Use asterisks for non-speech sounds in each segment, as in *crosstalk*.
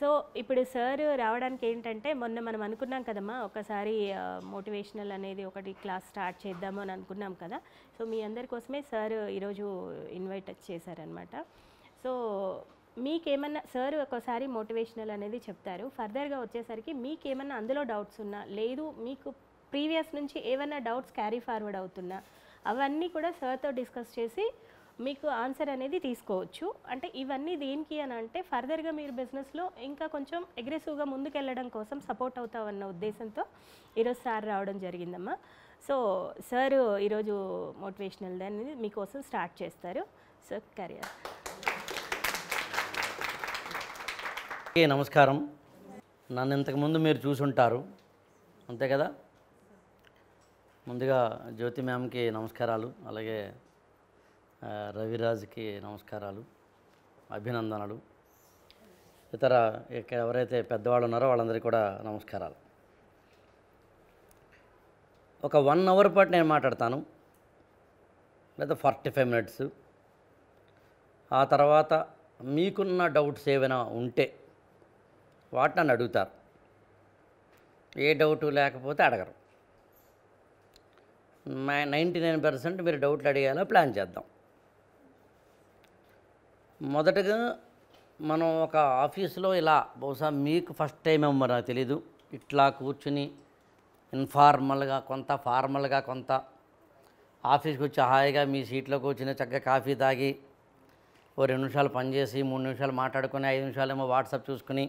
So ఇప్పుడు sir రావడానికి ఏంటంటే మొన్న మనం అనుకున్నాం కదమ్మా ఒకసారి మోటివేషనల్ అనేది ఒకటి క్లాస్ స్టార్ట్ చేద్దాము అని అనుకున్నాం కదా సో మీ అందరి కోసమే సార్ ఈరోజు ఇన్వైట్ చేశారనమాట సో మీకేమన్నా సార్ ఒకసారి మోటివేషనల్ అనేది చెప్తారు ఫర్దర్గా వచ్చేసరికి మీకేమన్నా అందులో డౌట్స్ ఉన్నా లేదు మీకు ప్రీవియస్ నుంచి ఏమైనా డౌట్స్ క్యారీ ఫార్వర్డ్ అవుతున్నా అవన్నీ కూడా సార్తో డిస్కస్ చేసి మీకు ఆన్సర్ అనేది తీసుకోవచ్చు అంటే ఇవన్నీ దేనికి అని అంటే ఫర్దర్గా మీరు బిజినెస్లో ఇంకా కొంచెం అగ్రెసివ్గా ముందుకెళ్ళడం కోసం సపోర్ట్ అవుతామన్న ఉద్దేశంతో ఈరోజు సార్ రావడం జరిగిందమ్మా సో సార్ ఈరోజు మోటివేషనల్ అనేది మీకోసం స్టార్ట్ చేస్తారు సో కెరియర్ నమస్కారం నన్ను ఇంతకుముందు మీరు చూసుంటారు అంతే కదా ముందుగా జ్యోతి మ్యామ్కి నమస్కారాలు అలాగే రవిరాజుకి నమస్కారాలు అభినందనలు ఇతర ఎవరైతే పెద్దవాళ్ళు ఉన్నారో వాళ్ళందరికీ కూడా నమస్కారాలు ఒక వన్ అవర్ పాటు నేను మాట్లాడతాను లేదా ఫార్టీ ఫైవ్ మినిట్స్ ఆ తర్వాత మీకున్న డౌట్స్ ఏమైనా ఉంటే వాటిని నన్ను అడుగుతారు ఏ డౌటు లేకపోతే అడగరు నైంటీ నైన్ పర్సెంట్ మీరు డౌట్లు అడిగేలా ప్లాన్ చేద్దాం మొదటగా మనం ఒక ఆఫీసులో ఇలా బహుశా మీకు ఫస్ట్ టైం ఏమో నాకు తెలీదు ఇట్లా కూర్చుని ఇన్ఫార్మల్గా కొంత ఫార్మల్గా కొంత ఆఫీస్కి వచ్చి హాయిగా మీ సీట్లో కూర్చుని చక్కగా కాఫీ తాగి ఓ రెండు నిమిషాలు పనిచేసి మూడు నిమిషాలు మాట్లాడుకొని ఐదు నిమిషాలు ఏమో వాట్సాప్ చూసుకుని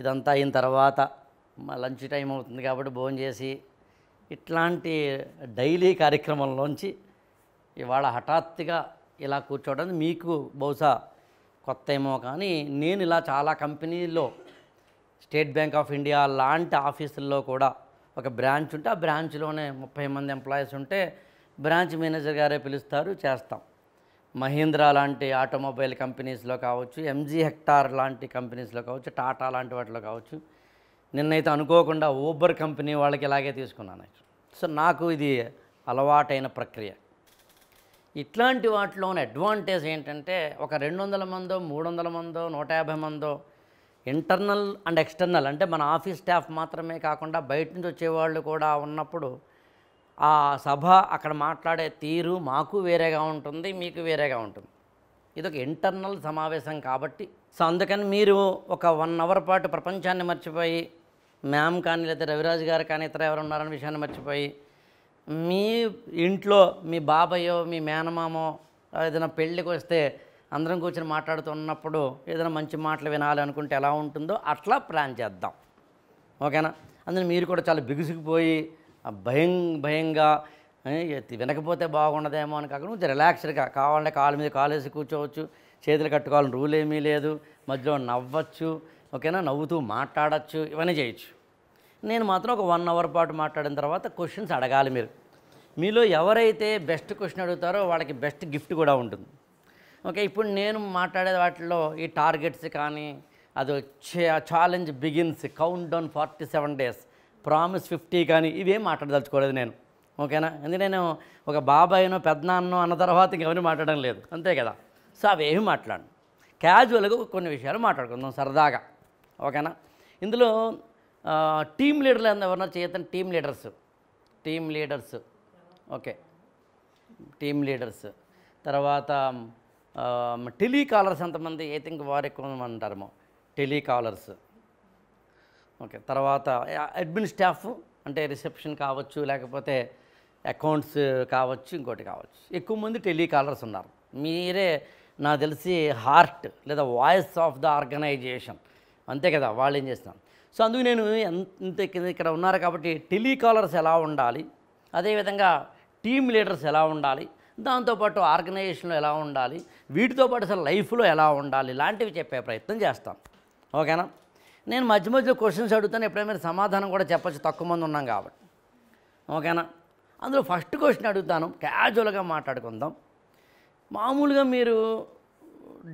ఇదంతా అయిన తర్వాత లంచ్ టైం అవుతుంది కాబట్టి భోజనం చేసి ఇట్లాంటి డైలీ కార్యక్రమంలోంచి ఇవాళ హఠాత్తుగా ఇలా కూర్చోవడం మీకు బహుశా కొత్త ఏమో కానీ నేను ఇలా చాలా కంపెనీల్లో స్టేట్ బ్యాంక్ ఆఫ్ ఇండియా లాంటి ఆఫీసుల్లో కూడా ఒక బ్రాంచ్ ఉంటే ఆ బ్రాంచ్లోనే ముప్పై మంది ఎంప్లాయీస్ ఉంటే బ్రాంచ్ మేనేజర్ గారే పిలుస్తారు చేస్తాం మహీంద్రా లాంటి ఆటోమొబైల్ కంపెనీస్లో కావచ్చు ఎంజీ హెక్టార్ లాంటి కంపెనీస్లో కావచ్చు టాటా లాంటి వాటిలో కావచ్చు నిన్నైతే అనుకోకుండా ఊబర్ కంపెనీ వాళ్ళకి ఇలాగే తీసుకున్నాను సో నాకు ఇది అలవాటైన ప్రక్రియ ఇట్లాంటి వాటిలోని అడ్వాంటేజ్ ఏంటంటే ఒక రెండు వందల మందో మూడు వందల మందో నూట యాభై మందో ఇంటర్నల్ అండ్ ఎక్స్టర్నల్ అంటే మన ఆఫీస్ స్టాఫ్ మాత్రమే కాకుండా బయట నుంచి వచ్చేవాళ్ళు కూడా ఉన్నప్పుడు ఆ సభ అక్కడ మాట్లాడే తీరు మాకు వేరేగా ఉంటుంది మీకు వేరేగా ఉంటుంది ఇది ఒక ఇంటర్నల్ సమావేశం కాబట్టి సో అందుకని మీరు ఒక వన్ అవర్ పాటు ప్రపంచాన్ని మర్చిపోయి మ్యామ్ కానీ లేదా రవిరాజు గారు కానీ ఇతర ఎవరు ఉన్నారని విషయాన్ని మర్చిపోయి మీ ఇంట్లో మీ బాబాయో మీ మేనమామో ఏదైనా పెళ్ళికి వస్తే అందరం కూర్చొని మాట్లాడుతున్నప్పుడు ఏదైనా మంచి మాటలు వినాలి అనుకుంటే ఎలా ఉంటుందో అట్లా ప్లాన్ చేద్దాం ఓకేనా అందులో మీరు కూడా చాలా బిగుసుకుపోయి భయం భయంగా వినకపోతే బాగుండదేమో అని కాకుండా రిలాక్స్డ్గా కావాలంటే కాలు మీద కాలేసి కూర్చోవచ్చు చేతులు కట్టుకోవాలని రూల్ ఏమీ లేదు మధ్యలో నవ్వచ్చు ఓకేనా నవ్వుతూ మాట్లాడచ్చు ఇవన్నీ చేయొచ్చు నేను మాత్రం ఒక వన్ అవర్ పాటు మాట్లాడిన తర్వాత క్వశ్చన్స్ అడగాలి మీరు మీలో ఎవరైతే బెస్ట్ క్వశ్చన్ అడుగుతారో వాళ్ళకి బెస్ట్ గిఫ్ట్ కూడా ఉంటుంది ఓకే ఇప్పుడు నేను మాట్లాడే వాటిలో ఈ టార్గెట్స్ కానీ అది challenge begins countdown forty seven days promise fifty కానీ ఇవేం మాట్లాడదలుచుకోలేదు నేను ఓకేనా ఎందుకంటే నేను ఒక బాబాయ్నో పెద్దనాన్నో అన్న తర్వాత ఇంకెవరిని మాట్లాడడం లేదు అంతే కదా సో అవేమి మాట్లాడు క్యాజువల్గా కొన్ని విషయాలు మాట్లాడుకుందాం సరదాగా ఓకేనా ఇందులో టీమ్ లీడర్లు ఎవరన్నా చేయతండి team leaders team leaders okay team leaders తర్వాత టెలికాలర్స్ ఎంతమంది ఐ థింక్ వారు ఎక్కువ అంటారేమో టెలికాలర్స్ ఓకే తర్వాత అడ్మిన్ స్టాఫ్ అంటే రిసెప్షన్ కావచ్చు లేకపోతే అకౌంట్స్ కావచ్చు ఇంకోటి కావచ్చు ఎక్కువ మంది టెలికాలర్స్ ఉన్నారు మీరే నాకు తెలిసి హార్ట్ లేదా వాయిస్ ఆఫ్ ద ఆర్గనైజేషన్ అంతే కదా వాళ్ళు ఏం చేస్తున్నారు సో అందుకు నేను ఎంత ఇక్కడ ఉన్నారు కాబట్టి టెలికాలర్స్ ఎలా ఉండాలి అదేవిధంగా టీమ్ లీడర్స్ ఎలా ఉండాలి దాంతోపాటు ఆర్గనైజేషన్లో ఎలా ఉండాలి వీటితో పాటు అసలు లైఫ్లో ఎలా ఉండాలి లాంటివి చెప్పే ప్రయత్నం చేస్తాను ఓకేనా నేను మధ్య మధ్యలో క్వశ్చన్స్ అడుగుతాను ఎప్పుడైనా సమాధానం కూడా చెప్పచ్చు తక్కువ మంది ఉన్నాం కాబట్టి ఓకేనా అందులో ఫస్ట్ క్వశ్చన్ అడుగుతాను క్యాజువల్గా మాట్లాడుకుందాం మామూలుగా మీరు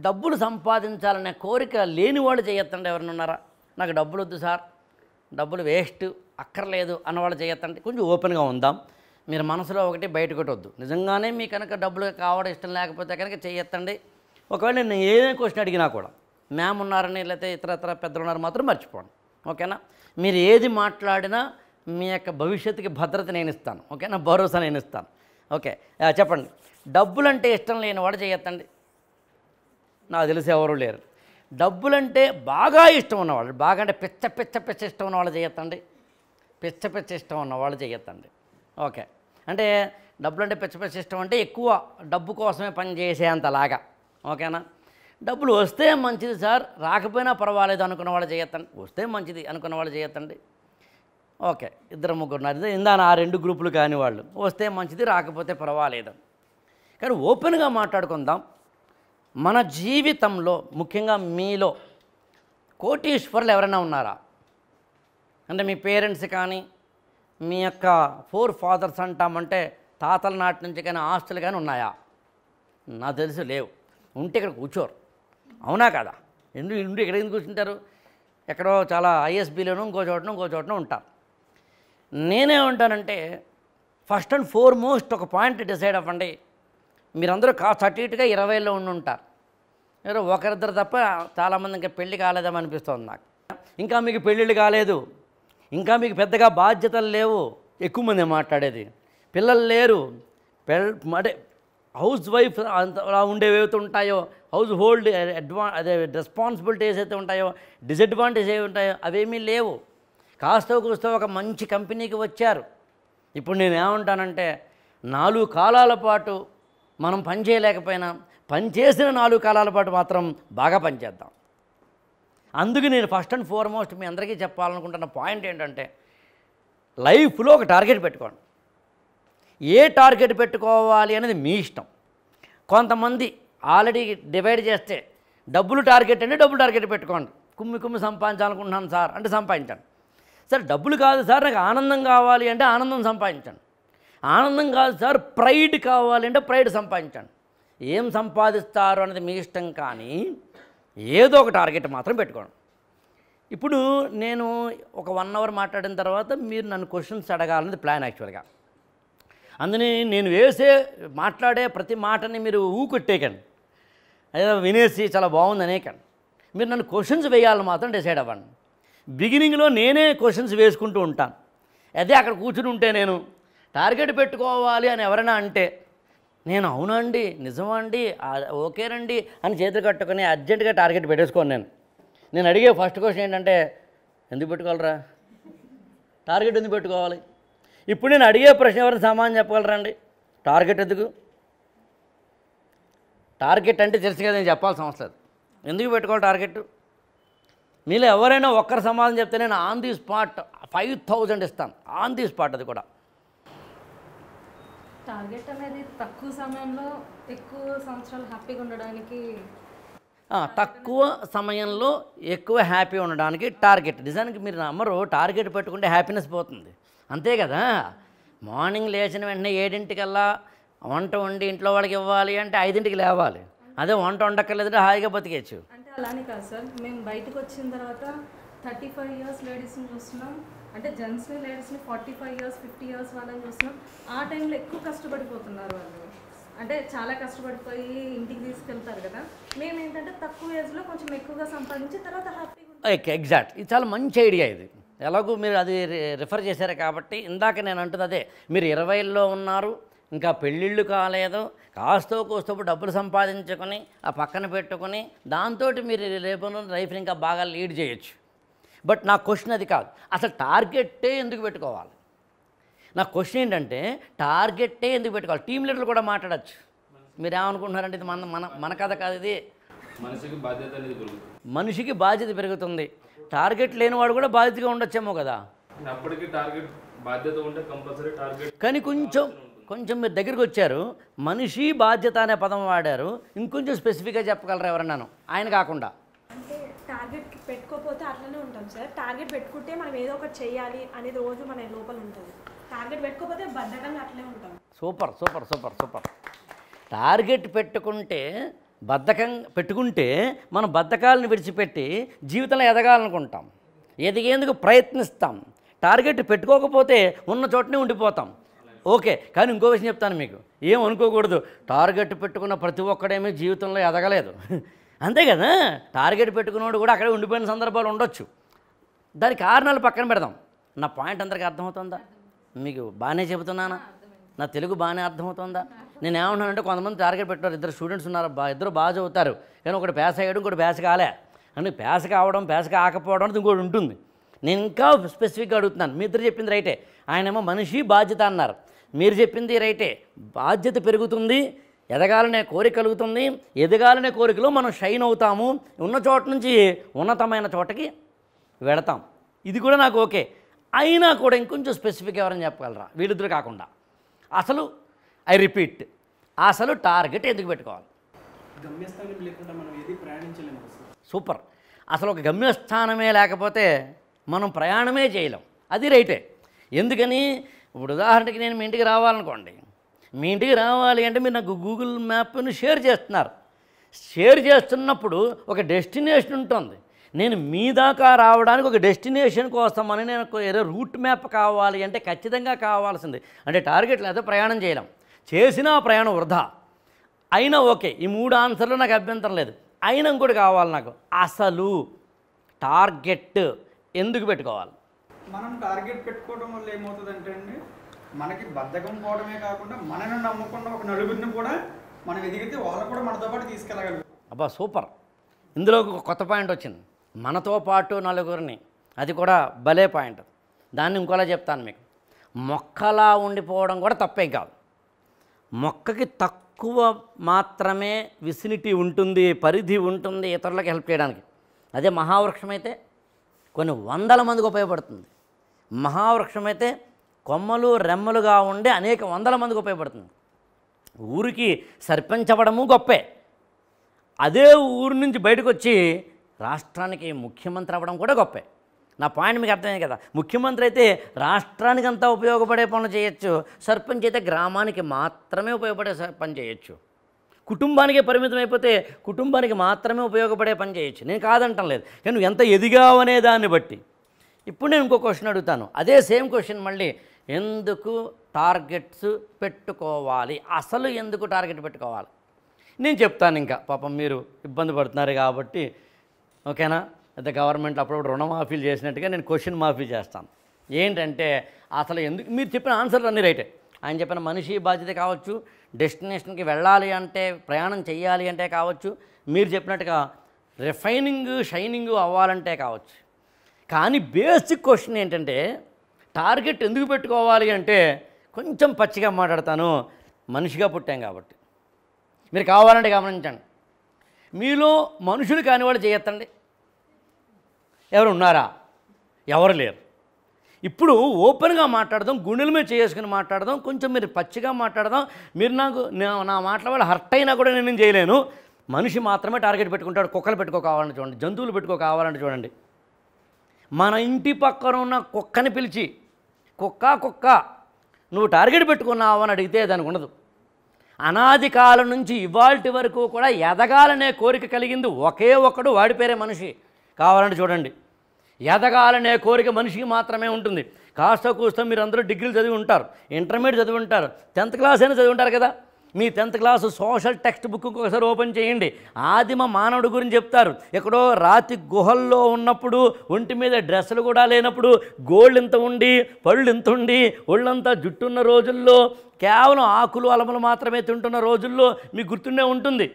డబ్బులు సంపాదించాలనే కోరిక లేని వాళ్ళు చేయొద్దండి ఎవరిని ఉన్నారా నాకు డబ్బులు వద్దు సార్ డబ్బులు వేస్ట్ అక్కర్లేదు అన్నవాళ్ళు చేయొద్దంటే కొంచెం ఓపెన్గా ఉందాం మీరు మనసులో ఒకటి బయట వద్దు నిజంగానే మీ కనుక డబ్బులు కావడం ఇష్టం లేకపోతే కనుక చేయొత్తండి ఒకవేళ నేను ఏదైనా క్వశ్చన్ అడిగినా కూడా మ్యామ్ ఉన్నారని లేకపోతే ఇతర ఇతర పెద్దలు ఉన్నారు మాత్రం మర్చిపోండి ఓకేనా మీరు ఏది మాట్లాడినా మీ యొక్క భవిష్యత్తుకి భద్రత నేను ఇస్తాను ఓకేనా భరోసా నేను ఇస్తాను ఓకే చెప్పండి డబ్బులంటే ఇష్టం లేని వాడు చేయొత్తండి నాకు తెలిసి ఎవరు లేరు డబ్బులంటే బాగా ఇష్టం ఉన్నవాళ్ళు బాగా అంటే పిచ్చ పిచ్చ పిచ్చ ఇష్టం ఉన్నవాళ్ళు చేయొద్దండి పెచ్చ పెచ్చ ఇష్టం ఉన్నవాళ్ళు చేయొద్దండి ఓకే అంటే డబ్బులు అంటే పెచ్చ ఇష్టం అంటే ఎక్కువ డబ్బు కోసమే పనిచేసేంతలాగా ఓకేనా డబ్బులు వస్తే మంచిది సార్ రాకపోయినా పర్వాలేదు అనుకున్న వాళ్ళు చేయొద్దండి వస్తే మంచిది అనుకున్న వాళ్ళు చేయొద్దండి ఓకే ఇద్దరు ముగ్గురున్నారు ఇందా ఆ రెండు గ్రూపులు కాని వాళ్ళు వస్తే మంచిది రాకపోతే పర్వాలేదు కానీ ఓపెన్గా మాట్లాడుకుందాం మన జీవితంలో ముఖ్యంగా మీలో కోటీశ్వరులు ఎవరైనా ఉన్నారా అంటే మీ పేరెంట్స్ కానీ మీ యొక్క ఫోర్ ఫాదర్స్ అంటామంటే తాతల నాటి నుంచి కానీ ఆస్తులు కానీ ఉన్నాయా నా తెలుసు లేవు ఉంటే ఇక్కడ కూర్చోరు అవునా కదా ఎందుకు ఇండి ఎక్కడ ఎందుకు కూర్చుంటారు ఎక్కడో చాలా ఐఎస్బీలోనూ ఇంకో చోటను ఇంకో చోటను ఉంటారు నేనే ఉంటానంటే ఫస్ట్ అండ్ ఫోర్ మోస్ట్ ఒక పాయింట్ డిసైడ్ అవ్వండి మీరందరూ కాస్త అటు ఇటుగా ఇరవైలో ఉంటారు మీరు ఒకరిద్దరు తప్ప చాలామంది ఇంకా పెళ్లి కాలేదని అనిపిస్తుంది నాకు ఇంకా మీకు పెళ్ళిళ్ళు కాలేదు ఇంకా మీకు పెద్దగా బాధ్యతలు లేవు ఎక్కువ మంది మాట్లాడేది పిల్లలు లేరు పెళ్ అంటే హౌస్ వైఫ్ అంత ఉండేవి ఏవైతే ఉంటాయో హౌస్ హోల్డ్ అడ్వా అదే రెస్పాన్సిబిలిటీస్ అయితే ఉంటాయో డిసడ్వాంటేజ్ ఏవి ఉంటాయో అవేమీ లేవు కాస్తో కూస్తో ఒక మంచి కంపెనీకి వచ్చారు ఇప్పుడు నేను ఏమంటానంటే నాలుగు కాలాల పాటు మనం పని చేయలేకపోయినా పని చేసిన నాలుగు కాలాల పాటు మాత్రం బాగా పనిచేద్దాం అందుకు నేను ఫస్ట్ అండ్ ఫార్మోస్ట్ మీ అందరికీ చెప్పాలనుకుంటున్న పాయింట్ ఏంటంటే లైఫ్లో ఒక టార్గెట్ పెట్టుకోండి ఏ టార్గెట్ పెట్టుకోవాలి అనేది మీ ఇష్టం కొంతమంది ఆల్రెడీ డివైడ్ చేస్తే డబ్బులు టార్గెట్ అంటే డబ్బులు టార్గెట్ పెట్టుకోండి కుమ్మి కుమ్మి సంపాదించాలనుకుంటున్నాను సార్ అంటే సంపాదించండి సార్ డబ్బులు కాదు సార్ నాకు ఆనందం కావాలి అంటే ఆనందం సంపాదించండి ఆనందం కాదు సార్ ప్రైడ్ కావాలంటే ప్రైడ్ సంపాదించండి ఏం సంపాదిస్తారు అనేది మీ ఇష్టం కానీ ఏదో ఒక టార్గెట్ మాత్రం పెట్టుకోండి ఇప్పుడు నేను ఒక వన్ అవర్ మాట్లాడిన తర్వాత మీరు నన్ను క్వశ్చన్స్ అడగాలన్నది ప్లాన్ యాక్చువల్గా అందుని నేను వేసే మాట్లాడే ప్రతి మాటని మీరు ఊకొట్టేకండి అదే వినేసి చాలా బాగుంది అనేకండి మీరు నన్ను క్వశ్చన్స్ వేయాలని మాత్రం డిసైడ్ అవ్వండి బిగినింగ్లో నేనే క్వశ్చన్స్ వేసుకుంటూ ఉంటాను అదే అక్కడ కూర్చుని ఉంటే నేను టార్గెట్ పెట్టుకోవాలి అని ఎవరైనా అంటే నేను అవునండి నిజమండి ఓకేనండి అని చేతులు కట్టుకుని అర్జెంటుగా టార్గెట్ పెట్టేసుకోను నేను నేను అడిగే ఫస్ట్ క్వశ్చన్ ఏంటంటే ఎందుకు పెట్టుకోవాలరా టార్గెట్ ఎందుకు పెట్టుకోవాలి ఇప్పుడు నేను అడిగే ప్రశ్న ఎవరిని సమాధానం చెప్పగలరా అండి టార్గెట్ ఎందుకు టార్గెట్ అంటే తెలుసు కదా నేను చెప్పాల్సిన అవసరం లేదు ఎందుకు పెట్టుకోవాలి టార్గెట్ మీలో ఎవరైనా ఒక్కరు సమాధానం చెప్తే నేను on the spot five thousand ఇస్తాను ఆన్ ది స్పాట్ అది కూడా టార్గెట్ అనేది తక్కువ సమయంలో ఎక్కువ సంవత్సరాలు హ్యాపీగా ఉండడానికి తక్కువ సమయంలో ఎక్కువ హ్యాపీ ఉండడానికి టార్గెట్ నిజానికి మీరు నమ్మరు టార్గెట్ పెట్టుకుంటే హ్యాపీనెస్ పోతుంది అంతే కదా మార్నింగ్ లేచిన వెంటనే ఏడింటికల్లా వంట వండి ఇంట్లో వాళ్ళకి ఇవ్వాలి అంటే ఐదింటికి లేవాలి అదే వంట వండక్కర్లేదంటే హాయిగా బతికేచ్చు అంటే అలానే కాదు సార్ మేము బయటకు వచ్చిన తర్వాత థర్టీ ఫైవ్ ఇయర్స్ లేడీస్ని చూస్తున్నాం అంటే జెంట్స్ని లేడీస్ని forty five years fifty years వాళ్ళని చూసినాం ఆ టైంలో ఎక్కువ కష్టపడిపోతున్నారు వాళ్ళు అంటే చాలా కష్టపడిపోయి ఇంటికి తీసుకెళ్తారు కదా మేము ఏంటంటే తక్కువ ఏజ్లో కొంచెం ఎక్కువగా సంపాదించి తర్వాత హ్యాపీగా ఓకే ఎగ్జాక్ట్ ఇది చాలా మంచి ఐడియా ఇది ఎలాగో మీరు అది రిఫర్ చేశారు కాబట్టి ఇందాక నేను అంటుంది అదే మీరు ఇరవైల్లో ఉన్నారు ఇంకా పెళ్ళిళ్ళు కాలేదు కాస్తో కోస్తో డబ్బులు సంపాదించుకొని ఆ పక్కన పెట్టుకొని దాంతో మీరు రేపు లైఫ్ని ఇంకా బాగా లీడ్ చేయొచ్చు బట్ నా క్వశ్చన్ అది కాదు అసలు టార్గెట్టే ఎందుకు పెట్టుకోవాలి నా క్వశ్చన్ ఏంటంటే టార్గెట్టే ఎందుకు పెట్టుకోవాలి టీం లీడర్లు కూడా మాట్లాడచ్చు మీరు ఏమనుకుంటున్నారంటే ఇది మన మన మన కథ కాదు ఇది మనిషికి బాధ్యత మనిషికి బాధ్యత పెరుగుతుంది టార్గెట్ లేనివాడు కూడా బాధ్యతగా ఉండొచ్చేమో కదా టార్గెట్ బాధ్యత ఉంటే కంపల్సరీ టార్గెట్ కానీ కొంచెం కొంచెం మీరు దగ్గరికి వచ్చారు మనిషి బాధ్యత అనే పదం వాడారు ఇంకొంచెం స్పెసిఫిక్గా చెప్పగలరా ఎవరన్నాను ఆయన కాకుండా టార్గెట్ పెట్టుకోకపోతే అట్లనే ఉంటాం సార్ టార్గెట్ పెట్టుకుంటే మనం ఏదో ఒకటి చేయాలి అనేది రోజు మన లోపల ఉంటుంది టార్గెట్ పెట్టుకోపోతే బద్ధకంగా అట్లే ఉంటాం super super super super target పెట్టుకుంటే బద్ధకం పెట్టుకుంటే మనం బద్ధకాలను విడిచిపెట్టి జీవితంలో ఎదగాలనుకుంటాం ఎదిగేందుకు ప్రయత్నిస్తాం టార్గెట్ పెట్టుకోకపోతే ఉన్న చోటనే ఉండిపోతాం ఓకే కానీ ఇంకో విషయం చెప్తాను మీకు ఏం అనుకోకూడదు టార్గెట్ పెట్టుకున్న ప్రతి ఒక్కడేమీ జీవితంలో ఎదగలేదు అంతే కదా టార్గెట్ పెట్టుకున్నోడు కూడా అక్కడే ఉండిపోయిన సందర్భాలు ఉండొచ్చు దాని కారణాలు పక్కన పెడదాం నా పాయింట్ అందరికీ అర్థమవుతుందా మీకు బాగానే చెబుతున్నానా నా తెలుగు బాగానే అర్థమవుతుందా నేను ఏమన్నానంటే కొంతమంది టార్గెట్ పెట్టారు ఇద్దరు స్టూడెంట్స్ ఉన్నారు ఇద్దరు బాగా చదువుతారు కానీ ఒకటి పేస అయ్యాడు ఇంకోటి పేస కాలే అంటే ప్యాస కావడం ప్యాస కాకపోవడం అనేది ఇంకోటి ఉంటుంది నేను ఇంకా స్పెసిఫిక్గా అడుగుతున్నాను మీ ఇద్దరు చెప్పింది రైటే ఆయనేమో మనిషి బాధ్యత అన్నారు మీరు చెప్పింది రైటే బాధ్యత పెరుగుతుంది ఎదగాలనే కోరిక కలుగుతుంది ఎదగాలనే కోరికలో మనం షైన్ అవుతాము ఉన్న చోట నుంచి ఉన్నతమైన చోటకి వెళతాం ఇది కూడా నాకు ఓకే అయినా కూడా ఇంకొంచెం స్పెసిఫిక్ ఎవరని చెప్పగలరా వీళ్ళిద్దరు కాకుండా అసలు ఐ రిపీట్ అసలు టార్గెట్ ఎందుకు పెట్టుకోవాలి సూపర్ అసలు ఒక గమ్యస్థానమే లేకపోతే మనం ప్రయాణమే చేయలేం అది రైటే ఎందుకని ఇప్పుడు ఉదాహరణకి నేను మీ ఇంటికి రావాలనుకోండి మీ ఇంటికి రావాలి అంటే మీరు నాకు గూగుల్ మ్యాప్ను షేర్ చేస్తున్నారు షేర్ చేస్తున్నప్పుడు ఒక డెస్టినేషన్ ఉంటుంది నేను మీ దాకా రావడానికి ఒక డెస్టినేషన్ కోసం అని నేను ఏదో రూట్ మ్యాప్ కావాలి అంటే ఖచ్చితంగా కావాల్సింది అంటే టార్గెట్ లేదా ప్రయాణం చేయలేం చేసినా ప్రయాణం వృధా అయినా ఓకే ఈ మూడు ఆన్సర్లు నాకు అభ్యంతరం లేదు అయినా కూడా కావాలి నాకు అసలు టార్గెట్ ఎందుకు పెట్టుకోవాలి మనం టార్గెట్ పెట్టుకోవడం వల్ల అంటే అండి మనకి బద్ధకం పోవడమే కాకుండా మనని నమ్ముకున్న ఒక నలుగురిని కూడా మనం ఎదిగితే వాళ్ళు కూడా మనతో పాటు తీసుకెళ్ళగలరు అబ్బా సూపర్ ఇందులో ఒక కొత్త పాయింట్ వచ్చింది మనతో పాటు నలుగురిని అది కూడా భలే పాయింట్ దాన్ని ఇంకోలా చెప్తాను మీకు మొక్కలా ఉండిపోవడం కూడా తప్పేం కాదు మొక్కకి తక్కువ మాత్రమే విసినిటీ ఉంటుంది పరిధి ఉంటుంది ఇతరులకు హెల్ప్ చేయడానికి అదే మహావృక్షం అయితే కొన్ని వందల మందికి ఉపయోగపడుతుంది మహావృక్షం అయితే కొమ్మలు రెమ్మలుగా ఉండే అనేక వందల మందికి ఉపయోగపడుతుంది ఊరికి సర్పంచ్ అవ్వడము గొప్పే అదే ఊరు నుంచి బయటకు వచ్చి రాష్ట్రానికి ముఖ్యమంత్రి అవ్వడం కూడా గొప్పే నా పాయింట్ మీకు అర్థమైంది కదా ముఖ్యమంత్రి అయితే రాష్ట్రానికి అంతా ఉపయోగపడే పనులు చేయొచ్చు సర్పంచ్ అయితే గ్రామానికి మాత్రమే ఉపయోగపడే పని చేయొచ్చు కుటుంబానికి పరిమితం అయిపోతే కుటుంబానికి మాత్రమే ఉపయోగపడే పని చేయొచ్చు నేను కాదంటాం లేదు నేను ఎంత ఎదిగావనే దాన్ని బట్టి ఇప్పుడు నేను ఇంకో క్వశ్చన్ అడుగుతాను అదే సేమ్ క్వశ్చన్ మళ్ళీ ఎందుకు టార్గెట్స్ పెట్టుకోవాలి అసలు ఎందుకు టార్గెట్ పెట్టుకోవాలి నేను చెప్తాను ఇంకా పాపం మీరు ఇబ్బంది పడుతున్నారు కాబట్టి ఓకేనా అయితే గవర్నమెంట్ అప్పుడు రుణమాఫీలు చేసినట్టుగా నేను క్వశ్చన్ మాఫీ చేస్తాను ఏంటంటే అసలు ఎందుకు మీరు చెప్పిన ఆన్సర్లు అన్నీ రైటే ఆయన చెప్పిన మనిషి బాధ్యత కావచ్చు డెస్టినేషన్కి వెళ్ళాలి అంటే ప్రయాణం చేయాలి అంటే కావచ్చు మీరు చెప్పినట్టుగా రిఫైనింగ్ షైనింగ్ అవ్వాలంటే కావచ్చు కానీ బేసిక్ క్వశ్చన్ ఏంటంటే టార్గెట్ ఎందుకు పెట్టుకోవాలి అంటే కొంచెం పచ్చిగా మాట్లాడతాను మనిషిగా పుట్టాం కాబట్టి మీరు కావాలంటే గమనించండి మీలో మనుషులు వాళ్ళు చేయొత్తండి ఎవరు ఉన్నారా ఎవరు లేరు ఇప్పుడు ఓపెన్గా మాట్లాడదాం గుండెల మీద చేసుకుని మాట్లాడదాం కొంచెం మీరు పచ్చిగా మాట్లాడదాం మీరు నాకు నా మాటల వల్ల హర్ట్ అయినా కూడా నేను చేయలేను మనిషి మాత్రమే టార్గెట్ పెట్టుకుంటాడు కుక్కలు పెట్టుకో కావాలని చూడండి జంతువులు పెట్టుకో కావాలంటే చూడండి మన ఇంటి పక్కన ఉన్న కుక్కని పిలిచి కుక్క కుక్క నువ్వు టార్గెట్ పెట్టుకున్నావు అని అడిగితే దానికి ఉండదు అనాది కాలం నుంచి ఇవాల్టి వరకు కూడా ఎదగాలనే కోరిక కలిగింది ఒకే ఒక్కడు వాడి పేరే మనిషి కావాలంటే చూడండి ఎదగాలనే కోరిక మనిషికి మాత్రమే ఉంటుంది కాస్త కూస్తో మీరు అందరూ డిగ్రీలు చదివి ఉంటారు ఇంటర్మీడియట్ చదివి ఉంటారు టెన్త్ క్లాస్ అయినా చదివి ఉంటారు కదా మీ tenth class social text book ఒకసారి ఓపెన్ చేయండి ఆదిమ మానవుడు గురించి చెప్తారు ఎక్కడో రాతి గుహల్లో ఉన్నప్పుడు ఒంటి మీద డ్రెస్సులు కూడా లేనప్పుడు గోళ్ళు ఇంత ఉండి పళ్ళు ఇంత ఉండి ఒళ్ళంతా జుట్టున్న రోజుల్లో కేవలం ఆకులు అలములు మాత్రమే తింటున్న రోజుల్లో మీకు గుర్తుండే ఉంటుంది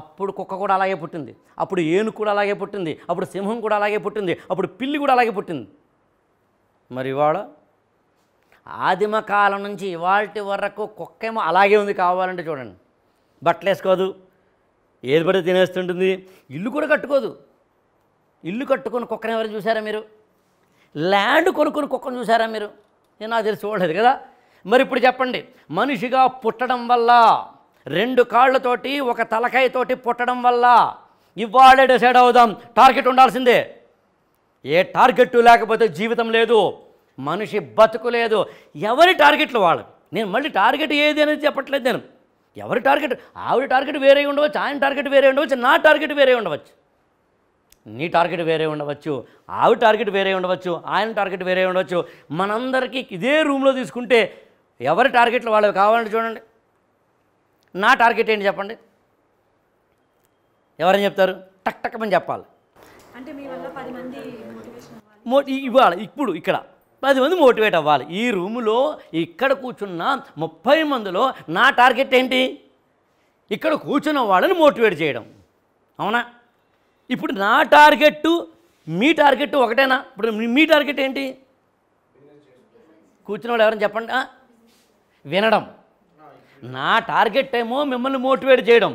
అప్పుడు కుక్క కూడా అలాగే పుట్టింది అప్పుడు ఏనుగు కూడా అలాగే పుట్టింది అప్పుడు సింహం కూడా అలాగే పుట్టింది అప్పుడు పిల్లి కూడా అలాగే పుట్టింది మరి ఇవాళ ఆదిమ కాలం నుంచి ఇవాళ వరకు కుక్కేమో అలాగే ఉంది కావాలంటే చూడండి బట్టలు వేసుకోదు ఏది పడితే తినేస్తుంటుంది ఇల్లు కూడా కట్టుకోదు ఇల్లు కట్టుకుని కుక్కని ఎవరు చూసారా మీరు ల్యాండ్ కొనుక్కుని కుక్కను చూసారా మీరు నేను నాకు తెలిసి చూడలేదు కదా మరి ఇప్పుడు చెప్పండి మనిషిగా పుట్టడం వల్ల రెండు కాళ్ళతోటి ఒక తలకాయతోటి పుట్టడం వల్ల ఇవాళే డిసైడ్ అవుదాం టార్గెట్ ఉండాల్సిందే ఏ టార్గెట్ లేకపోతే జీవితం లేదు మనిషి బతుకులేదు ఎవరి టార్గెట్లు వాళ్ళు నేను మళ్ళీ టార్గెట్ ఏది అనేది చెప్పట్లేదు నేను ఎవరి టార్గెట్ ఆవిడ టార్గెట్ వేరే ఉండవచ్చు ఆయన టార్గెట్ వేరే ఉండవచ్చు నా టార్గెట్ వేరే ఉండవచ్చు నీ టార్గెట్ వేరే ఉండవచ్చు ఆవిడ టార్గెట్ వేరే ఉండవచ్చు ఆయన టార్గెట్ వేరే ఉండవచ్చు మనందరికీ ఇదే రూమ్లో తీసుకుంటే ఎవరి టార్గెట్లు వాళ్ళవి కావాలంటే చూడండి నా టార్గెట్ ఏంటి చెప్పండి ఎవరని చెప్తారు టక్ టక్ అని చెప్పాలి అంటే మీ పది మంది ఇవాళ ఇప్పుడు ఇక్కడ పది మంది మోటివేట్ అవ్వాలి ఈ రూములో ఇక్కడ కూర్చున్న ముప్పై మందిలో నా టార్గెట్ ఏంటి ఇక్కడ కూర్చున్న వాళ్ళని మోటివేట్ చేయడం అవునా ఇప్పుడు నా టార్గెట్ మీ టార్గెట్ ఒకటేనా ఇప్పుడు మీ టార్గెట్ ఏంటి కూర్చున్న వాళ్ళు ఎవరైనా చెప్పండి వినడం నా టార్గెట్ ఏమో మిమ్మల్ని మోటివేట్ చేయడం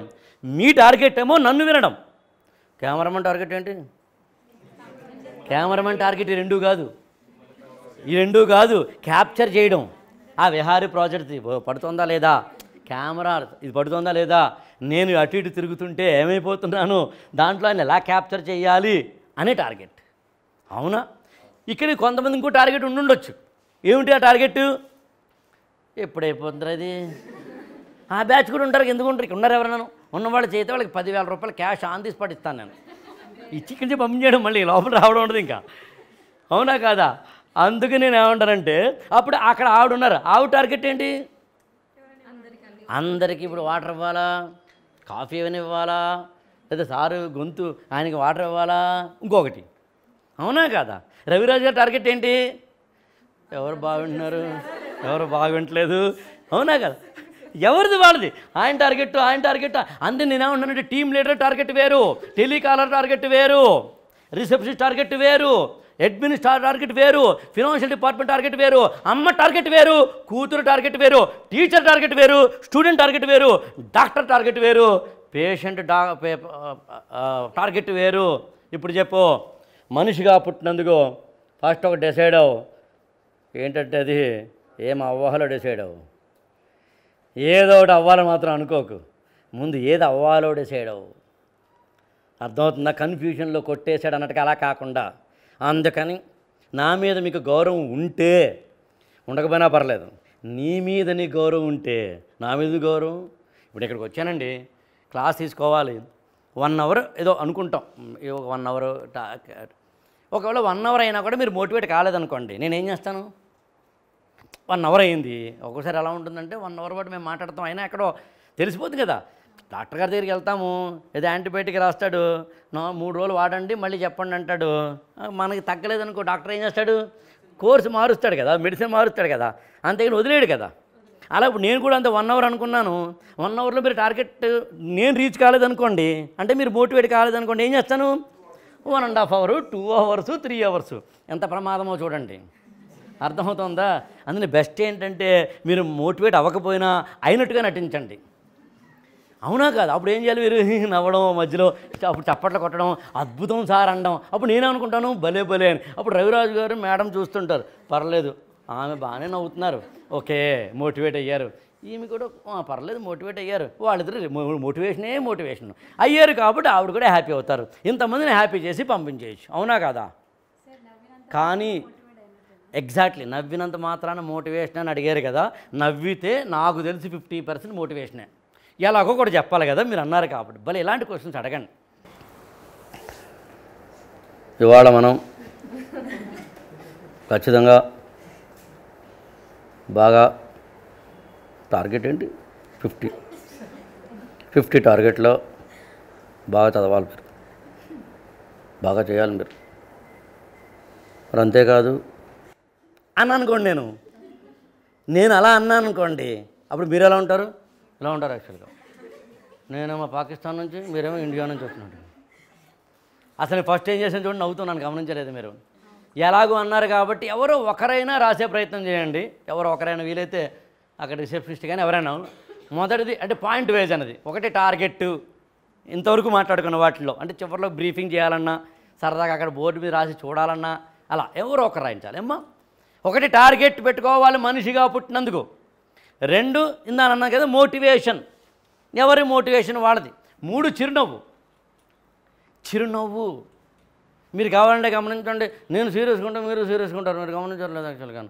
మీ టార్గెట్ ఏమో నన్ను వినడం కెమెరామెన్ టార్గెట్ ఏంటి కెమెరామెన్ టార్గెట్ రెండు కాదు ఈ రెండు కాదు క్యాప్చర్ చేయడం ఆ విహారీ ప్రాజెక్ట్ పడుతుందా లేదా కెమెరా ఇది పడుతుందా లేదా నేను అటు ఇటు తిరుగుతుంటే ఏమైపోతున్నాను దాంట్లో ఆయన ఎలా క్యాప్చర్ చేయాలి అనే టార్గెట్ అవునా ఇక్కడ కొంతమంది ఇంకో టార్గెట్ ఉండుండొచ్చు ఏమిటి ఆ టార్గెట్ ఎప్పుడైపోతుంది అది ఆ బ్యాచ్ కూడా ఉంటారు ఎందుకు ఉంటారు ఇక్కడ ఉన్నారు ఎవరన్నాను ఉన్నవాళ్ళు చేతే వాళ్ళకి పదివేల రూపాయలు క్యాష్ ఆన్ తీసి పడిస్తాను నేను ఇచ్చి ఇక్కడి నుంచి పంపించేయడం మళ్ళీ లోపల రావడం ఉండదు ఇంకా అవునా కాదా అందుకే నేను ఏమంటానంటే అప్పుడు అక్కడ ఆవిడ ఉన్నారు ఆవిడ టార్గెట్ ఏంటి అందరికీ ఇప్పుడు వాటర్ ఇవ్వాలా కాఫీ ఏమైనా ఇవ్వాలా లేదా సారు గొంతు ఆయనకి వాటర్ ఇవ్వాలా ఇంకొకటి అవునా కదా రవిరాజు గారి టార్గెట్ ఏంటి ఎవరు బాగుంటున్నారు ఎవరు బాగుంటలేదు అవునా కదా ఎవరిది వాళ్ళది ఆయన టార్గెట్ ఆయన టార్గెట్ అందరు నేను ఏమన్నానంటే టీమ్ లీడర్ టార్గెట్ వేరు టెలికాలర్ టార్గెట్ వేరు రిసెప్షన్ టార్గెట్ వేరు అడ్మినిస్ట్రేటర్ టార్గెట్ వేరు ఫినాన్షియల్ డిపార్ట్మెంట్ టార్గెట్ వేరు అమ్మ టార్గెట్ వేరు కూతురు టార్గెట్ వేరు టీచర్ టార్గెట్ వేరు స్టూడెంట్ టార్గెట్ వేరు డాక్టర్ టార్గెట్ వేరు పేషెంట్ డా టార్గెట్ వేరు ఇప్పుడు చెప్పు మనిషిగా పుట్టినందుకు ఫస్ట్ ఒక డిసైడ్ అవు ఏంటంటే అది ఏం అవ్వాలో డిసైడ్ అవు ఏదో ఒకటి అవ్వాలని మాత్రం అనుకోకు ముందు ఏది అవ్వాలో డిసైడ్ అవు అర్థమవుతుందా కన్ఫ్యూషన్లో కొట్టేశాడు అన్నట్టుగా అలా కాకుండా అందుకని నా మీద మీకు గౌరవం ఉంటే ఉండకపోయినా పర్లేదు నీ మీద నీ గౌరవం ఉంటే నా మీద గౌరవం ఇప్పుడు ఇక్కడికి వచ్చానండి క్లాస్ తీసుకోవాలి వన్ అవర్ ఏదో అనుకుంటాం వన్ అవర్ ఒకవేళ వన్ అవర్ అయినా కూడా మీరు మోటివేట్ కాలేదనుకోండి నేనేం చేస్తాను వన్ అవర్ అయింది ఒక్కోసారి ఎలా ఉంటుందంటే వన్ అవర్ పాటు మేము మాట్లాడతాం అయినా ఎక్కడో తెలిసిపోద్ది కదా డాక్టర్ గారి దగ్గరికి వెళ్తాము ఏదో యాంటీబయాటిక్ రాస్తాడు మూడు రోజులు వాడండి మళ్ళీ చెప్పండి అంటాడు మనకి తగ్గలేదు అనుకో డాక్టర్ ఏం చేస్తాడు కోర్సు మారుస్తాడు కదా మెడిసిన్ మారుస్తాడు కదా అంతే వదిలేడు కదా అలా ఇప్పుడు నేను కూడా అంత వన్ అవర్ అనుకున్నాను వన్ అవర్లో మీరు టార్గెట్ నేను రీచ్ కాలేదనుకోండి అంటే మీరు మోటివేట్ కాలేదనుకోండి ఏం చేస్తాను one and half hour two hours three hours ఎంత ప్రమాదమో చూడండి అర్థమవుతుందా అందుకని బెస్ట్ ఏంటంటే మీరు మోటివేట్ అవ్వకపోయినా అయినట్టుగా నటించండి అవునా కాదు అప్పుడు ఏం చేయాలి మీరు *laughs* నవ్వడం మధ్యలో అప్పుడు చప్పట్లు కొట్టడం అద్భుతం సార్ అనడం అప్పుడు అనుకుంటాను భలే భలే అని అప్పుడు రవిరాజు గారు మేడం చూస్తుంటారు పర్లేదు ఆమె బాగానే నవ్వుతున్నారు ఓకే మోటివేట్ అయ్యారు ఈమె కూడా పర్లేదు మోటివేట్ అయ్యారు వాళ్ళిద్దరు మోటివేషనే మోటివేషన్ అయ్యారు కాబట్టి ఆవిడ కూడా హ్యాపీ అవుతారు ఇంతమందిని హ్యాపీ చేసి పంపించేయచ్చు అవునా కదా కానీ ఎగ్జాక్ట్లీ నవ్వినంత మాత్రాన మోటివేషన్ అని అడిగారు కదా నవ్వితే నాకు తెలిసి ఫిఫ్టీ పర్సెంట్ మోటివేషనే ఎలాగో కూడా చెప్పాలి కదా మీరు అన్నారు కాబట్టి భలే ఇలాంటి క్వశ్చన్స్ అడగండి ఇవాళ మనం ఖచ్చితంగా బాగా టార్గెట్ ఏంటి ఫిఫ్టీ ఫిఫ్టీ టార్గెట్లో బాగా చదవాలి మీరు బాగా చేయాలి మీరు మరి అంతేకాదు అని అనుకోండి నేను నేను అలా అన్నాను అనుకోండి అప్పుడు మీరు ఎలా ఉంటారు ఇలా ఉంటారు యాక్చువల్గా నేనేమో పాకిస్తాన్ నుంచి మీరేమో ఇండియా నుంచి వచ్చినట్టు అసలు ఫస్ట్ ఏం చేసిన చూడండి నవ్వుతున్నాను గమనించలేదు మీరు ఎలాగో అన్నారు కాబట్టి ఎవరో ఒకరైనా రాసే ప్రయత్నం చేయండి ఎవరో ఒకరైనా వీలైతే అక్కడ రిసెప్షనిస్ట్ కానీ ఎవరైనా మొదటిది అంటే పాయింట్ వేజ్ అనేది ఒకటి టార్గెట్ ఇంతవరకు మాట్లాడుకున్న వాటిలో అంటే చివరిలో బ్రీఫింగ్ చేయాలన్నా సరదాగా అక్కడ బోర్డు మీద రాసి చూడాలన్నా అలా ఎవరో ఒకరు రాయించాలి అమ్మా ఒకటి టార్గెట్ పెట్టుకోవాలి మనిషిగా పుట్టినందుకు రెండు ఇందాక అన్నాను కదా మోటివేషన్ ఎవరి మోటివేషన్ వాళ్ళది మూడు చిరునవ్వు చిరునవ్వు మీరు కావాలంటే గమనించండి నేను సీరియస్ ఉంటాను మీరు సీరియస్ ఉంటారు మీరు గమనించట్లేదు యాక్చువల్గా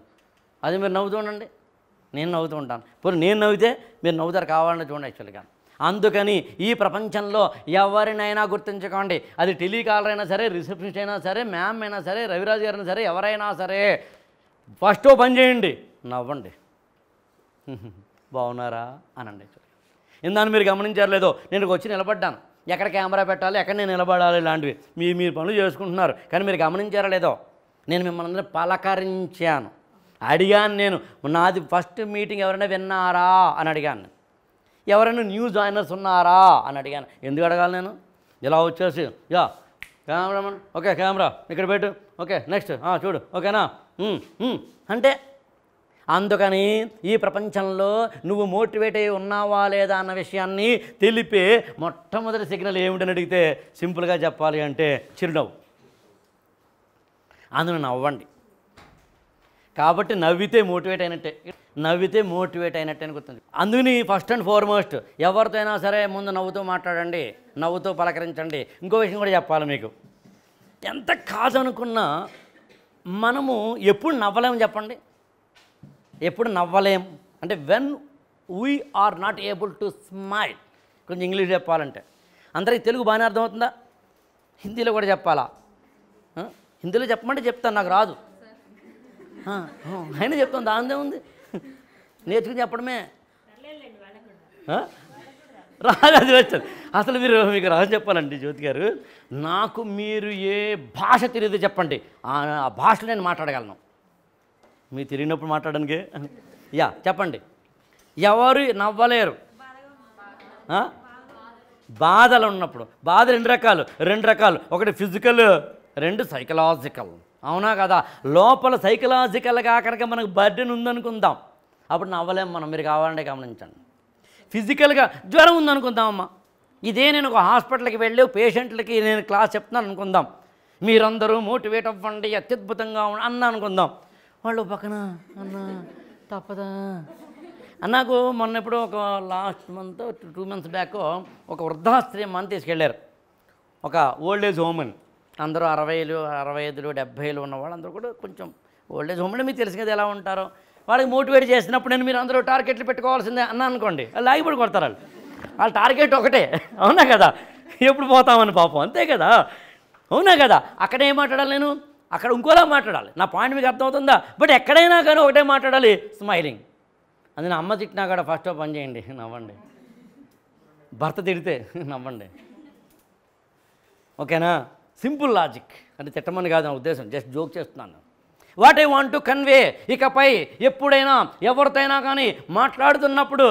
అది మీరు నవ్వుతూ ఉండండి నేను నవ్వుతూ ఉంటాను ఇప్పుడు నేను నవ్వితే మీరు నవ్వుతారు కావాలని చూడండి యాక్చువల్గా అందుకని ఈ ప్రపంచంలో ఎవరినైనా గుర్తించుకోండి అది టెలికాలర్ అయినా సరే రిసెప్షనిస్ట్ అయినా సరే మ్యామ్ అయినా సరే రవిరాజు గారైనా సరే ఎవరైనా సరే ఫస్ట్ పని చేయండి నవ్వండి బాగున్నారా అనండి ఇందాన్ని మీరు గమనించారలేదో నేను వచ్చి నిలబడ్డాను ఎక్కడ కెమెరా పెట్టాలి ఎక్కడ నేను నిలబడాలి ఇలాంటివి మీ మీరు పనులు చేసుకుంటున్నారు కానీ మీరు గమనించారా లేదో నేను మిమ్మల్ని అందరూ పలకరించాను అడిగాను నేను నాది ఫస్ట్ మీటింగ్ ఎవరైనా విన్నారా అని అడిగాను ఎవరైనా న్యూ జాయినర్స్ ఉన్నారా అని అడిగాను ఎందుకు అడగాలి నేను ఇలా వచ్చేసి యా కెమెరామన్ ఓకే కెమెరా ఇక్కడ పెట్టు ఓకే నెక్స్ట్ చూడు ఓకేనా అంటే అందుకని ఈ ప్రపంచంలో నువ్వు మోటివేట్ అయ్యి ఉన్నావా లేదా అన్న విషయాన్ని తెలిపే మొట్టమొదటి సిగ్నల్ ఏమిటని అడిగితే సింపుల్గా చెప్పాలి అంటే చిరునవ్వు అందులో నవ్వండి కాబట్టి నవ్వితే మోటివేట్ అయినట్టే నవ్వితే మోటివేట్ అయినట్టే అని గుర్తుంది అందుని ఫస్ట్ అండ్ ఫార్మోస్ట్ అయినా సరే ముందు నవ్వుతూ మాట్లాడండి నవ్వుతూ పలకరించండి ఇంకో విషయం కూడా చెప్పాలి మీకు ఎంత కాదనుకున్నా మనము ఎప్పుడు నవ్వలేము చెప్పండి ఎప్పుడు నవ్వలేం అంటే when we are not able to smile కొంచెం ఇంగ్లీష్ చెప్పాలంటే అందరికీ తెలుగు బాగానే అర్థమవుతుందా హిందీలో కూడా చెప్పాలా హిందీలో చెప్పమంటే చెప్తాను నాకు రాదు అయినా చెప్తాను దానిదే ఉంది నేర్చుకుని చెప్పడమే రాదు అది వచ్చారు అసలు మీరు మీకు రాజు చెప్పాలండి జ్యోతి గారు నాకు మీరు ఏ భాష తెలియదు చెప్పండి ఆ భాష నేను మాట్లాడగలను మీ తిరిగినప్పుడు మాట్లాడడానికి యా చెప్పండి ఎవరు నవ్వలేరు బాధలు ఉన్నప్పుడు బాధలు రెండు రకాలు రెండు రకాలు ఒకటి ఫిజికల్ రెండు సైకలాజికల్ అవునా కదా లోపల సైకలాజికల్గా కనుక మనకు బర్డెన్ ఉందనుకుందాం అప్పుడు నవ్వలేము మనం మీరు కావాలంటే గమనించండి ఫిజికల్గా జ్వరం ఉందనుకుందామమ్మా ఇదే నేను ఒక హాస్పిటల్కి వెళ్ళి పేషెంట్లకి నేను క్లాస్ చెప్తున్నాను అనుకుందాం మీరందరూ మోటివేట్ అవ్వండి అత్యద్భుతంగా అన్న అనుకుందాం వాళ్ళు పక్కన అన్న తప్పదా నాకు మొన్న ఎప్పుడు ఒక last month two months back ఒక వృద్ధాశ్రమం తీసుకెళ్ళారు ఒక ఓల్డ్ ఏజ్ హోమ్ అని అందరూ అరవైలు అరవై ఐదులు డెబ్బైలు ఉన్న వాళ్ళందరూ కూడా కొంచెం ఓల్డ్ ఏజ్ హోమ్ మీకు తెలుసు కదా ఎలా ఉంటారో వాళ్ళకి మోటివేట్ చేసినప్పుడు నేను మీరు అందరూ టార్గెట్లు పెట్టుకోవాల్సిందే అన్న అనుకోండి వాళ్ళు లాగిపోయి కొడతారు వాళ్ళు వాళ్ళ టార్గెట్ ఒకటే అవునా కదా ఎప్పుడు పోతామని పాపం అంతే కదా అవునా కదా అక్కడ ఏం మాట్లాడాలి నేను అక్కడ ఇంకోలా మాట్లాడాలి నా పాయింట్ మీకు అర్థమవుతుందా బట్ ఎక్కడైనా కానీ ఒకటే మాట్లాడాలి స్మైలింగ్ అది నా అమ్మ తిట్టినా కూడా ఫస్ట్ పని చేయండి నవ్వండి భర్త తిడితే నవ్వండి ఓకేనా సింపుల్ లాజిక్ అంటే తిట్టమని కాదు నా ఉద్దేశం జస్ట్ జోక్ చేస్తున్నాను what I want to convey ఇకపై ఎప్పుడైనా ఎవరితోనా కానీ మాట్లాడుతున్నప్పుడు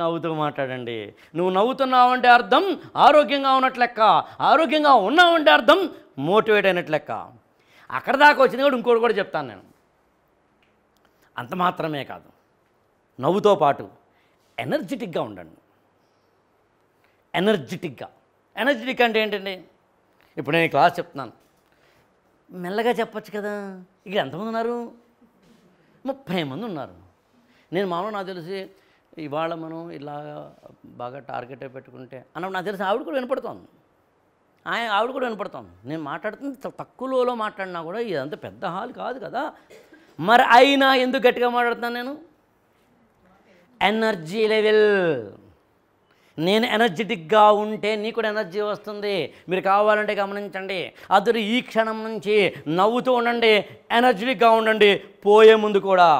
నవ్వుతూ మాట్లాడండి నువ్వు నవ్వుతున్నావు అంటే అర్థం ఆరోగ్యంగా ఉన్నట్లెక్క ఆరోగ్యంగా ఉన్నావు అంటే అర్థం మోటివేట్ అయినట్లెక్క అక్కడ దాకా వచ్చింది కూడా ఇంకోటి కూడా చెప్తాను నేను అంత మాత్రమే కాదు నవ్వుతో పాటు ఎనర్జెటిక్గా ఉండండి ఎనర్జెటిక్గా ఎనర్జెటిక్ అంటే ఏంటండి ఇప్పుడు నేను క్లాస్ చెప్తున్నాను మెల్లగా చెప్పచ్చు కదా ఇక్కడ ఎంతమంది ఉన్నారు ముప్పై మంది ఉన్నారు నేను మామూలు నాకు తెలిసి ఇవాళ మనం ఇలా బాగా టార్గెట్ పెట్టుకుంటే అన్నప్పుడు నాకు తెలిసి ఆవిడ కూడా వినపడుతోంది ఆయన ఆవిడ కూడా వినపడుతుంది నేను మాట్లాడుతుంది తక్కువలో మాట్లాడినా కూడా ఇదంతా పెద్ద హాల్ కాదు కదా మరి అయినా ఎందుకు గట్టిగా మాట్లాడుతున్నాను నేను ఎనర్జీ లెవెల్ నేను ఎనర్జెటిక్గా ఉంటే నీకు కూడా ఎనర్జీ వస్తుంది మీరు కావాలంటే గమనించండి అతడు ఈ క్షణం నుంచి నవ్వుతూ ఉండండి ఎనర్జెటిక్గా ఉండండి పోయే ముందు కూడా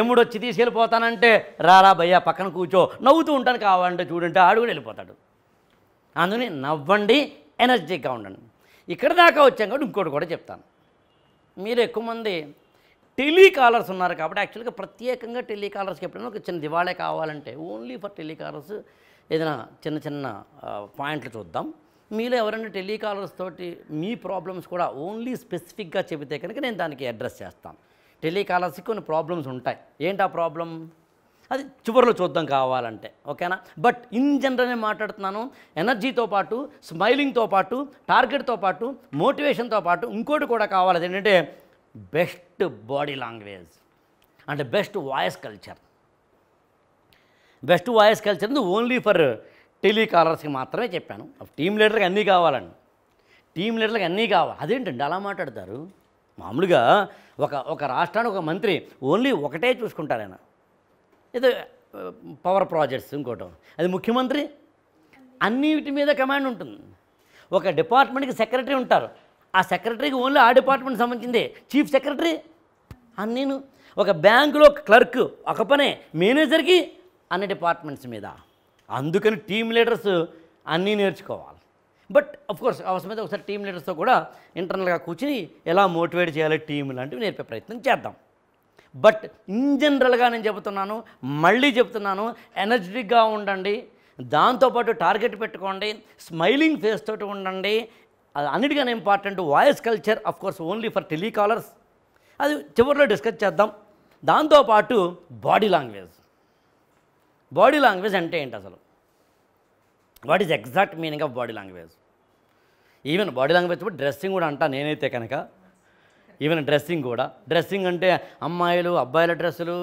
ఎముడు వచ్చి తీసుకెళ్ళిపోతానంటే రారా భయ్యా పక్కన కూర్చో నవ్వుతూ ఉంటాను కావాలంటే చూడంటే ఆడు కూడా వెళ్ళిపోతాడు అందుకని నవ్వండి ఎనర్జీగా ఉండండి ఇక్కడ దాకా వచ్చాం కాబట్టి ఇంకోటి కూడా చెప్తాను మీరు ఎక్కువ మంది టెలికాలర్స్ ఉన్నారు కాబట్టి యాక్చువల్గా ప్రత్యేకంగా టెలికాలర్స్కి ఎప్పుడైనా ఒక చిన్న దివాళే కావాలంటే ఓన్లీ ఫర్ టెలికాలర్స్ ఏదైనా చిన్న చిన్న పాయింట్లు చూద్దాం మీలో ఎవరైనా టెలికాలర్స్ తోటి మీ ప్రాబ్లమ్స్ కూడా ఓన్లీ స్పెసిఫిక్గా చెబితే కనుక నేను దానికి అడ్రస్ చేస్తాను టెలికాలర్స్కి కొన్ని ప్రాబ్లమ్స్ ఉంటాయి ఏంటి ఆ ప్రాబ్లం అది చివరిలో చూద్దాం కావాలంటే ఓకేనా బట్ ఇన్ జనరల్ నేను మాట్లాడుతున్నాను ఎనర్జీతో పాటు స్మైలింగ్తో పాటు టార్గెట్తో పాటు మోటివేషన్తో పాటు ఇంకోటి కూడా కావాలి ఏంటంటే బెస్ట్ బాడీ లాంగ్వేజ్ అంటే best voice culture best voice culture only for టెలికాలర్స్కి మాత్రమే చెప్పాను టీమ్ లీడర్కి అన్నీ కావాలండి టీం లీడర్లకు అన్నీ కావాలి అదేంటండి అలా మాట్లాడతారు మామూలుగా ఒక ఒక రాష్ట్రానికి ఒక మంత్రి ఓన్లీ ఒకటే చూసుకుంటారు ఆయన ఏదో పవర్ ప్రాజెక్ట్స్ ఇంకోటం అది ముఖ్యమంత్రి అన్నిటి మీద కమాండ్ ఉంటుంది ఒక డిపార్ట్మెంట్కి సెక్రటరీ ఉంటారు ఆ సెక్రటరీకి ఓన్లీ ఆ డిపార్ట్మెంట్ సంబంధించింది చీఫ్ సెక్రటరీ అని నేను ఒక బ్యాంకులో క్లర్క్ ఒక పనే మేనేజర్కి అన్ని డిపార్ట్మెంట్స్ మీద అందుకని టీమ్ లీడర్స్ అన్నీ నేర్చుకోవాలి బట్ కోర్స్ అవసరం మీద ఒకసారి టీమ్ లీడర్స్తో కూడా ఇంటర్నల్గా కూర్చుని ఎలా మోటివేట్ చేయాలి టీం లాంటివి నేర్పే ప్రయత్నం చేద్దాం బట్ ఇన్ జనరల్గా నేను చెబుతున్నాను మళ్ళీ చెబుతున్నాను ఎనర్జెటిక్గా ఉండండి దాంతోపాటు టార్గెట్ పెట్టుకోండి స్మైలింగ్ ఫేస్ తోటి ఉండండి అన్నిటికన్నా important voice culture of course only for telecallers అది చివరిలో డిస్కస్ చేద్దాం దాంతోపాటు బాడీ లాంగ్వేజ్ బాడీ లాంగ్వేజ్ అంటే ఏంటి అసలు what is exact meaning of body language even body language dressing కూడా అంటా నేనైతే కనుక ఈవెన్ డ్రెస్సింగ్ కూడా డ్రెస్సింగ్ అంటే అమ్మాయిలు అబ్బాయిల డ్రెస్సులు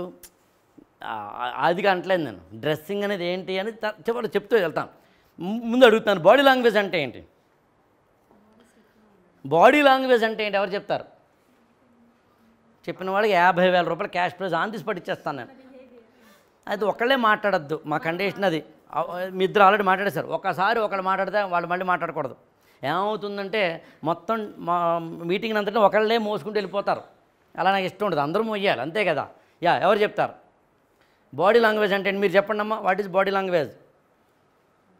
అది అంటలేదు నేను డ్రెస్సింగ్ అనేది ఏంటి అని చెప్పాలి చెప్తూ వెళ్తాను ముందు అడుగుతాను బాడీ లాంగ్వేజ్ అంటే ఏంటి బాడీ లాంగ్వేజ్ అంటే ఏంటి ఎవరు చెప్తారు చెప్పిన వాళ్ళకి యాభై వేల రూపాయలు క్యాష్ ప్రైజ్ ఆన్ తీసి పట్టించేస్తాను నేను అది ఒకళ్ళే మాట్లాడద్దు మా కండిషన్ అది మీ ఇద్దరు ఆల్రెడీ మాట్లాడేశారు ఒకసారి ఒకళ్ళు మాట్లాడితే వాళ్ళు మళ్ళీ మాట్లాడకూడదు ఏమవుతుందంటే మొత్తం మా మీటింగ్ అంతటా ఒకళ్ళే మోసుకుంటూ వెళ్ళిపోతారు అలా నాకు ఇష్టం ఉండదు అందరూ మోయాలి అంతే కదా యా ఎవరు చెప్తారు బాడీ లాంగ్వేజ్ అంటే మీరు చెప్పండి అమ్మా వాట్ ఈజ్ బాడీ లాంగ్వేజ్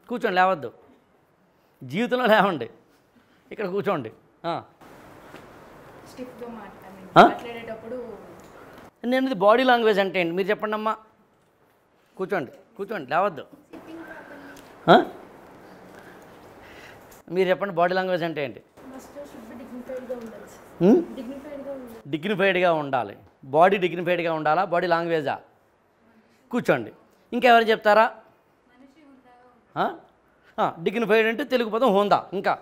కూర్చోండి లేవద్దు జీవితంలో లేవండి ఇక్కడ కూర్చోండి నేను బాడీ లాంగ్వేజ్ అంటే మీరు చెప్పండి అమ్మా కూర్చోండి కూర్చోండి లేవద్దు మీరు చెప్పండి బాడీ లాంగ్వేజ్ అంటే ఏంటి డిగ్నిఫైడ్గా ఉండాలి బాడీ hmm? డిగ్నిఫైడ్గా ఉండాలా బాడీ లాంగ్వేజా కూర్చోండి ఇంకెవరు చెప్తారా డిగ్నిఫైడ్ అంటే తెలుగు పదం హోందా ఇంకా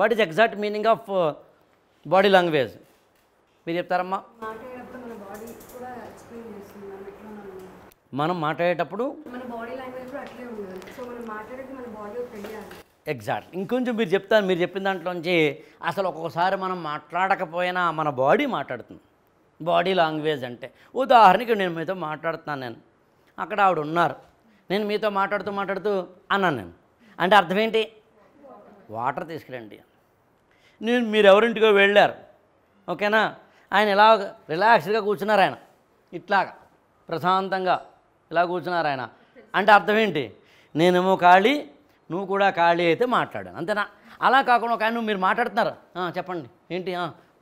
what is exact meaning of body language మీరు చెప్తారమ్మా మనం మాట్లాడేటప్పుడు ఎగ్జాక్ట్ ఇంకొంచెం మీరు చెప్తాను మీరు చెప్పిన దాంట్లోంచి అసలు ఒక్కొక్కసారి మనం మాట్లాడకపోయినా మన బాడీ మాట్లాడుతుంది బాడీ లాంగ్వేజ్ అంటే ఉదాహరణకి నేను మీతో మాట్లాడుతున్నాను నేను అక్కడ ఆవిడ ఉన్నారు నేను మీతో మాట్లాడుతూ మాట్లాడుతూ అన్నాను నేను అంటే అర్థం ఏంటి వాటర్ తీసుకురండి నేను మీరు ఎవరింటికో వెళ్ళారు ఓకేనా ఆయన ఇలా రిలాక్స్డ్గా కూర్చున్నారు ఆయన ఇట్లాగా ప్రశాంతంగా ఇలా కూర్చున్నారు ఆయన అంటే అర్థం ఏంటి నేనేమో ఖాళీ నువ్వు కూడా ఖాళీ అయితే మాట్లాడాను అంతేనా అలా కాకుండా ఒక ఆయన మీరు మాట్లాడుతున్నారు చెప్పండి ఏంటి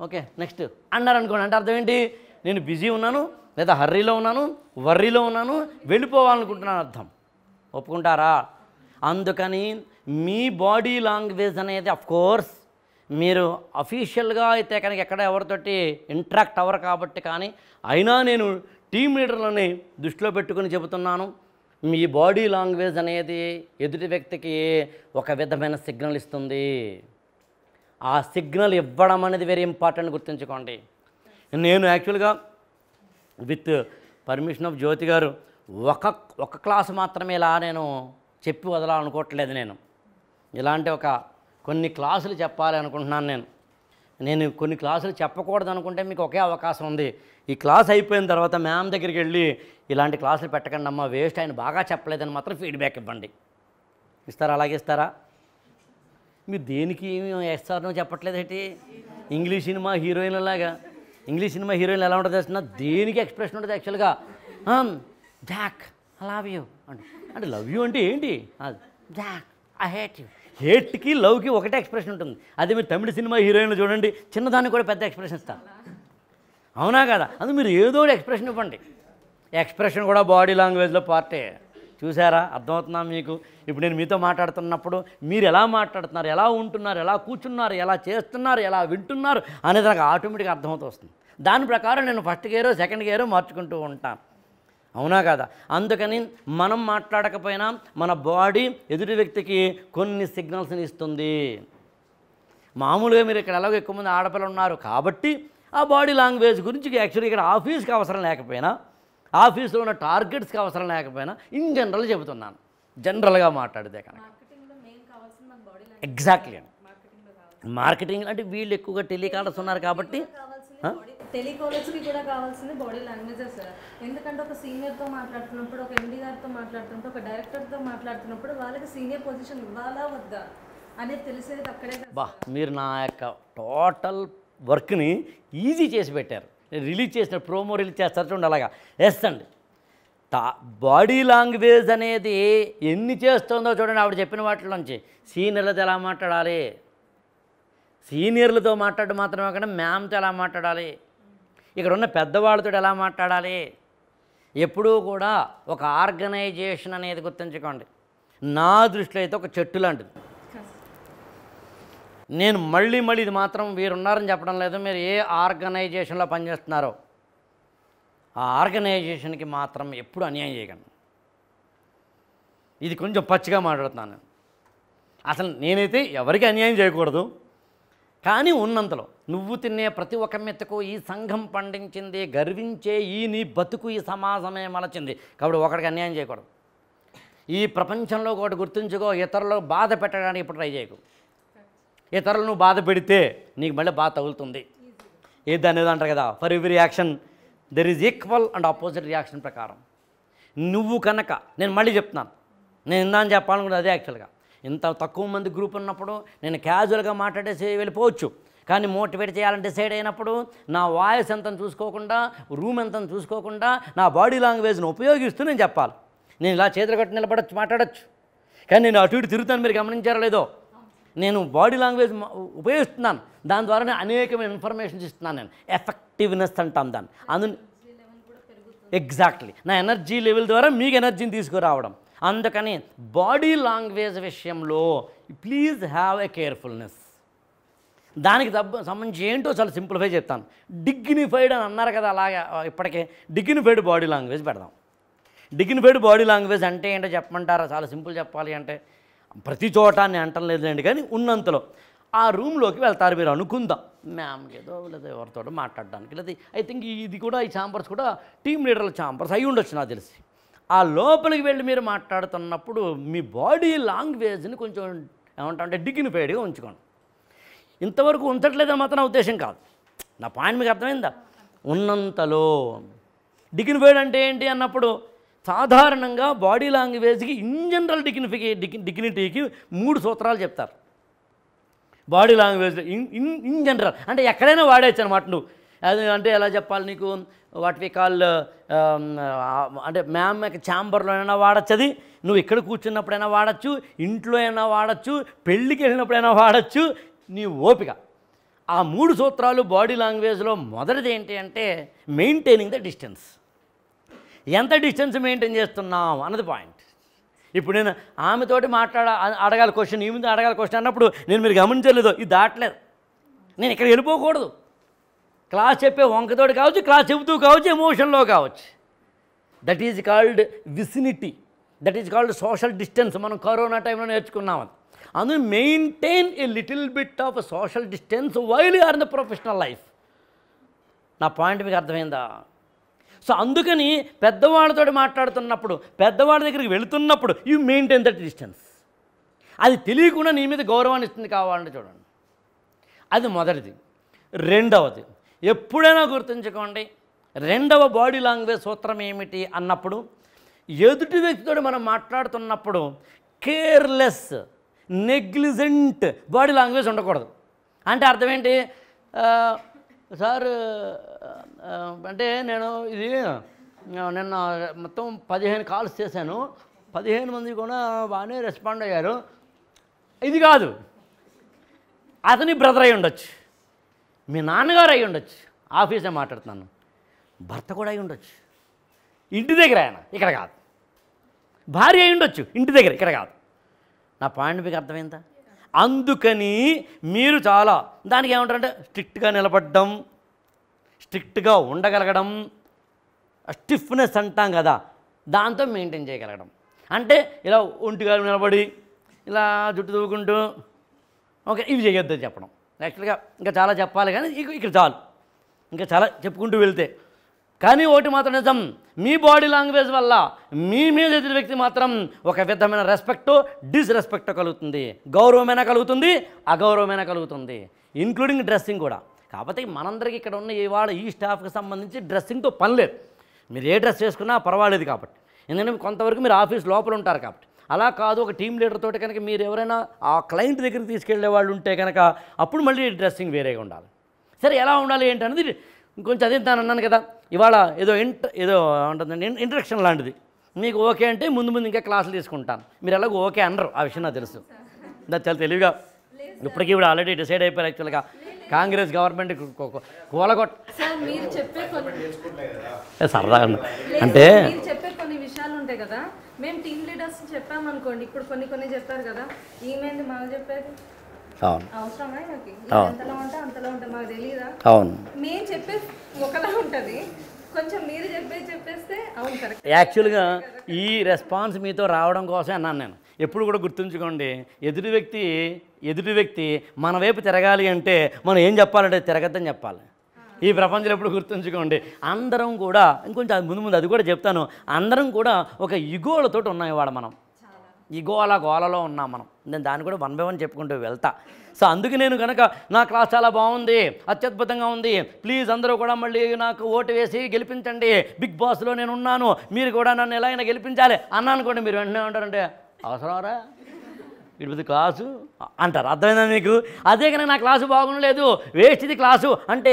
ఓకే నెక్స్ట్ అన్నారు అనుకోండి అంటే అర్థం ఏంటి నేను బిజీ ఉన్నాను లేదా హర్రీలో ఉన్నాను వర్రీలో ఉన్నాను వెళ్ళిపోవాలనుకుంటున్నాను అర్థం ఒప్పుకుంటారా అందుకని మీ బాడీ లాంగ్వేజ్ అనేది కోర్స్ మీరు అఫీషియల్గా అయితే కనుక ఎక్కడ ఎవరితోటి ఇంట్రాక్ట్ అవ్వరు కాబట్టి కానీ అయినా నేను టీం లీడర్లని దృష్టిలో పెట్టుకుని చెబుతున్నాను మీ బాడీ లాంగ్వేజ్ అనేది ఎదుటి వ్యక్తికి ఒక విధమైన సిగ్నల్ ఇస్తుంది ఆ సిగ్నల్ ఇవ్వడం అనేది వెరీ ఇంపార్టెంట్ గుర్తుంచుకోండి నేను యాక్చువల్గా విత్ పర్మిషన్ ఆఫ్ జ్యోతి గారు ఒక ఒక క్లాస్ మాత్రమే ఇలా నేను చెప్పి వదలాలనుకోవట్లేదు నేను ఇలాంటి ఒక కొన్ని క్లాసులు చెప్పాలి అనుకుంటున్నాను నేను నేను కొన్ని క్లాసులు చెప్పకూడదు అనుకుంటే మీకు ఒకే అవకాశం ఉంది ఈ క్లాస్ అయిపోయిన తర్వాత మ్యామ్ దగ్గరికి వెళ్ళి ఇలాంటి క్లాసులు పెట్టకండి అమ్మా వేస్ట్ ఆయన బాగా చెప్పలేదని మాత్రం ఫీడ్బ్యాక్ ఇవ్వండి ఇస్తారా అలాగే ఇస్తారా మీరు దేనికి ఎస్ఆర్నో ఏంటి ఇంగ్లీష్ సినిమా హీరోయిన్లాగా ఇంగ్లీష్ సినిమా హీరోయిన్ ఎలా ఉంటుంది తెలిసిన దేనికి ఎక్స్ప్రెషన్ ఉంటుంది యాక్చువల్గా జాక్ ఐ లవ్ యూ అంటే లవ్ యూ అంటే ఏంటి జాక్ ఐ హేట్ యూ హేట్కి లవ్కి ఒకటే ఎక్స్ప్రెషన్ ఉంటుంది అదే మీరు తమిళ సినిమా హీరోయిన్లు చూడండి చిన్నదాన్ని కూడా పెద్ద ఎక్స్ప్రెషన్ ఇస్తాను అవునా కదా అది మీరు ఏదో ఎక్స్ప్రెషన్ ఇవ్వండి ఎక్స్ప్రెషన్ కూడా బాడీ లాంగ్వేజ్లో పార్టే చూసారా అర్థమవుతున్నా మీకు ఇప్పుడు నేను మీతో మాట్లాడుతున్నప్పుడు మీరు ఎలా మాట్లాడుతున్నారు ఎలా ఉంటున్నారు ఎలా కూర్చున్నారు ఎలా చేస్తున్నారు ఎలా వింటున్నారు అనేది నాకు ఆటోమేటిక్గా అర్థమవుతూ వస్తుంది దాని ప్రకారం నేను ఫస్ట్ గేరో సెకండ్ గేరో మార్చుకుంటూ ఉంటాను అవునా కదా అందుకని మనం మాట్లాడకపోయినా మన బాడీ ఎదుటి వ్యక్తికి కొన్ని సిగ్నల్స్ని ఇస్తుంది మామూలుగా మీరు ఇక్కడ ఎలాగో ఎక్కువ మంది ఆడపిల్లలు ఉన్నారు కాబట్టి ఆ బాడీ లాంగ్వేజ్ గురించి యాక్చువల్లీ ఇక్కడ ఆఫీస్కి అవసరం లేకపోయినా ఆఫీస్లో ఉన్న టార్గెట్స్కి అవసరం లేకపోయినా ఇన్ జనరల్ చెబుతున్నాను జనరల్గా మాట్లాడితే కనుక ఎగ్జాక్ట్లీ అండి మార్కెటింగ్ అంటే వీళ్ళు ఎక్కువగా టెలికాలర్స్ ఉన్నారు కాబట్టి టెలికాలర్స్కి కూడా కావాల్సింది బాడీ లాంగ్వేజెస్ ఎందుకంటే ఒక సీనియర్తో మాట్లాడుతున్నప్పుడు ఒక ఎండి గారితో మాట్లాడుతున్నప్పుడు ఒక డైరెక్టర్తో మాట్లాడుతున్నప్పుడు వాళ్ళకి సీనియర్ పొజిషన్ ఇవ్వాలా వద్దా అనేది తెలిసేది అక్కడే బా మీరు నా యొక్క టోటల్ వర్క్ని ఈజీ చేసి పెట్టారు నేను రిలీజ్ చేసిన ప్రోమో రిలీజ్ చేస్తారు చూడండి అలాగా ఎస్ అండి టా బాడీ లాంగ్వేజ్ అనేది ఎన్ని చేస్తుందో చూడండి ఆవిడ చెప్పిన వాటిలో నుంచి సీనియర్లతో ఎలా మాట్లాడాలి సీనియర్లతో మాట్లాడడం మాత్రమే కాకుండా మ్యామ్తో ఎలా మాట్లాడాలి ఇక్కడ ఉన్న పెద్దవాళ్ళతో ఎలా మాట్లాడాలి ఎప్పుడూ కూడా ఒక ఆర్గనైజేషన్ అనేది గుర్తుంచుకోండి నా దృష్టిలో అయితే ఒక చెట్టు లాంటిది నేను మళ్ళీ మళ్ళీ ఇది మాత్రం వీరున్నారని చెప్పడం లేదు మీరు ఏ ఆర్గనైజేషన్లో పనిచేస్తున్నారో ఆ ఆర్గనైజేషన్కి మాత్రం ఎప్పుడు అన్యాయం చేయగలను ఇది కొంచెం పచ్చిగా మాట్లాడుతున్నాను అసలు నేనైతే ఎవరికి అన్యాయం చేయకూడదు కానీ ఉన్నంతలో నువ్వు తినే ప్రతి ఒక్క మెత్తకు ఈ సంఘం పండించింది గర్వించే ఈ నీ బతుకు ఈ సమాజమే మలచింది కాబట్టి ఒకడికి అన్యాయం చేయకూడదు ఈ ప్రపంచంలో ఒకటి గుర్తుంచుకో ఇతరులకు బాధ పెట్టడానికి ఇప్పుడు ట్రై చేయకు ఇతరులను బాధ పెడితే నీకు మళ్ళీ బాధ తగులుతుంది ఏది అనేది అంటారు కదా for every reaction there is equal and opposite reaction ప్రకారం నువ్వు కనుక నేను మళ్ళీ చెప్తున్నాను నేను ఇందాని చెప్పాలనుకుంటే అదే యాక్చువల్గా ఇంత తక్కువ మంది గ్రూప్ ఉన్నప్పుడు నేను క్యాజువల్గా మాట్లాడేసి వెళ్ళిపోవచ్చు కానీ మోటివేట్ చేయాలంటే డిసైడ్ అయినప్పుడు నా వాయిస్ ఎంత చూసుకోకుండా రూమ్ ఎంత చూసుకోకుండా నా బాడీ లాంగ్వేజ్ని ఉపయోగిస్తూ నేను చెప్పాలి నేను ఇలా చేతులు కట్టి నిలబడచ్చు మాట్లాడచ్చు కానీ నేను అటు ఇటు తిరుగుతాను మీరు గమనించారో లేదో నేను బాడీ లాంగ్వేజ్ ఉపయోగిస్తున్నాను దాని ద్వారానే అనేకమైన ఇన్ఫర్మేషన్స్ ఇస్తున్నాను నేను ఎఫెక్టివ్నెస్ అంటాం దాన్ని అందు ఎగ్జాక్ట్లీ నా ఎనర్జీ లెవెల్ ద్వారా మీకు ఎనర్జీని తీసుకురావడం అందుకని బాడీ లాంగ్వేజ్ విషయంలో ప్లీజ్ హ్యావ్ ఏ కేర్ఫుల్నెస్ దానికి దబ్బ సంబంధించి ఏంటో చాలా సింప్లిఫై చెప్తాను డిగ్నిఫైడ్ అని అన్నారు కదా అలాగే ఇప్పటికే డిగ్నిఫైడ్ బాడీ లాంగ్వేజ్ పెడదాం డిగ్నిఫైడ్ బాడీ లాంగ్వేజ్ అంటే ఏంటో చెప్పమంటారా చాలా సింపుల్ చెప్పాలి అంటే ప్రతి చోట నేను అంటం లేదులేండి కానీ ఉన్నంతలో ఆ రూమ్లోకి వెళ్తారు మీరు అనుకుందాం మ్యామ్కి ఏదో లేదా ఎవరితో మాట్లాడడానికి లేదా ఐ థింక్ ఇది కూడా ఈ ఛాంబర్స్ కూడా టీమ్ లీడర్ల ఛాంబర్స్ అయి ఉండొచ్చు నాకు తెలిసి ఆ లోపలికి వెళ్ళి మీరు మాట్లాడుతున్నప్పుడు మీ బాడీ లాంగ్వేజ్ని కొంచెం ఏమంటామంటే డిగ్నిఫైడ్గా ఉంచుకోండి ఇంతవరకు ఉంచట్లేదని మాత్రం నా ఉద్దేశం కాదు నా పాయింట్ మీకు అర్థమైందా ఉన్నంతలో డిగ్నిఫైడ్ అంటే ఏంటి అన్నప్పుడు సాధారణంగా బాడీ లాంగ్వేజ్కి ఇన్ జనరల్ డిగ్నిఫికే డిగ్నిటీకి మూడు సూత్రాలు చెప్తారు body language in in in general అంటే ఎక్కడైనా వాడేచ్చు అనమాట నువ్వు అది అంటే ఎలా చెప్పాలి నీకు వాట్ వి కాల్ అంటే మ్యామ్ ఛాంబర్లో అయినా అది నువ్వు ఇక్కడ కూర్చున్నప్పుడైనా వాడచ్చు ఇంట్లో అయినా వాడచ్చు పెళ్ళికి వెళ్ళినప్పుడైనా వాడచ్చు నీ ఓపిక ఆ మూడు సూత్రాలు బాడీ లాంగ్వేజ్లో మొదటిది ఏంటి అంటే మెయింటైనింగ్ ద డిస్టెన్స్ ఎంత డిస్టెన్స్ మెయింటైన్ చేస్తున్నావు అన్నది పాయింట్ ఇప్పుడు నేను ఆమెతోటి మాట్లాడ అడగాలి క్వశ్చన్ ఈ ముందు అడగాలి క్వశ్చన్ అన్నప్పుడు నేను మీరు గమనించలేదు ఇది దాటలేదు నేను ఇక్కడ వెళ్ళిపోకూడదు క్లాస్ చెప్పే వంకతోటి కావచ్చు క్లాస్ చెబుతూ కావచ్చు ఎమోషన్లో కావచ్చు that is called vicinity that is called social distance మనం కరోనా టైంలో నేర్చుకున్నాం అది maintain a little bit of social distance while are in the professional life నా పాయింట్ మీకు అర్థమైందా సో అందుకని పెద్దవాడితో మాట్లాడుతున్నప్పుడు పెద్దవాడి దగ్గరికి వెళుతున్నప్పుడు యూ మెయింటైన్ దట్ డిస్టెన్స్ అది తెలియకుండా నీ మీద గౌరవాన్ని ఇస్తుంది కావాలంటే చూడండి అది మొదటిది రెండవది ఎప్పుడైనా గుర్తుంచుకోండి రెండవ బాడీ లాంగ్వేజ్ సూత్రం ఏమిటి అన్నప్పుడు ఎదుటి వ్యక్తితో మనం మాట్లాడుతున్నప్పుడు కేర్లెస్ నెగ్లిజెంట్ బాడీ లాంగ్వేజ్ ఉండకూడదు అంటే అర్థం ఏంటి సార్ అంటే నేను ఇది నిన్న మొత్తం పదిహేను కాల్స్ చేశాను పదిహేను మంది కూడా బాగానే రెస్పాండ్ అయ్యారు ఇది కాదు అతని బ్రదర్ అయి ఉండొచ్చు మీ నాన్నగారు అయి ఉండొచ్చు ఆఫీసే మాట్లాడుతున్నాను భర్త కూడా అయి ఉండొచ్చు ఇంటి దగ్గర ఆయన ఇక్కడ కాదు భార్య అయి ఉండొచ్చు ఇంటి దగ్గర ఇక్కడ కాదు నా పాయింట్ మీకు అర్థమైందా అందుకని మీరు చాలా దానికి ఏమంటారంటే స్ట్రిక్ట్గా నిలబడడం స్ట్రిక్ట్గా ఉండగలగడం స్టిఫ్నెస్ అంటాం కదా దాంతో మెయింటైన్ చేయగలగడం అంటే ఇలా ఒంటిగా నిలబడి ఇలా జుట్టు దూకుంటూ ఓకే ఇవి చేయొద్దని చెప్పడం యాక్చువల్గా ఇంకా చాలా చెప్పాలి కానీ ఇక్కడ చాలు ఇంకా చాలా చెప్పుకుంటూ వెళ్తే కానీ ఒకటి మాత్రం నిజం మీ బాడీ లాంగ్వేజ్ వల్ల మీ మీద ఎదుటి వ్యక్తి మాత్రం ఒక విధమైన రెస్పెక్ట్ డిస్రెస్పెక్ట్ కలుగుతుంది గౌరవమైనా కలుగుతుంది అగౌరవమైనా కలుగుతుంది ఇంక్లూడింగ్ డ్రెస్సింగ్ కూడా కాకపోతే మనందరికీ ఇక్కడ ఉన్న వాడు ఈ స్టాఫ్కి సంబంధించి డ్రెస్సింగ్తో పని లేదు మీరు ఏ డ్రెస్ చేసుకున్నా పర్వాలేదు కాబట్టి ఎందుకంటే కొంతవరకు మీరు ఆఫీస్ లోపల ఉంటారు కాబట్టి అలా కాదు ఒక టీం లీడర్ తోటి కనుక మీరు ఎవరైనా ఆ క్లయింట్ దగ్గర తీసుకెళ్లే వాళ్ళు ఉంటే కనుక అప్పుడు మళ్ళీ డ్రెస్సింగ్ వేరేగా ఉండాలి సరే ఎలా ఉండాలి ఏంటనేది ఇంకొంచెం అదే తాను అన్నాను కదా ఇవాళ ఏదో ఇంట ఏదో ఉంటుందండి ఇంట్రక్షన్ లాంటిది మీకు ఓకే అంటే ముందు ముందు ఇంకా క్లాసులు తీసుకుంటాను మీరు ఎలాగో ఓకే అనరు ఆ విషయం నాకు తెలుసు నాకు చాలా తెలివిగా ఇప్పటికీ ఇప్పుడు ఆల్రెడీ డిసైడ్ అయిపోయారు యాక్చువల్గా కాంగ్రెస్ గవర్నమెంట్ కూలగొట్ట సరదాగా అంటే చెప్పే కొన్ని విషయాలు ఉంటాయి కదా మేము టీమ్ లీడర్స్ చెప్పామనుకోండి ఇప్పుడు కొన్ని కొన్ని చెప్పారు కదా ఈమెంది మాకు చెప్పారు అంతలో ఉంటే అంతలో ఉంటే మాకు తెలియదా మేము ఉంటుంది కొంచెం మీరు చెప్పేస్తే అవును యాక్చువల్గా ఈ రెస్పాన్స్ మీతో రావడం కోసం అన్నాను నేను ఎప్పుడు కూడా గుర్తుంచుకోండి ఎదుటి వ్యక్తి ఎదుటి వ్యక్తి మన వైపు తిరగాలి అంటే మనం ఏం చెప్పాలంటే తిరగద్దని చెప్పాలి ఈ ప్రపంచం ఎప్పుడు గుర్తుంచుకోండి అందరం కూడా ఇంకొంచెం ముందు ముందు అది కూడా చెప్తాను అందరం కూడా ఒక ఇగోలతో ఉన్నాయి ఇవాడ మనం ఇగోల గోలలో ఉన్నాం మనం నేను దాన్ని కూడా వన్ బై వన్ చెప్పుకుంటూ వెళ్తా సో అందుకు నేను కనుక నా క్లాస్ చాలా బాగుంది అత్యద్భుతంగా ఉంది ప్లీజ్ అందరూ కూడా మళ్ళీ నాకు ఓటు వేసి గెలిపించండి బిగ్ బాస్లో నేను ఉన్నాను మీరు కూడా నన్ను ఎలా అయినా గెలిపించాలి అన్నాను కూడా మీరు వెంటనే ఉంటారంటే అవసరంరా వీడి క్లాసు అంటారు అర్థమైందా మీకు అదే కనుక నా క్లాసు బాగుండలేదు వేస్ట్ ఇది క్లాసు అంటే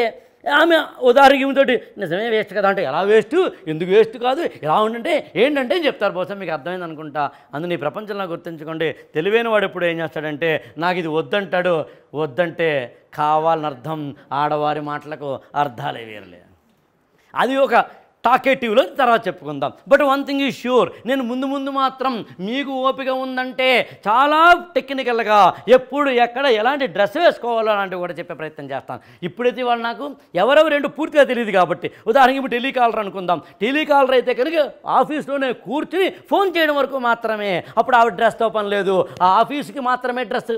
ఆమె ఉదాహరణతో నిజమే వేస్ట్ కదా అంటే ఎలా వేస్ట్ ఎందుకు వేస్ట్ కాదు ఎలా ఉండంటే ఏంటంటే అని చెప్తారు బహుశా మీకు అర్థమైంది అనుకుంటా అందుని ఈ ప్రపంచంలో గుర్తుంచుకోండి తెలివైన వాడు ఎప్పుడు ఏం చేస్తాడంటే నాకు ఇది వద్దంటాడు వద్దంటే కావాలని అర్థం ఆడవారి మాటలకు అర్థాలే వేరలే అది ఒక టాకేటివ్లో తర్వాత చెప్పుకుందాం but one thing is sure నేను ముందు ముందు మాత్రం మీకు ఓపిక ఉందంటే చాలా టెక్నికల్గా ఎప్పుడు ఎక్కడ ఎలాంటి డ్రెస్ వేసుకోవాలో అలాంటివి కూడా చెప్పే ప్రయత్నం చేస్తాను ఇప్పుడైతే వాళ్ళు నాకు ఎవరెవరు రెండు పూర్తిగా తెలియదు కాబట్టి ఉదాహరణకి ఇప్పుడు టెలికాలర్ అనుకుందాం టెలికాలర్ అయితే కనుక ఆఫీస్లోనే కూర్చుని ఫోన్ చేయడం వరకు మాత్రమే అప్పుడు ఆవిడ డ్రెస్తో పని లేదు ఆ ఆఫీస్కి మాత్రమే డ్రెస్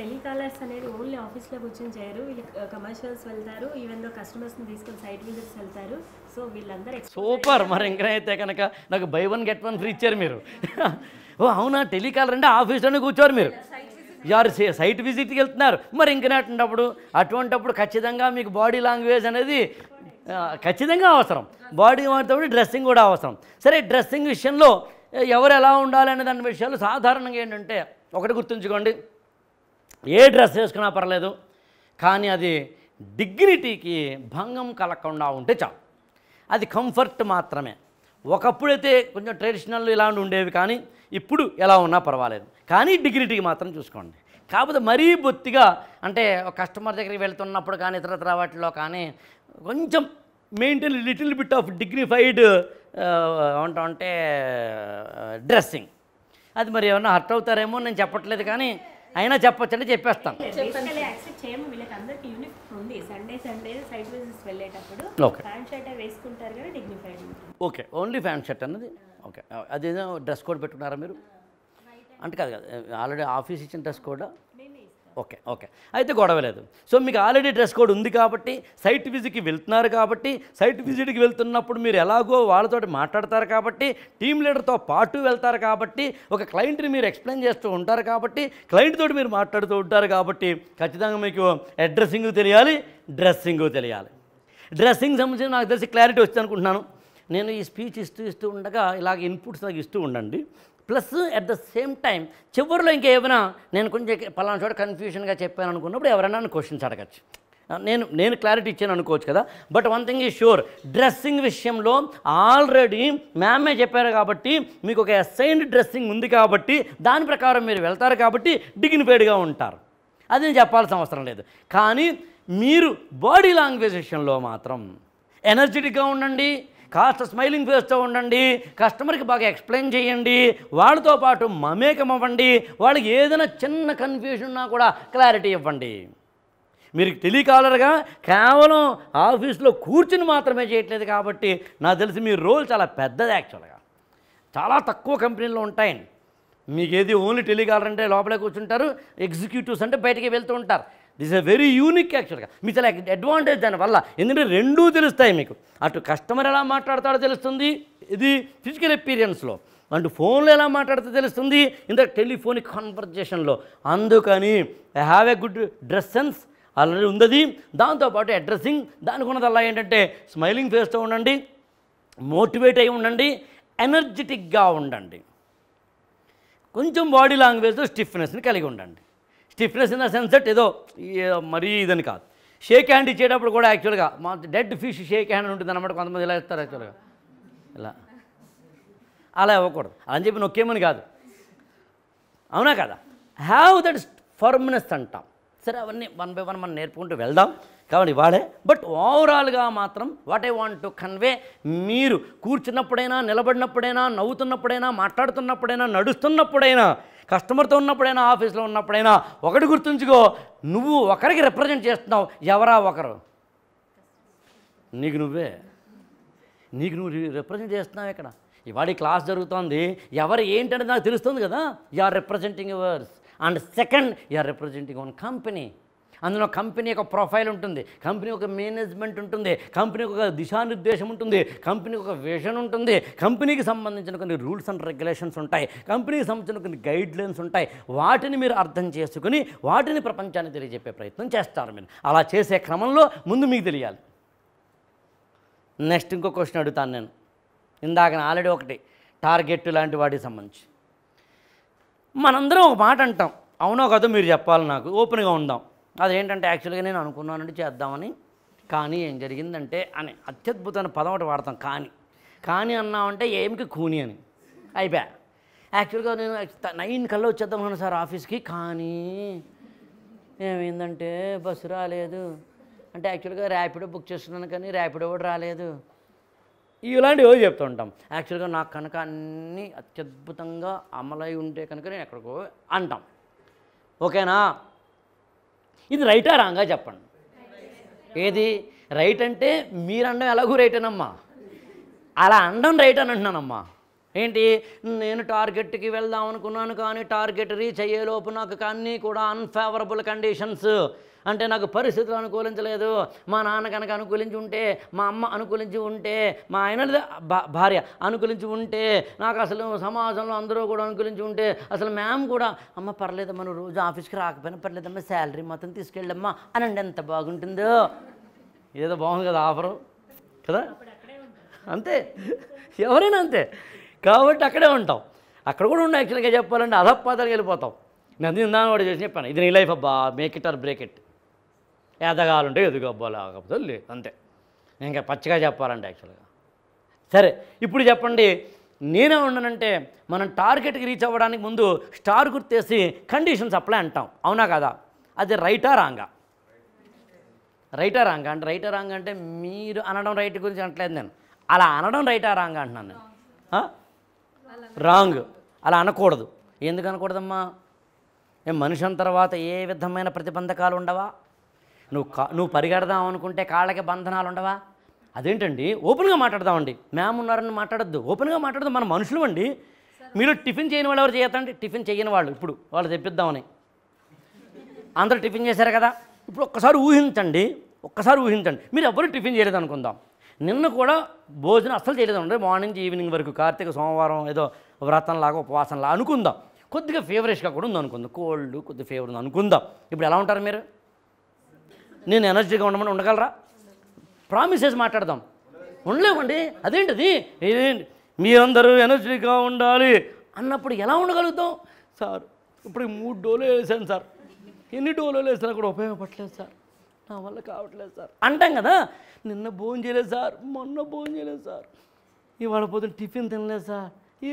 టెలికాలర్స్ అనేది ఓన్లీ ఆఫీస్లో కూర్చొని చేయరు వీళ్ళు కమర్షియల్స్ వెళ్తారు ఈవెన్ కస్టమర్స్ని తీసుకొని సైట్ విజిట్స్ వెళ్తారు సో వీళ్ళందరూ సూపర్ మరి అయితే కనుక నాకు buy one get one free ఇచ్చారు మీరు ఓ అవునా టెలికాలర్ అంటే ఆఫీస్లోనే కూర్చోరు మీరు యారు సైట్ విజిట్కి వెళ్తున్నారు మరి ఇంకనేటప్పుడు అటువంటప్పుడు ఖచ్చితంగా మీకు బాడీ లాంగ్వేజ్ అనేది ఖచ్చితంగా అవసరం బాడీ వాడితో డ్రెస్సింగ్ కూడా అవసరం సరే డ్రెస్సింగ్ విషయంలో ఎవరు ఎలా అనే దాని విషయాలు సాధారణంగా ఏంటంటే ఒకటి గుర్తుంచుకోండి ఏ డ్రెస్ వేసుకున్నా పర్లేదు కానీ అది డిగ్నిటీకి భంగం కలగకుండా ఉంటే చాలు అది కంఫర్ట్ మాత్రమే ఒకప్పుడైతే కొంచెం ట్రెడిషనల్ ఇలాంటి ఉండేవి కానీ ఇప్పుడు ఎలా ఉన్నా పర్వాలేదు కానీ డిగ్నిటీకి మాత్రం చూసుకోండి కాకపోతే మరీ బొత్తిగా అంటే ఒక కస్టమర్ దగ్గరికి వెళ్తున్నప్పుడు కానీ ఇతరత్ర వాటిలో కానీ కొంచెం maintain little bit of dignified అంటే డ్రెస్సింగ్ అది మరి ఏమన్నా హర్ట్ అవుతారేమో నేను చెప్పట్లేదు కానీ అయినా చెప్పొచ్చంటే చెప్పేస్తాం ఓకే ఓన్లీ ఫ్యాంట్ షర్ట్ అన్నది ఓకే అదేదో డ్రెస్ కోడ్ పెట్టుకున్నారా మీరు అంటే కాదు కాదు ఆల్రెడీ ఆఫీస్ ఇచ్చిన డ్రెస్ కోడా ఓకే ఓకే అయితే గొడవ లేదు సో మీకు ఆల్రెడీ డ్రెస్ కోడ్ ఉంది కాబట్టి సైట్ విజిట్కి వెళ్తున్నారు కాబట్టి సైట్ విజిట్కి వెళ్తున్నప్పుడు మీరు ఎలాగో వాళ్ళతో మాట్లాడతారు కాబట్టి టీం లీడర్తో పాటు వెళ్తారు కాబట్టి ఒక క్లయింట్ని మీరు ఎక్స్ప్లెయిన్ చేస్తూ ఉంటారు కాబట్టి క్లయింట్ తోటి మీరు మాట్లాడుతూ ఉంటారు కాబట్టి ఖచ్చితంగా మీకు అడ్రస్సింగ్ తెలియాలి డ్రెస్సింగ్ తెలియాలి డ్రెస్సింగ్ సంబంధించి నాకు తెలిసి క్లారిటీ వచ్చింది అనుకుంటున్నాను నేను ఈ స్పీచ్ ఇస్తూ ఇస్తూ ఉండగా ఇలాగ ఇన్పుట్స్ నాకు ఇస్తూ ఉండండి plus at the same time చివరిలో ఇంకేమైనా నేను కొంచెం పలానా చోట కన్ఫ్యూషన్గా చెప్పాను అనుకున్నప్పుడు ఎవరైనా క్వశ్చన్స్ అడగచ్చు నేను నేను క్లారిటీ ఇచ్చాను అనుకోవచ్చు కదా but one thing is sure dressing విషయంలో ఆల్రెడీ మ్యామే చెప్పారు కాబట్టి మీకు ఒక అసైన్డ్ డ్రెస్సింగ్ ఉంది కాబట్టి దాని ప్రకారం మీరు వెళ్తారు కాబట్టి డిగ్నిఫైడ్గా ఉంటారు అది నేను చెప్పాల్సిన అవసరం లేదు కానీ మీరు బాడీ లాంగ్వేజ్ విషయంలో మాత్రం ఎనర్జెటిక్గా ఉండండి కాస్త స్మైలింగ్ ఫేస్తో ఉండండి కస్టమర్కి బాగా ఎక్స్ప్లెయిన్ చేయండి వాళ్ళతో పాటు మమేకం అవ్వండి వాళ్ళకి ఏదైనా చిన్న కన్ఫ్యూజన్ ఉన్నా కూడా క్లారిటీ ఇవ్వండి మీరు టెలికాలర్గా కేవలం ఆఫీస్లో కూర్చుని మాత్రమే చేయట్లేదు కాబట్టి నాకు తెలిసి మీ రోల్ చాలా పెద్దది యాక్చువల్గా చాలా తక్కువ కంపెనీలు ఉంటాయండి మీకు ఏది ఓన్లీ టెలికాలర్ అంటే లోపలే కూర్చుంటారు ఎగ్జిక్యూటివ్స్ అంటే బయటికి వెళ్తూ ఉంటారు దిస్ ఎ వెరీ యూనిక్ యాక్చువల్గా మీ చాలా అడ్వాంటేజ్ దానివల్ల ఎందుకంటే రెండూ తెలుస్తాయి మీకు అటు కస్టమర్ ఎలా మాట్లాడతాడో తెలుస్తుంది ఇది ఫిజికల్ ఎక్స్పీరియన్స్లో అంటూ ఫోన్లో ఎలా మాట్లాడితే తెలుస్తుంది ఇంత టెలిఫోనిక్ కాన్వర్జేషన్లో అందుకని I have a good dress sense already ఉందది దాంతోపాటు అడ్రస్సింగ్ దానికి ఉన్నదల్లా ఏంటంటే స్మైలింగ్ ఫేస్తో ఉండండి మోటివేట్ అయి ఉండండి ఎనర్జెటిక్గా ఉండండి కొంచెం బాడీ లాంగ్వేజ్తో స్టిఫ్నెస్ని కలిగి ఉండండి stiffness in the sense that ఏదో మరీ ఇదని కాదు షేక్ హ్యాండ్ ఇచ్చేటప్పుడు కూడా యాక్చువల్గా మా డెడ్ ఫిష్ షేక్ హ్యాండ్ ఉంటుంది అనమాట కొంతమంది ఇలా ఇస్తారు యాక్చువల్గా ఇలా అలా ఇవ్వకూడదు అని చెప్పి నొక్కేమని కాదు అవునా కదా హ్యావ్ దట్ ఫర్మ్నెస్ అంటాం సరే అవన్నీ వన్ బై వన్ మనం నేర్పుకుంటూ వెళ్దాం కాబట్టి వాడే బట్ ఓవరాల్గా మాత్రం what I want to convey మీరు కూర్చున్నప్పుడైనా నిలబడినప్పుడైనా నవ్వుతున్నప్పుడైనా మాట్లాడుతున్నప్పుడైనా నడుస్తున్నప్పుడైనా కస్టమర్తో ఉన్నప్పుడైనా ఆఫీస్లో ఉన్నప్పుడైనా ఒకటి గుర్తుంచుకో నువ్వు ఒకరికి రిప్రజెంట్ చేస్తున్నావు ఎవరా ఒకరు నీకు నువ్వే నీకు నువ్వు రిప్రజెంట్ చేస్తున్నావు ఇక్కడ ఇవాడి క్లాస్ జరుగుతోంది ఎవరు ఏంటనేది నాకు తెలుస్తుంది కదా you are representing yours and second you are representing one company అందులో కంపెనీ యొక్క ప్రొఫైల్ ఉంటుంది కంపెనీ ఒక మేనేజ్మెంట్ ఉంటుంది కంపెనీకి ఒక దిశానిర్దేశం ఉంటుంది కంపెనీకి ఒక విజన్ ఉంటుంది కంపెనీకి సంబంధించిన కొన్ని రూల్స్ అండ్ రెగ్యులేషన్స్ ఉంటాయి కంపెనీకి సంబంధించిన కొన్ని గైడ్ లైన్స్ ఉంటాయి వాటిని మీరు అర్థం చేసుకుని వాటిని ప్రపంచాన్ని తెలియజెప్పే ప్రయత్నం చేస్తారు మీరు అలా చేసే క్రమంలో ముందు మీకు తెలియాలి నెక్స్ట్ ఇంకో క్వశ్చన్ అడుగుతాను నేను ఇందాక ఆల్రెడీ ఒకటి టార్గెట్ లాంటి వాటికి సంబంధించి మనందరం ఒక మాట అంటాం అవునో కదా మీరు చెప్పాలి నాకు ఓపెన్గా ఉందాం అదేంటంటే యాక్చువల్గా నేను అనుకున్నానండి చేద్దామని కానీ ఏం జరిగిందంటే అని అత్యద్భుతమైన పదం ఒకటి వాడతాం కానీ కానీ అన్నామంటే ఏమికి కూని అని అయిపోయా యాక్చువల్గా నేను నైన్ కల్లా వచ్చేద్దామన్నాను సార్ ఆఫీస్కి కానీ ఏమైందంటే బస్సు రాలేదు అంటే యాక్చువల్గా ర్యాపిడో బుక్ చేస్తున్నాను కానీ ర్యాపిడో కూడా రాలేదు ఇలాంటివి ఉంటాం యాక్చువల్గా నాకు కనుక అన్నీ అత్యద్భుతంగా అమలై ఉంటే కనుక నేను ఎక్కడికో అంటాం ఓకేనా ఇది రైటా రాంగా చెప్పండి ఏది రైట్ అంటే మీరు అనడం ఎలాగూ రైట్ అనమ్మా అలా అనడం రైట్ అని అంటున్నానమ్మా ఏంటి నేను టార్గెట్కి వెళ్దాం అనుకున్నాను కానీ టార్గెట్ రీచ్ అయ్యే లోపు నాకు అన్నీ కూడా అన్ఫేవరబుల్ కండిషన్స్ అంటే నాకు పరిస్థితులు అనుకూలించలేదు మా నాన్న కనుక అనుకూలించి ఉంటే మా అమ్మ అనుకూలించి ఉంటే మా ఆయన భార్య అనుకూలించి ఉంటే నాకు అసలు సమాజంలో అందరూ కూడా అనుకూలించి ఉంటే అసలు మ్యామ్ కూడా అమ్మ పర్లేదు మనం రోజు ఆఫీస్కి రాకపోయినా పర్లేదమ్మా శాలరీ మొత్తం తీసుకెళ్ళమ్మా అని అండి ఎంత బాగుంటుందో ఏదో బాగుంది కదా ఆఫరు కదా అంతే ఎవరైనా అంతే కాబట్టి అక్కడే ఉంటాం అక్కడ కూడా ఉండే యాక్చువల్గా చెప్పాలంటే అధపాతాలకు వెళ్ళిపోతాం నేను ఇందాక కూడా చేసి చెప్పాను ఇది నీ లైఫ్ అబ్బా make it or break it ఎదగాలంటే ఎదుగబ్బోలా కాకపోతే లేదు అంతే ఇంకా పచ్చగా చెప్పాలంటే యాక్చువల్గా సరే ఇప్పుడు చెప్పండి నేనే ఉండనంటే మనం టార్గెట్కి రీచ్ అవ్వడానికి ముందు స్టార్ గుర్తేసి కండిషన్స్ అప్లై అంటాం అవునా కదా అది రైటా రాంగా రైటా రాంగా అంటే రైటా రాంగా అంటే మీరు అనడం రైట్ గురించి అనట్లేదు నేను అలా అనడం రైటా రాంగ్ అంటున్నాను నేను రాంగ్ అలా అనకూడదు ఎందుకు అనకూడదమ్మా మనుషుల తర్వాత ఏ విధమైన ప్రతిబంధకాలు ఉండవా నువ్వు కా నువ్వు పరిగెడదాం అనుకుంటే కాళ్ళకి బంధనాలు ఉండవా అదేంటండి ఓపెన్గా మాట్లాడదామండి మ్యామ్ ఉన్నారని మాట్లాడద్దు ఓపెన్గా మాట్లాడదు మన మనుషులు అండి మీరు టిఫిన్ చేయని వాళ్ళు ఎవరు చేయొద్దండి టిఫిన్ చేయని వాళ్ళు ఇప్పుడు వాళ్ళు తెప్పిద్దామని అందరూ టిఫిన్ చేశారు కదా ఇప్పుడు ఒక్కసారి ఊహించండి ఒక్కసారి ఊహించండి మీరు ఎవరు టిఫిన్ చేయలేదు అనుకుందాం నిన్న కూడా భోజనం అస్సలు చేయలేదండి మార్నింగ్ ఈవినింగ్ వరకు కార్తీక సోమవారం ఏదో వ్రతంలాగా ఉపవాసంలా అనుకుందాం కొద్దిగా ఫేవరెష్గా కూడా ఉంది అనుకుందాం కోల్డ్ కొద్దిగా ఫేవర్ ఉంది అనుకుందాం ఇప్పుడు ఎలా ఉంటారు మీరు నేను ఎనర్జీగా ఉండమని ఉండగలరా ప్రామిసెస్ మాట్లాడదాం ఉండలేమండి అదేంటిది మీరందరూ ఎనర్జీగా ఉండాలి అన్నప్పుడు ఎలా ఉండగలుగుతాం సార్ ఇప్పుడు మూడు డోలు వేసాను సార్ ఎన్ని డోలు వేసినా కూడా ఉపయోగపడలేదు సార్ నా వల్ల కావట్లేదు సార్ అంటాం కదా నిన్న భోజనం చేయలేదు సార్ మొన్న భోజనం చేయలేదు సార్ ఇవాళ పోతే టిఫిన్ తినలేదు సార్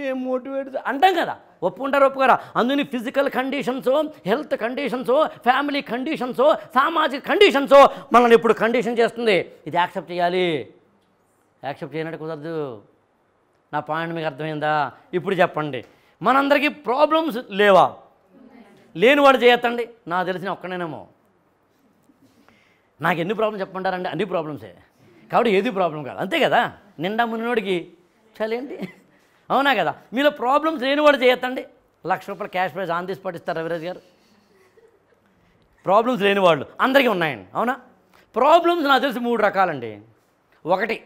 ఏం మోటివేట్ అంటాం కదా ఒప్పుకుంటారు ఒప్పుకోరా అందుని physical conditions health conditions family conditions సామాజిక కండిషన్స్ మనల్ని ఇప్పుడు కండిషన్ చేస్తుంది ఇది యాక్సెప్ట్ చేయాలి యాక్సెప్ట్ చేయనట్టు కుదరదు నా పాయింట్ మీకు అర్థమైందా ఇప్పుడు చెప్పండి మనందరికీ ప్రాబ్లమ్స్ లేవా లేనివాడు చేయొద్దండి నాకు తెలిసిన ఒక్కనేనేమో నాకు ఎన్ని ప్రాబ్లమ్స్ చెప్పమంటారండి అన్ని ప్రాబ్లమ్సే కాబట్టి ఏది ప్రాబ్లం కాదు అంతే కదా నిండా మునినోడికి చాలేంటి అవునా కదా మీలో ప్రాబ్లమ్స్ లేని కూడా చేయొద్దండి లక్ష రూపాయలు క్యాష్ ప్రైజ్ ఆన్ తీసి పట్టిస్తారు రవిరాజ్ గారు ప్రాబ్లమ్స్ లేని వాళ్ళు అందరికీ ఉన్నాయండి అవునా ప్రాబ్లమ్స్ నాకు తెలిసి మూడు రకాలండి ఒకటి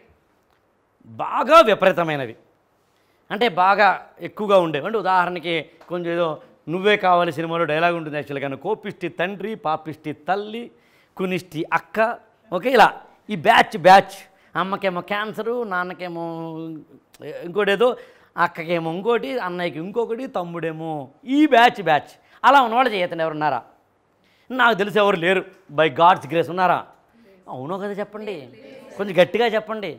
బాగా విపరీతమైనవి అంటే బాగా ఎక్కువగా ఉండేవి అంటే ఉదాహరణకి కొంచెం ఏదో నువ్వే కావాలి సినిమాలో డైలాగ్ ఉంటుంది యాక్చువల్గా కోపిష్టి తండ్రి పాపిష్టి తల్లి కునిష్టి అక్క ఓకే ఇలా ఈ బ్యాచ్ బ్యాచ్ అమ్మకేమో క్యాన్సరు నాన్నకేమో ఇంకోటి ఏదో అక్కకేమో ఇంకోటి అన్నయ్యకి ఇంకొకటి తమ్ముడేమో ఈ బ్యాచ్ బ్యాచ్ అలా ఉన్నవాళ్ళు చేయతండి ఎవరున్నారా నాకు తెలిసి ఎవరు లేరు బై గాడ్స్ గ్రేస్ ఉన్నారా అవునో కదా చెప్పండి కొంచెం గట్టిగా చెప్పండి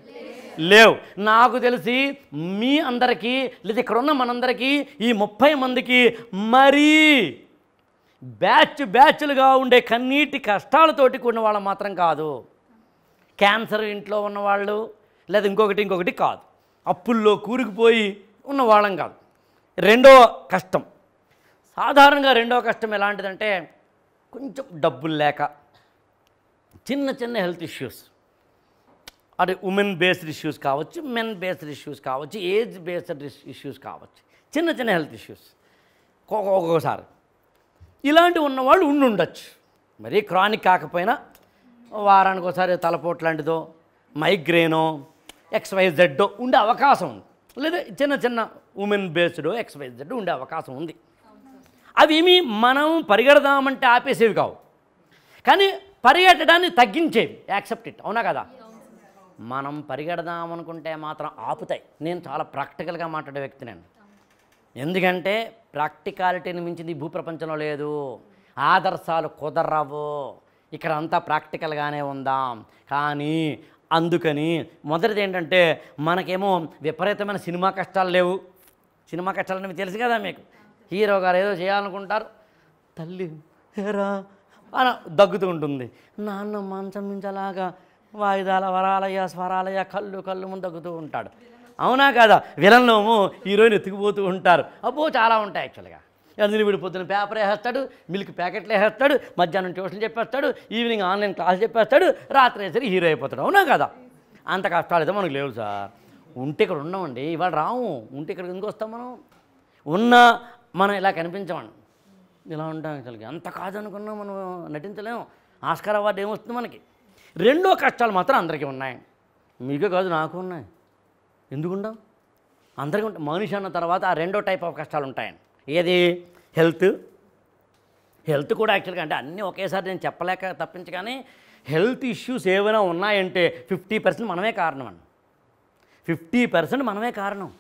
లేవు నాకు తెలిసి మీ అందరికీ లేదా ఇక్కడ ఉన్న మనందరికీ ఈ ముప్పై మందికి మరీ బ్యాచ్ బ్యాచ్లుగా ఉండే కన్నీటి కష్టాలతోటి కూడిన వాళ్ళు మాత్రం కాదు క్యాన్సర్ ఇంట్లో ఉన్నవాళ్ళు లేదా ఇంకొకటి ఇంకొకటి కాదు అప్పుల్లో కూరుకుపోయి ఉన్న వాళ్ళం కాదు రెండో కష్టం సాధారణంగా రెండో కష్టం ఎలాంటిదంటే కొంచెం డబ్బులు లేక చిన్న చిన్న హెల్త్ ఇష్యూస్ అంటే ఉమెన్ బేస్డ్ ఇష్యూస్ కావచ్చు మెన్ బేస్డ్ ఇష్యూస్ కావచ్చు ఏజ్ బేస్డ్ ఇష్యూస్ కావచ్చు చిన్న చిన్న హెల్త్ ఇష్యూస్ ఒక్కొక్కసారి ఇలాంటివి ఉన్నవాళ్ళు ఉండి ఉండొచ్చు మరీ క్రానిక్ కాకపోయినా వారానికి ఒకసారి తలపోట్లాంటిదో మైగ్రేనో ఎక్స్వైజెడ్ ఉండే అవకాశం ఉంది లేదా చిన్న చిన్న ఉమెన్ బేస్డ్ ఎక్స్వైజెడ్ ఉండే అవకాశం ఉంది అవేమి మనం పరిగెడదామంటే ఆపేసేవి కావు కానీ పరిగెట్టడాన్ని తగ్గించేవి యాక్సెప్ట్ ఇట్ అవునా కదా మనం పరిగెడదామనుకుంటే మాత్రం ఆపుతాయి నేను చాలా ప్రాక్టికల్గా మాట్లాడే వ్యక్తి నేను ఎందుకంటే ప్రాక్టికాలిటీని మించింది భూప్రపంచంలో లేదు ఆదర్శాలు కుదరవు ఇక్కడ అంతా ప్రాక్టికల్గానే ఉందాం కానీ అందుకని మొదటిది ఏంటంటే మనకేమో విపరీతమైన సినిమా కష్టాలు లేవు సినిమా కష్టాలు అనేవి తెలుసు కదా మీకు హీరో గారు ఏదో చేయాలనుకుంటారు తల్లి హేరా అని దగ్గుతూ ఉంటుంది నాన్న మంచం నుంచి అలాగా వాయిదాల వరాలయ్య స్వరాలయ్య కళ్ళు కళ్ళు ముందు దగ్గుతూ ఉంటాడు అవునా కదా విలన్లోము హీరోయిన్ ఎత్తుకుపోతూ ఉంటారు అబ్బో చాలా ఉంటాయి యాక్చువల్గా అందులో వీడు పొద్దున పేపర్ వేసేస్తాడు మిల్క్ ప్యాకెట్లు వేసేస్తాడు మధ్యాహ్నం ట్యూషన్ చెప్పేస్తాడు ఈవినింగ్ ఆన్లైన్ క్లాస్ చెప్పేస్తాడు రాత్రి వేసరి హీరో అయిపోతాడు అవునా కదా అంత కష్టాలు అయితే మనకు లేవు సార్ ఉంటే ఇక్కడ ఉండమండి ఇవాళ రాము ఉంటే ఇక్కడికి ఎందుకు వస్తాం మనం ఉన్నా మనం ఇలా కనిపించమండి ఇలా ఉంటాం అసలు అంత కాదనుకున్నా మనం నటించలేము ఆస్కార్ అవార్డు ఏమొస్తుంది మనకి రెండో కష్టాలు మాత్రం అందరికీ ఉన్నాయి మీకే కాదు నాకు ఉన్నాయి ఎందుకుండవు అందరికీ ఉంటాయి మనిషి అన్న తర్వాత ఆ రెండో టైప్ ఆఫ్ కష్టాలు ఉంటాయండి ఏది హెల్త్ హెల్త్ కూడా యాక్చువల్గా అంటే అన్నీ ఒకేసారి నేను చెప్పలేక తప్పించు కానీ హెల్త్ ఇష్యూస్ ఏమైనా ఉన్నాయంటే ఫిఫ్టీ పర్సెంట్ మనమే కారణం అండి ఫిఫ్టీ పర్సెంట్ మనమే కారణం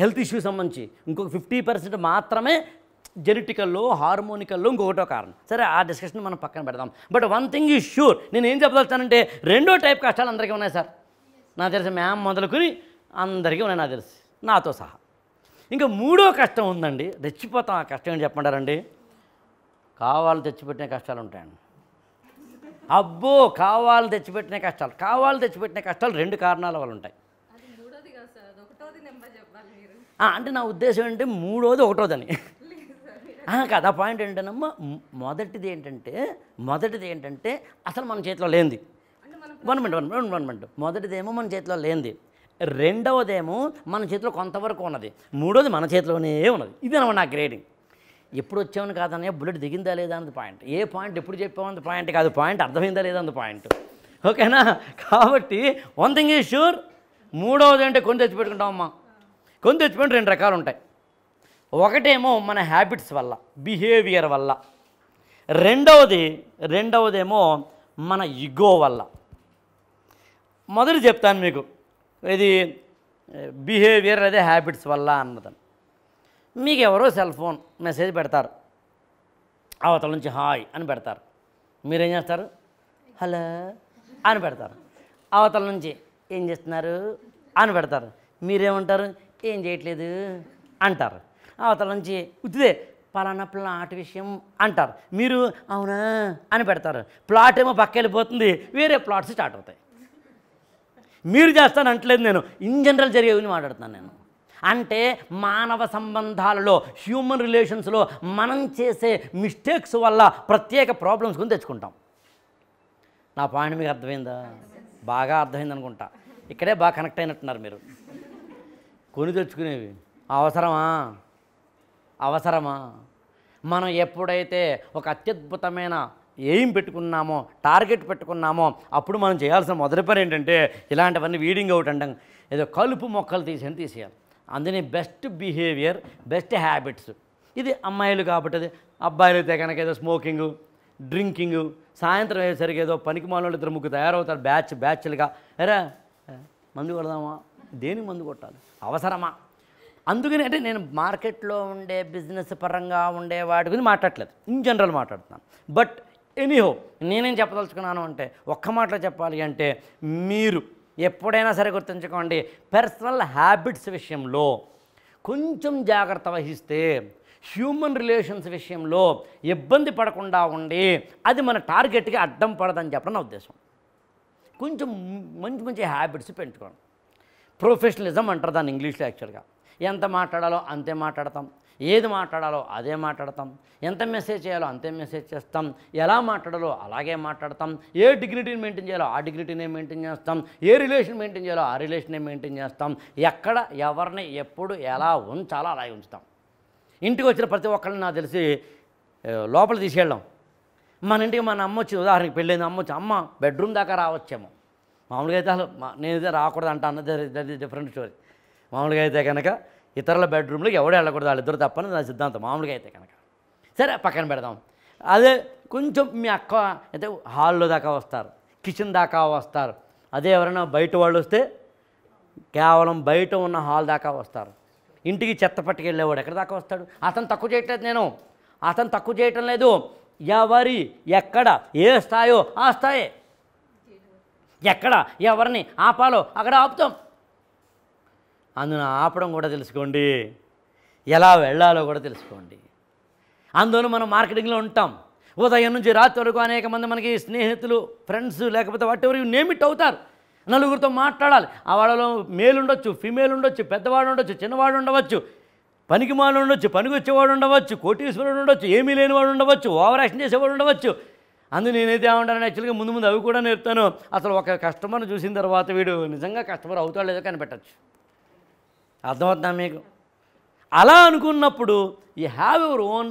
హెల్త్ ఇష్యూస్ సంబంధించి ఇంకొక ఫిఫ్టీ పర్సెంట్ మాత్రమే జెనెటికల్లో హార్మోనికల్లో ఇంకొకటో కారణం సరే ఆ డిస్కషన్ మనం పక్కన పెడదాం but one thing is sure నేను ఏం చెప్పదలుచానంటే రెండో టైప్ కష్టాలు అందరికీ ఉన్నాయి సార్ నాకు తెలిసి మ్యామ్ మొదలుకుని అందరికీ ఉన్నాయి నాకు తెలిసి నాతో సహా ఇంకా మూడో కష్టం ఉందండి రెచ్చిపోతాం ఆ కష్టం ఏం చెప్పండారండి కావాలి తెచ్చిపెట్టిన కష్టాలు ఉంటాయండి అబ్బో కావాలి తెచ్చిపెట్టిన కష్టాలు కావాలి తెచ్చిపెట్టిన కష్టాలు రెండు కారణాల వల్ల ఉంటాయి అంటే నా ఉద్దేశం ఏంటంటే మూడోది ఒకటోదని కదా పాయింట్ ఏంటనమ్మా మొదటిది ఏంటంటే మొదటిది ఏంటంటే అసలు మన చేతిలో లేనిది one minute one minute one minute మొదటిదేమో మన చేతిలో లేనిది రెండవదేమో మన చేతిలో కొంతవరకు ఉన్నది మూడోది మన చేతిలోనే ఉన్నది అనమాట నా గ్రేడింగ్ ఎప్పుడు వచ్చామని కాదనే బుల్లెట్ దిగిందా లేదా అన్నది పాయింట్ ఏ పాయింట్ ఎప్పుడు చెప్పామన్నది పాయింట్ కాదు పాయింట్ అర్థమైందా లేదా అన్నది పాయింట్ ఓకేనా కాబట్టి వన్ థింగ్ ఈజ్ షూర్ మూడవది అంటే కొని తెచ్చిపెట్టుకుంటామమ్మా కొని తెచ్చిపెట్టి రెండు రకాలు ఉంటాయి ఒకటేమో మన హ్యాబిట్స్ వల్ల బిహేవియర్ వల్ల రెండవది రెండవదేమో మన ఇగో వల్ల మొదటి చెప్తాను మీకు ఇది బిహేవియర్ అదే హ్యాబిట్స్ వల్ల అన్నదని మీకు ఎవరో సెల్ ఫోన్ మెసేజ్ పెడతారు అవతల నుంచి హాయ్ అని పెడతారు మీరేం చేస్తారు హలో అని పెడతారు అవతల నుంచి ఏం చేస్తున్నారు అని పెడతారు మీరేమంటారు ఏం చేయట్లేదు అంటారు అవతల నుంచి ఉద్దే పలానా ప్లాట్ విషయం అంటారు మీరు అవునా అని పెడతారు ప్లాట్ ఏమో పక్క వెళ్ళిపోతుంది వేరే ప్లాట్స్ స్టార్ట్ అవుతాయి మీరు చేస్తాను అంటలేదు నేను ఇన్ జనరల్ జరిగేవి మాట్లాడుతున్నాను నేను అంటే మానవ సంబంధాలలో హ్యూమన్ రిలేషన్స్లో మనం చేసే మిస్టేక్స్ వల్ల ప్రత్యేక ప్రాబ్లమ్స్ కొని తెచ్చుకుంటాం నా పాయింట్ మీకు అర్థమైందా బాగా అర్థమైంది అనుకుంటా ఇక్కడే బాగా కనెక్ట్ అయినట్టున్నారు మీరు కొని తెచ్చుకునేవి అవసరమా అవసరమా మనం ఎప్పుడైతే ఒక అత్యద్భుతమైన ఏం పెట్టుకున్నామో టార్గెట్ పెట్టుకున్నామో అప్పుడు మనం చేయాల్సిన మొదటి పని ఏంటంటే ఇలాంటివన్నీ వీడింగ్ అవుట్ అంటాం ఏదో కలుపు మొక్కలు తీసేయని తీసేయాలి అందుకని బెస్ట్ బిహేవియర్ బెస్ట్ హ్యాబిట్స్ ఇది అమ్మాయిలు కాబట్టి అది అబ్బాయిలు అయితే కనుక ఏదో స్మోకింగ్ డ్రింకింగ్ సాయంత్రం అయ్యేసరికి ఏదో పనికి మాలో ఇద్దరు ముగ్గురు తయారవుతారు బ్యాచ్ బ్యాచ్లుగా అరే మందు కొడదామా దేనికి మందు కొట్టాలి అవసరమా అందుకని అంటే నేను మార్కెట్లో ఉండే బిజినెస్ పరంగా ఉండే వాటి గురించి మాట్లాడలేదు ఇన్ జనరల్ మాట్లాడుతున్నాను బట్ ఎనీహో నేనేం చెప్పదలుచుకున్నాను అంటే ఒక్క మాటలో చెప్పాలి అంటే మీరు ఎప్పుడైనా సరే గుర్తుంచుకోండి పర్సనల్ హ్యాబిట్స్ విషయంలో కొంచెం జాగ్రత్త వహిస్తే హ్యూమన్ రిలేషన్స్ విషయంలో ఇబ్బంది పడకుండా ఉండి అది మన టార్గెట్కి అడ్డం పడదని చెప్పడం నా ఉద్దేశం కొంచెం మంచి మంచి హ్యాబిట్స్ పెంచుకోండి ప్రొఫెషనలిజం అంటారు దాన్ని ఇంగ్లీష్లో యాక్చువల్గా ఎంత మాట్లాడాలో అంతే మాట్లాడతాం ఏది మాట్లాడాలో అదే మాట్లాడతాం ఎంత మెసేజ్ చేయాలో అంతే మెసేజ్ చేస్తాం ఎలా మాట్లాడాలో అలాగే మాట్లాడతాం ఏ డిగ్నిటీని మెయింటైన్ చేయాలో ఆ డిగ్నిటీనే మెయింటైన్ చేస్తాం ఏ రిలేషన్ మెయింటైన్ చేయాలో ఆ రిలేషనే మెయింటైన్ చేస్తాం ఎక్కడ ఎవరిని ఎప్పుడు ఎలా ఉంచాలో అలాగే ఉంచుతాం ఇంటికి వచ్చిన ప్రతి ఒక్కరిని నాకు తెలిసి లోపల తీసుకెళ్ళాం మన ఇంటికి మన అమ్మ వచ్చింది ఉదాహరణకి పెళ్ళైంది అమ్మ వచ్చి అమ్మ బెడ్రూమ్ దాకా రావచ్చేమో మామూలుగా అయితే అసలు నేనైతే రాకూడదు అంట అన్నది డిఫరెంట్ స్టోరీ మామూలుగా అయితే కనుక ఇతరుల బెడ్రూమ్లో ఎవడో వెళ్ళకూడదు వాళ్ళిద్దరు తప్పని నా సిద్ధాంతం మామూలుగా అయితే కనుక సరే పక్కన పెడదాం అదే కొంచెం మీ అక్క అయితే హాల్లో దాకా వస్తారు కిచెన్ దాకా వస్తారు అదే ఎవరైనా బయట వాళ్ళు వస్తే కేవలం బయట ఉన్న హాల్ దాకా వస్తారు ఇంటికి చెత్త పట్టుకెళ్ళేవాడు ఎక్కడ దాకా వస్తాడు అతను తక్కువ చేయట్లేదు నేను అతను తక్కువ చేయటం లేదు ఎవరి ఎక్కడ ఏ స్థాయో ఆ స్థాయి ఎక్కడ ఎవరిని ఆపాలో అక్కడ ఆపుతాం అందును ఆపడం కూడా తెలుసుకోండి ఎలా వెళ్ళాలో కూడా తెలుసుకోండి అందులో మనం మార్కెటింగ్లో ఉంటాం ఉదయం నుంచి రాత్రి వరకు అనేక మంది మనకి స్నేహితులు ఫ్రెండ్స్ లేకపోతే ఎవరు నేమిట్ అవుతారు నలుగురితో మాట్లాడాలి ఆ వాళ్ళలో మేలు ఉండొచ్చు ఫిమేల్ ఉండొచ్చు పెద్దవాడు ఉండొచ్చు చిన్నవాడు ఉండవచ్చు పనికి మాలు ఉండొచ్చు పనికి వచ్చేవాడు ఉండవచ్చు కోటీశ్వరుడు ఉండొచ్చు ఏమీ లేనివాడు ఉండవచ్చు ఓవర్ యాక్షన్ చేసేవాడు ఉండవచ్చు అందు నేనైతే ఏమంటాను యాక్చువల్గా ముందు ముందు అవి కూడా నేర్పుతాను అసలు ఒక కస్టమర్ని చూసిన తర్వాత వీడు నిజంగా కస్టమర్ అవుతాడు లేదో కనిపెట్టచ్చు అర్థమవుతుందా మీకు అలా అనుకున్నప్పుడు you have your own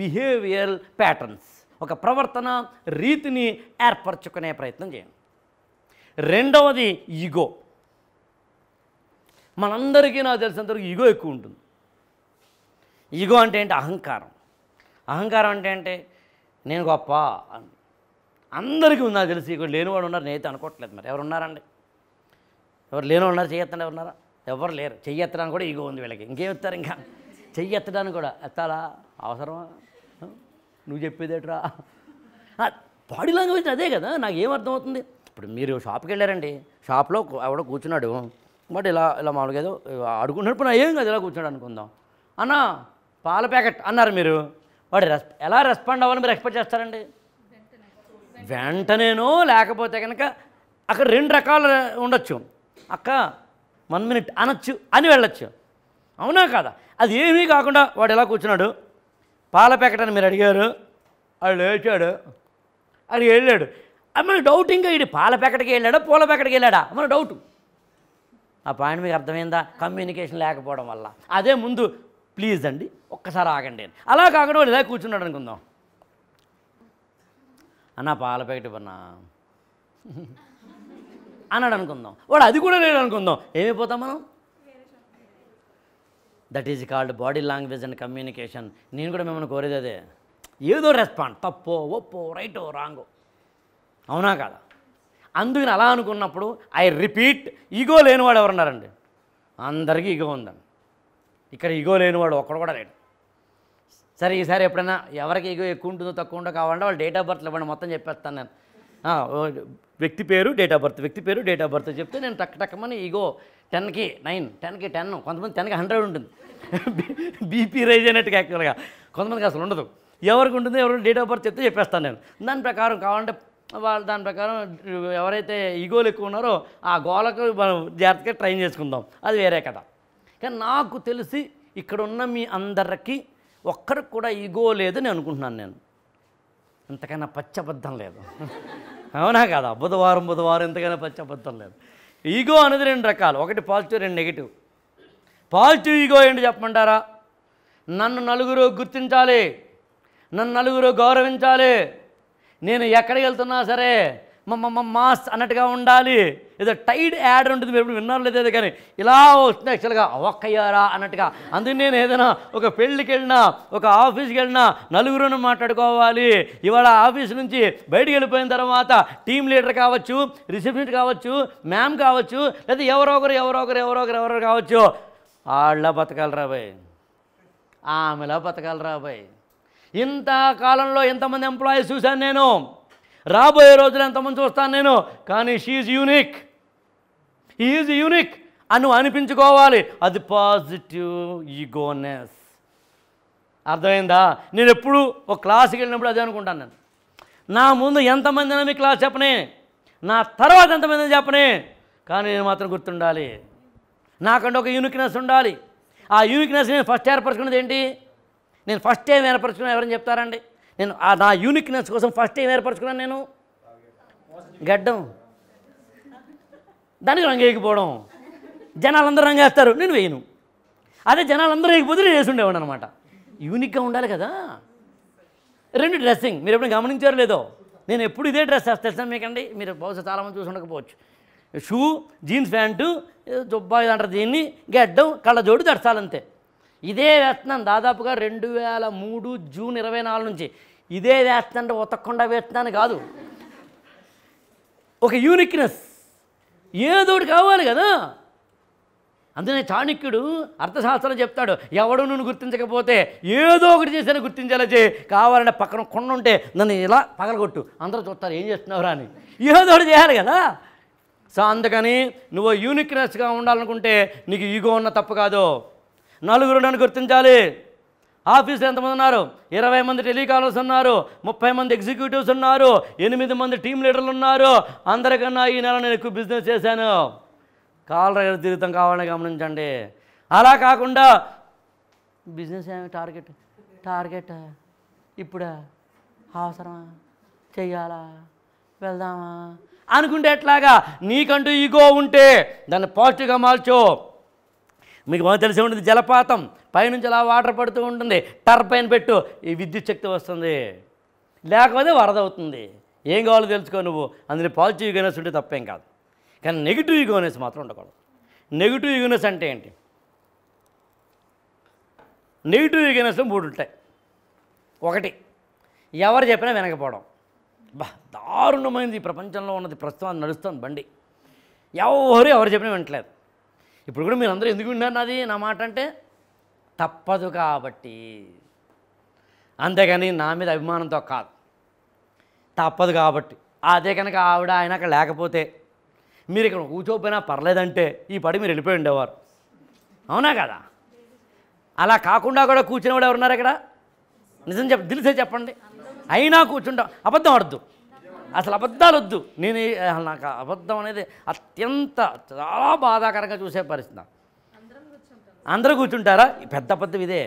behaviour patterns ఒక ప్రవర్తన రీతిని ఏర్పరచుకునే ప్రయత్నం చేయండి రెండవది ఈగో మనందరికీ నాకు తెలిసినంతవరకు ఈగో ఎక్కువ ఉంటుంది ఈగో అంటే ఏంటి అహంకారం అహంకారం అంటే అంటే నేను గొప్ప అని అందరికీ ఉంది నాకు తెలిసి ఈగో లేనివాడు ఉన్నారు నేను అయితే అనుకోవట్లేదు మరి ఎవరు ఉన్నారండి ఎవరు లేనివాడు ఉన్నారు చేయొద్దండి ఎవరున్నారా ఎవరు లేరు చెయ్యి ఎత్తడానికి కూడా ఈగో ఉంది వీళ్ళకి ఇంకేం ఎత్తారు ఇంకా చెయ్యి ఎత్తడానికి కూడా ఎత్తాలా అవసరమా నువ్వు చెప్పేదేట్రా బాడీ లాంగ్వేజ్ అదే కదా నాకు ఏమర్థం అవుతుంది ఇప్పుడు మీరు షాప్కి వెళ్ళారండి షాప్లో ఎవడ కూర్చున్నాడు బట్ ఇలా ఇలా మామూలుగా ఏదో అడుగున్నప్పుడు ఏం కదా ఇలా కూర్చున్నాడు అనుకుందాం అన్న పాల ప్యాకెట్ అన్నారు మీరు వాడు రెస్ ఎలా రెస్పాండ్ అవ్వాలని మీరు ఎక్స్పెక్ట్ చేస్తారండి వెంటనేనో లేకపోతే కనుక అక్కడ రెండు రకాలు ఉండొచ్చు అక్క వన్ మినిట్ అనొచ్చు అని వెళ్ళొచ్చు అవునా కాదా అది ఏమీ కాకుండా వాడు ఎలా కూర్చున్నాడు పాల ప్యాకెట్ అని మీరు అడిగారు వాడు లేచాడు అది వెళ్ళాడు మన డౌట్ ఇంకా ఇది పాల ప్యాకెట్కి వెళ్ళాడా పూల ప్యాకెట్కి వెళ్ళాడా మన డౌట్ ఆ పాయింట్ మీకు అర్థమైందా కమ్యూనికేషన్ లేకపోవడం వల్ల అదే ముందు ప్లీజ్ అండి ఒక్కసారి ఆగండి అని అలా కాకుండా వాడు ఇలా కూర్చున్నాడు అనుకుందాం అన్న పాల ప్యాకెట్ ఇవ్వన్నా అన్నాడు అనుకుందాం వాడు అది కూడా లేడు అనుకుందాం ఏమైపోతాం మనం that is called body language and communication నేను కూడా మిమ్మల్ని కోరేది అదే ఏదో రెస్పాండ్ తప్పో ఒప్పో రైటో రాంగో అవునా కాదా అందుకని అలా అనుకున్నప్పుడు ఐ రిపీట్ ఈగో లేనివాడు ఎవరున్నారండి అందరికీ ఈగో ఉందండి ఇక్కడ ఈగో లేనివాడు ఒక్కడు కూడా లేడు సరే ఈసారి ఎప్పుడైనా ఎవరికి ఈగో ఎక్కువ ఉంటుందో తక్కువ ఉంటుందో కావాలంటే వాళ్ళు డేట్ ఆఫ్ బర్త్లు ఇవ్వండి మొత్తం చెప్పేస్తాను నేను వ్యక్తి పేరు డేట్ ఆఫ్ బర్త్ వ్యక్తి పేరు డేట్ ఆఫ్ బర్త్ చెప్తే నేను టక్ టక్కమని ఇగో టెన్కి నైన్ టెన్కి టెన్ కొంతమంది టెన్కి హండ్రెడ్ ఉంటుంది *laughs* బీపీ రైజ్ అయినట్టు యాక్చువల్గా కొంతమందికి అసలు ఉండదు ఎవరికి ఉంటుందో ఎవరు డేట్ ఆఫ్ బర్త్ చెప్తే చెప్పేస్తాను నేను దాని ప్రకారం కావాలంటే వాళ్ళు దాని ప్రకారం ఎవరైతే ఈగోలు ఎక్కువ ఉన్నారో ఆ గోలకు మనం జాగ్రత్తగా ట్రైన్ చేసుకుందాం అది వేరే కదా కానీ నాకు తెలిసి ఇక్కడ ఉన్న మీ అందరికీ ఒక్కరికి కూడా ఈగో లేదని అనుకుంటున్నాను నేను ఇంతకైనా పచ్చబద్ధం లేదు అవునా కదా బుధవారం బుధవారం ఇంతకైనా పచ్చబద్ధం లేదు ఈగో అనేది రెండు రకాలు ఒకటి పాజిటివ్ రెండు నెగిటివ్ పాజిటివ్ ఈగో ఏంటి చెప్పమంటారా నన్ను నలుగురు గుర్తించాలి నన్ను నలుగురు గౌరవించాలి నేను ఎక్కడికి వెళ్తున్నా సరే మా మాస్ అన్నట్టుగా ఉండాలి ఏదో టైడ్ యాడ్ ఉంటుంది మీరు విన్నారు లేదా కానీ ఇలా వస్తుంది యాక్చువల్గా ఒక్కయ్యారా అన్నట్టుగా అందుకు నేను ఏదైనా ఒక పెళ్ళికి వెళ్ళినా ఒక ఆఫీస్కి వెళ్ళినా నలుగురును మాట్లాడుకోవాలి ఇవాళ ఆఫీస్ నుంచి బయటికి వెళ్ళిపోయిన తర్వాత టీం లీడర్ కావచ్చు రిసెప్షనిస్ట్ కావచ్చు మ్యామ్ కావచ్చు లేదా ఎవరో ఒకరు ఎవరో ఒకరు ఎవరో ఒకరు ఎవరో కావచ్చు వాళ్ళ బతకాలరా బాయ్ ఆమెలా బతకాలరా బాయ్ ఇంత కాలంలో ఎంతమంది ఎంప్లాయీస్ చూశాను నేను రాబోయే రోజులు ఎంతమంది చూస్తాను నేను కానీ షీఈ్ యూనిక్ ఈజ్ యూనిక్ అని అనిపించుకోవాలి అది పాజిటివ్ ఈగోనెస్ అర్థమైందా నేను ఎప్పుడు ఒక క్లాస్కి వెళ్ళినప్పుడు అదే అనుకుంటాను నేను నా ముందు ఎంతమంది అయినా మీ క్లాస్ చెప్పనే నా తర్వాత ఎంతమంది చెప్పనే కానీ నేను మాత్రం గుర్తుండాలి నాకంటే ఒక యూనిక్నెస్ ఉండాలి ఆ యూనిక్నెస్ నేను ఫస్ట్ ఏర్పరచుకున్నది ఏంటి నేను ఫస్ట్ టైం ఏర్పరచుకున్నాను ఎవరైనా చెప్తారండి నేను నా యూనిక్నెస్ కోసం ఫస్ట్ టైం ఏర్పరచుకున్నాను నేను గడ్డం దానికి రంగేయకపోవడం జనాలందరూ రంగేస్తారు నేను వేయను అదే జనాలందరూ వేయకపోతే నేను వేసి ఉండేవాడు అనమాట యూనిక్గా ఉండాలి కదా రెండు డ్రెస్సింగ్ మీరు ఎప్పుడు గమనించారో లేదో నేను ఎప్పుడు ఇదే డ్రెస్ వేస్తాను మీకండి మీరు బహుశా చాలామంది చూసి ఉండకపోవచ్చు షూ జీన్స్ ప్యాంటు జుబ్బా అంటారు దీన్ని గెడ్డం కళ్ళ జోడు దర్శాలంతే ఇదే వేస్తున్నాను దాదాపుగా రెండు వేల మూడు జూన్ ఇరవై నాలుగు నుంచి ఇదే వేస్తానంటే ఉతకుండా వేస్తున్నాను కాదు ఒక యూనిక్నెస్ ఏదో ఒకటి కావాలి కదా అందుకనే చాణక్యుడు అర్థశాస్త్రం చెప్తాడు ఎవడు నువ్వు గుర్తించకపోతే ఏదో ఒకటి చేసినా గుర్తించాలే కావాలంటే పక్కన కొండ ఉంటే నన్ను ఇలా పగలగొట్టు అందరూ చూస్తారు ఏం చేస్తున్నావురా అని ఏదో ఒకటి చేయాలి కదా సో అందుకని నువ్వు యూనిక్నెస్గా ఉండాలనుకుంటే నీకు ఈగో ఉన్న తప్పు కాదు నలుగురు నన్ను గుర్తించాలి ఆఫీస్లో ఎంతమంది ఉన్నారు ఇరవై మంది టెలికాలర్స్ ఉన్నారు ముప్పై మంది ఎగ్జిక్యూటివ్స్ ఉన్నారు ఎనిమిది మంది టీం లీడర్లు ఉన్నారు అందరికన్నా ఈ నెల నేను ఎక్కువ బిజినెస్ చేశాను కాలర్ జీవితం కావాలని గమనించండి అలా కాకుండా బిజినెస్ ఏమి టార్గెట్ టార్గెట్ ఇప్పుడా అవసరమా చెయ్యాలా వెళ్దామా అనుకుంటే ఎట్లాగా నీకంటూ ఈగో ఉంటే దాన్ని పాజిటివ్గా మార్చో మీకు తెలిసి ఉంటుంది జలపాతం పైనుంచి అలా వాటర్ పడుతూ ఉంటుంది టర్పైన్ పెట్టు ఈ విద్యుత్ శక్తి వస్తుంది లేకపోతే వరద అవుతుంది ఏం కావాలో తెలుసుకో నువ్వు అందులో పాజిటివ్ యూగనెస్ ఉంటే తప్పేం కాదు కానీ నెగిటివ్ యూగనెస్ మాత్రం ఉండకూడదు నెగిటివ్ యూగనెస్ అంటే ఏంటి నెగిటివ్ ఈగోనెస్ మూడు ఉంటాయి ఒకటి ఎవరు చెప్పినా వినకపోవడం బా దారుణమైనది ప్రపంచంలో ఉన్నది ప్రస్తుతం నడుస్తుంది బండి ఎవరు ఎవరు చెప్పినా వినట్లేదు ఇప్పుడు కూడా మీరు అందరూ ఎందుకు విన్నారు నాది నా మాట అంటే తప్పదు కాబట్టి అంతేగాని నా మీద అభిమానంతో కాదు తప్పదు కాబట్టి అదే కనుక ఆవిడ ఆయన అక్కడ లేకపోతే మీరు ఇక్కడ కూర్చోపోయినా పర్లేదంటే ఈ పడి మీరు వెళ్ళిపోయి ఉండేవారు అవునా కదా అలా కాకుండా కూడా కూర్చుని కూడా ఎవరున్నారు ఇక్కడ నిజం చెప్ తెలిసే చెప్పండి అయినా కూర్చుంటాం అబద్ధం ఆడద్దు అసలు అబద్ధాలు వద్దు నేను నాకు అబద్ధం అనేది అత్యంత చాలా బాధాకరంగా చూసే పరిస్థితి అందరూ కూర్చుంటారా పెద్ద పెద్ద ఇదే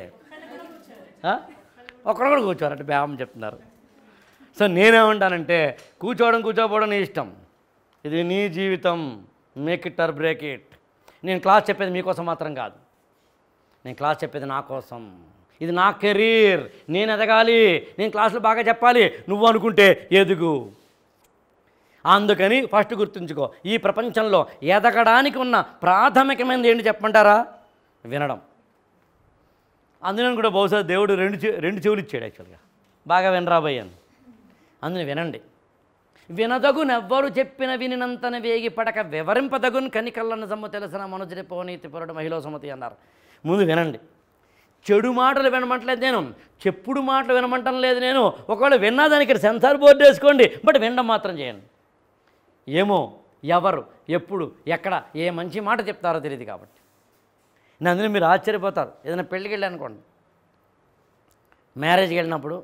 కూర్చోరు అంటే బేమం చెప్తున్నారు సో నేనేమంటానంటే కూర్చోవడం కూర్చోపోవడం నీ ఇష్టం ఇది నీ జీవితం make it or break it నేను క్లాస్ చెప్పేది మీకోసం మాత్రం కాదు నేను క్లాస్ చెప్పేది నా కోసం ఇది నా కెరీర్ నేను ఎదగాలి నేను క్లాసులు బాగా చెప్పాలి నువ్వు అనుకుంటే ఎదుగు అందుకని ఫస్ట్ గుర్తుంచుకో ఈ ప్రపంచంలో ఎదగడానికి ఉన్న ప్రాథమికమైనది ఏంటి చెప్పమంటారా వినడం అందులో కూడా బహుశా దేవుడు రెండు రెండు చెవులు ఇచ్చాడు యాక్చువల్గా బాగా వినరాబోయాను అందులో అందుని వినండి వినదగునెవ్వరు చెప్పిన వినినంతన వేగి పడక వివరింపదగున్ కనికల్లన్న సమ్ము తెలిసిన మనుజుని పోనీతి పొరడు మహిళ సమ్మతి అన్నారు ముందు వినండి చెడు మాటలు వినమంటలేదు నేను చెప్పుడు మాటలు వినమంటం లేదు నేను ఒకవేళ విన్నా దానికి సెన్సార్ బోర్డు వేసుకోండి బట్ వినడం మాత్రం చేయండి ఏమో ఎవరు ఎప్పుడు ఎక్కడ ఏ మంచి మాట చెప్తారో తెలియదు కాబట్టి అందులో మీరు ఆశ్చర్యపోతారు ఏదైనా పెళ్ళికి వెళ్ళానుకోండి మ్యారేజ్కి వెళ్ళినప్పుడు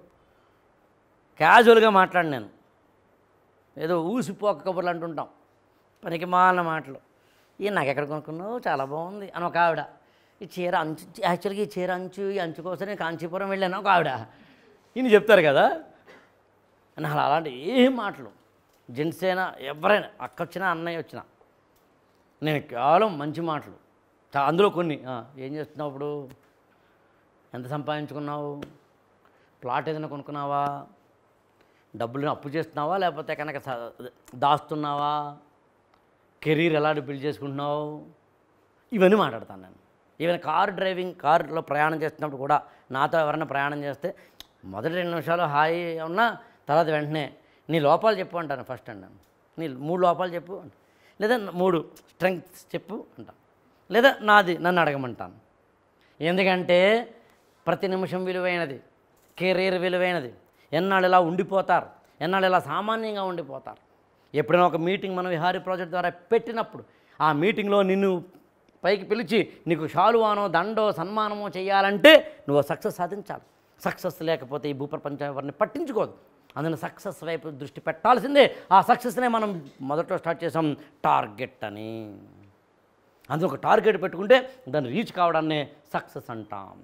క్యాజువల్గా మాట్లాడి నేను ఏదో ఊసిపోక కబుర్లు అంటుంటాం పనికి మాలిన మాటలు ఈ నాకు ఎక్కడ కొనుక్కున్నావు చాలా బాగుంది అని ఒక ఆవిడ ఈ చీర అంచు యాక్చువల్గా ఈ చీర అంచు ఈ అంచు కోసం నేను కాంచీపురం వెళ్ళాను ఒక ఆవిడ ఈయన చెప్తారు కదా అని అలా అలాంటి ఏం మాటలు జెంట్స్ అయినా ఎవరైనా అక్క వచ్చినా అన్నయ్య వచ్చినా నేను కేవలం మంచి మాటలు అందులో కొన్ని ఏం చేస్తున్నావు ఇప్పుడు ఎంత సంపాదించుకున్నావు ప్లాట్ ఏదైనా కొనుక్కున్నావా డబ్బులు అప్పు చేస్తున్నావా లేకపోతే కనుక దాస్తున్నావా కెరీర్ ఎలా బిల్డ్ చేసుకుంటున్నావు ఇవన్నీ మాట్లాడతాను నేను ఈవెన్ కార్ డ్రైవింగ్ కార్లో ప్రయాణం చేస్తున్నప్పుడు కూడా నాతో ఎవరైనా ప్రయాణం చేస్తే మొదటి రెండు నిమిషాలు హాయి ఉన్నా తర్వాత వెంటనే నీ లోపాలు చెప్పు అంటాను ఫస్ట్ అండి నీ మూడు లోపాలు చెప్పు లేదా మూడు స్ట్రెంగ్త్స్ చెప్పు అంటాను లేదా నాది నన్ను అడగమంటాను ఎందుకంటే ప్రతి నిమిషం విలువైనది కెరీర్ విలువైనది ఎన్నాళ్ళు ఇలా ఉండిపోతారు ఎన్నాళ్ళు ఇలా సామాన్యంగా ఉండిపోతారు ఎప్పుడైనా ఒక మీటింగ్ మనం విహారీ ప్రాజెక్ట్ ద్వారా పెట్టినప్పుడు ఆ మీటింగ్లో నిన్ను పైకి పిలిచి నీకు షాలువానో దండో సన్మానమో చేయాలంటే నువ్వు సక్సెస్ సాధించాలి సక్సెస్ లేకపోతే ఈ భూప్రపంచం ఎవరిని పట్టించుకోదు అందులో సక్సెస్ వైపు దృష్టి పెట్టాల్సిందే ఆ సక్సెస్నే మనం మొదట స్టార్ట్ చేసాం టార్గెట్ అని అందులో ఒక టార్గెట్ పెట్టుకుంటే దాన్ని రీచ్ కావడాన్నే సక్సెస్ అంటాం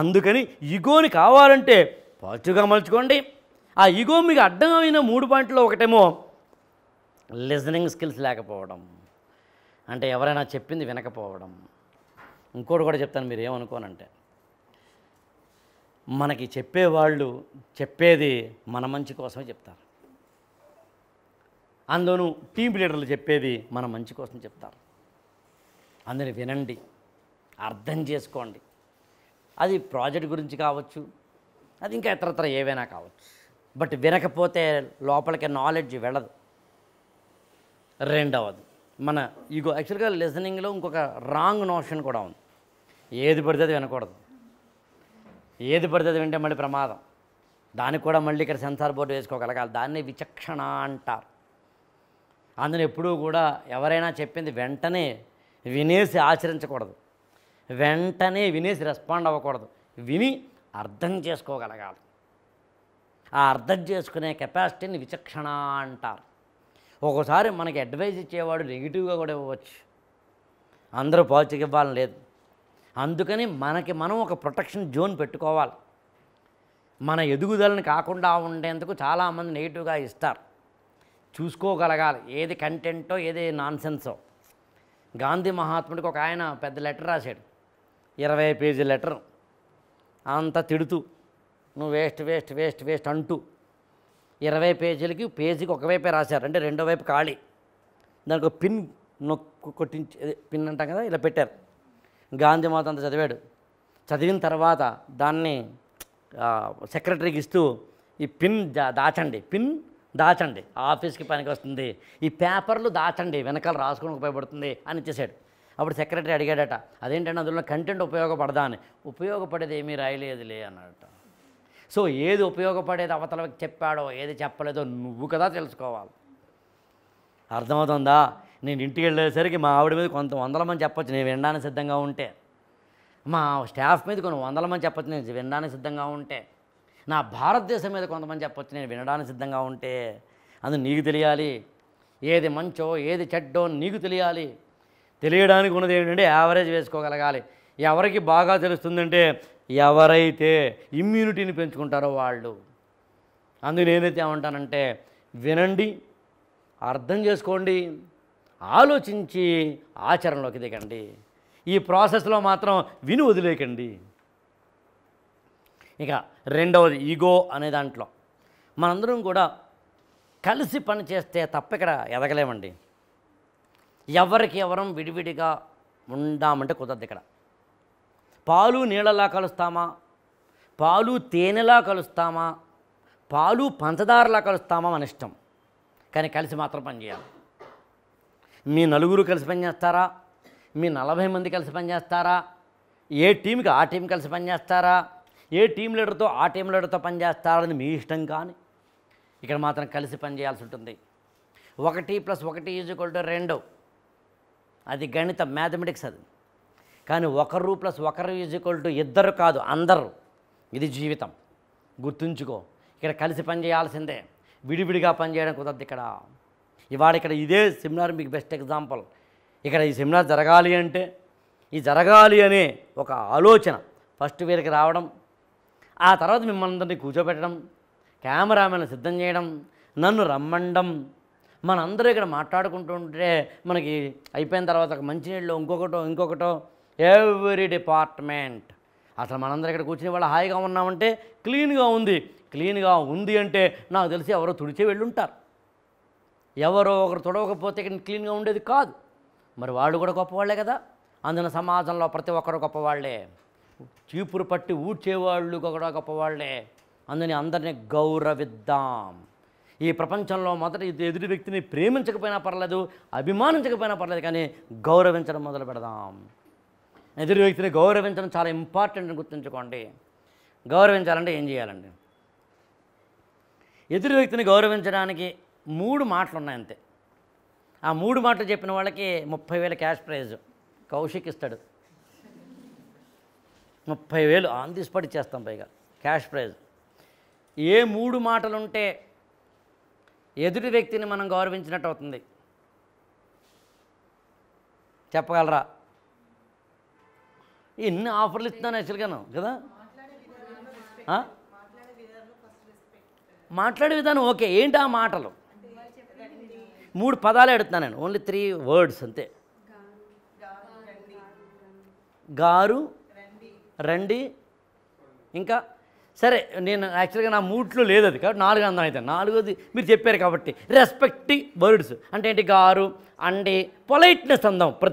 అందుకని ఈగోని కావాలంటే పాజిటివ్గా మలుచుకోండి ఆ ఈగో మీకు అడ్డమైన మూడు పాయింట్లో ఒకటేమో లిజనింగ్ స్కిల్స్ లేకపోవడం అంటే ఎవరైనా చెప్పింది వినకపోవడం ఇంకోటి కూడా చెప్తాను మీరు ఏమనుకోనంటే మనకి చెప్పేవాళ్ళు చెప్పేది మన మంచి కోసమే చెప్తారు అందులోనూ టీం లీడర్లు చెప్పేది మన మంచి కోసం చెప్తారు అందుని వినండి అర్థం చేసుకోండి అది ప్రాజెక్ట్ గురించి కావచ్చు అది ఇంకా ఇతరత్ర ఏవైనా కావచ్చు బట్ వినకపోతే లోపలికి నాలెడ్జ్ వెళ్ళదు రెండవది మన ఇగో యాక్చువల్గా లిసనింగ్లో ఇంకొక రాంగ్ నోషన్ కూడా ఉంది ఏది పడితే అది వినకూడదు ఏది పడితే అది వింటే మళ్ళీ ప్రమాదం దానికి కూడా మళ్ళీ ఇక్కడ సెన్సార్ బోర్డు వేసుకోగలగాలి దాన్ని విచక్షణ అంటారు అందులో ఎప్పుడూ కూడా ఎవరైనా చెప్పింది వెంటనే వినేసి ఆచరించకూడదు వెంటనే వినేసి రెస్పాండ్ అవ్వకూడదు విని అర్థం చేసుకోగలగాలి ఆ అర్థం చేసుకునే కెపాసిటీని విచక్షణ అంటారు ఒక్కోసారి మనకి అడ్వైజ్ ఇచ్చేవాడు నెగిటివ్గా కూడా ఇవ్వచ్చు అందరూ పాజిటివ్ ఇవ్వాలని లేదు అందుకని మనకి మనం ఒక ప్రొటెక్షన్ జోన్ పెట్టుకోవాలి మన ఎదుగుదలని కాకుండా ఉండేందుకు చాలామంది నెగిటివ్గా ఇస్తారు చూసుకోగలగాలి ఏది కంటెంటో ఏది నాన్సెన్సో గాంధీ మహాత్ముడికి ఒక ఆయన పెద్ద లెటర్ రాశాడు ఇరవై పేజీ లెటర్ అంత తిడుతూ నువ్వు వేస్ట్ వేస్ట్ వేస్ట్ వేస్ట్ అంటూ ఇరవై పేజీలకి పేజీకి ఒకవైపే రాశారు అంటే రెండో వైపు ఖాళీ దానికి ఒక పిన్ నొక్కు కొట్టించి పిన్ అంటాం కదా ఇలా పెట్టారు గాంధీ మాత చదివాడు చదివిన తర్వాత దాన్ని సెక్రటరీకి ఇస్తూ ఈ పిన్ దాచండి పిన్ దాచండి ఆఫీస్కి పనికి వస్తుంది ఈ పేపర్లు దాచండి వెనకాల రాసుకుని ఉపయోగపడుతుంది అని ఇచ్చేసాడు అప్పుడు సెక్రటరీ అడిగాడట అదేంటంటే అందులో కంటెంట్ ఉపయోగపడదా అని ఉపయోగపడేది ఏమీ రాయలేదులే అన్నట సో ఏది ఉపయోగపడేది అవతల చెప్పాడో ఏది చెప్పలేదో నువ్వు కదా తెలుసుకోవాలి అర్థమవుతుందా నేను ఇంటికి వెళ్ళేసరికి మా ఆవిడ మీద కొంత వందల మంది చెప్పచ్చు నేను వినడానికి సిద్ధంగా ఉంటే మా స్టాఫ్ మీద కొన్ని వందల మంది చెప్పచ్చు నేను వినడానికి సిద్ధంగా ఉంటే నా భారతదేశం మీద కొంతమంది చెప్పొచ్చు నేను వినడానికి సిద్ధంగా ఉంటే అది నీకు తెలియాలి ఏది మంచో ఏది చెడ్డో నీకు తెలియాలి తెలియడానికి ఉన్నది ఏంటంటే యావరేజ్ వేసుకోగలగాలి ఎవరికి బాగా తెలుస్తుందంటే ఎవరైతే ఇమ్యూనిటీని పెంచుకుంటారో వాళ్ళు అందుకు నేనైతే ఏమంటానంటే వినండి అర్థం చేసుకోండి ఆలోచించి ఆచరణలోకి దిగండి ఈ ప్రాసెస్లో మాత్రం విని వదిలేకండి ఇక రెండవది ఈగో అనే దాంట్లో మనందరం కూడా కలిసి పని చేస్తే తప్ప ఇక్కడ ఎదగలేమండి ఎవరికి ఎవరం విడివిడిగా ఉందామంటే కుదరదు ఇక్కడ పాలు నీళ్ళలా కలుస్తామా పాలు తేనెలా కలుస్తామా పాలు పంచదారలా కలుస్తామా మన ఇష్టం కానీ కలిసి మాత్రం పనిచేయాలి మీ నలుగురు కలిసి పనిచేస్తారా మీ నలభై మంది కలిసి పనిచేస్తారా ఏ టీంకి ఆ టీం కలిసి పనిచేస్తారా ఏ టీం లీడర్తో ఆ టీం లీడర్తో పనిచేస్తారని మీ ఇష్టం కానీ ఇక్కడ మాత్రం కలిసి పనిచేయాల్సి ఉంటుంది ఒకటి ప్లస్ ఒకటి ఈజ్వల్ టు రెండు అది గణిత మ్యాథమెటిక్స్ అది కానీ ఒకరు ప్లస్ ఒకరు ఈజ్వల్ టు ఇద్దరు కాదు అందరూ ఇది జీవితం గుర్తుంచుకో ఇక్కడ కలిసి పనిచేయాల్సిందే విడివిడిగా పనిచేయడం కుదరదు ఇక్కడ ఇవాళ ఇక్కడ ఇదే సెమినార్ మీకు బెస్ట్ ఎగ్జాంపుల్ ఇక్కడ ఈ సెమినార్ జరగాలి అంటే ఈ జరగాలి అనే ఒక ఆలోచన ఫస్ట్ వీరికి రావడం ఆ తర్వాత మిమ్మల్ని అందరినీ కూర్చోబెట్టడం కెమెరామెన్ సిద్ధం చేయడం నన్ను రమ్మండం మనందరూ ఇక్కడ మాట్లాడుకుంటూ ఉంటే మనకి అయిపోయిన తర్వాత ఒక మంచినీళ్ళు ఇంకొకటో ఇంకొకటో ఎవ్రీ డిపార్ట్మెంట్ అసలు మనందరూ ఇక్కడ కూర్చుని వాళ్ళు హాయిగా ఉన్నామంటే క్లీన్గా ఉంది క్లీన్గా ఉంది అంటే నాకు తెలిసి ఎవరో తుడిచే వెళ్ళుంటారు ఎవరో ఒకరు తుడవకపోతే ఇక్కడ క్లీన్గా ఉండేది కాదు మరి వాళ్ళు కూడా గొప్పవాళ్లే కదా అందున సమాజంలో ప్రతి ఒక్కరు గొప్పవాళ్లే చీపురు పట్టి ఊడ్చేవాళ్ళు కూడా గొప్పవాళ్లే అందుని అందరినీ గౌరవిద్దాం ఈ ప్రపంచంలో మొదట ఎదుటి వ్యక్తిని ప్రేమించకపోయినా పర్లేదు అభిమానించకపోయినా పర్లేదు కానీ గౌరవించడం మొదలు పెడదాం ఎదుటి వ్యక్తిని గౌరవించడం చాలా ఇంపార్టెంట్ అని గుర్తుంచుకోండి గౌరవించాలంటే ఏం చేయాలండి ఎదుటి వ్యక్తిని గౌరవించడానికి మూడు మాటలు ఉన్నాయంతే ఆ మూడు మాటలు చెప్పిన వాళ్ళకి ముప్పై వేల క్యాష్ ప్రైజ్ కౌశిక్ ఇస్తాడు ముప్పై వేలు ఆన్ ది స్పాట్ ఇచ్చేస్తాం పైగా క్యాష్ ప్రైజ్ ఏ మూడు మాటలుంటే ఎదుటి వ్యక్తిని మనం గౌరవించినట్టు అవుతుంది చెప్పగలరా ఎన్ని ఆఫర్లు ఇస్తున్నాను యాక్చువల్గాను కదా మాట్లాడే విధానం ఓకే ఏంటి ఆ మాటలు మూడు పదాలు ఎడుతున్నాను నేను ఓన్లీ త్రీ వర్డ్స్ అంతే గారు రండి ఇంకా సరే నేను యాక్చువల్గా నా మూట్లో లేదు అది కాబట్టి నాలుగు అందం అయితే నాలుగోది మీరు చెప్పారు కాబట్టి రెస్పెక్టి వర్డ్స్ అంటే ఏంటి గారు అండి పొలైట్నెస్ అందం ప్ర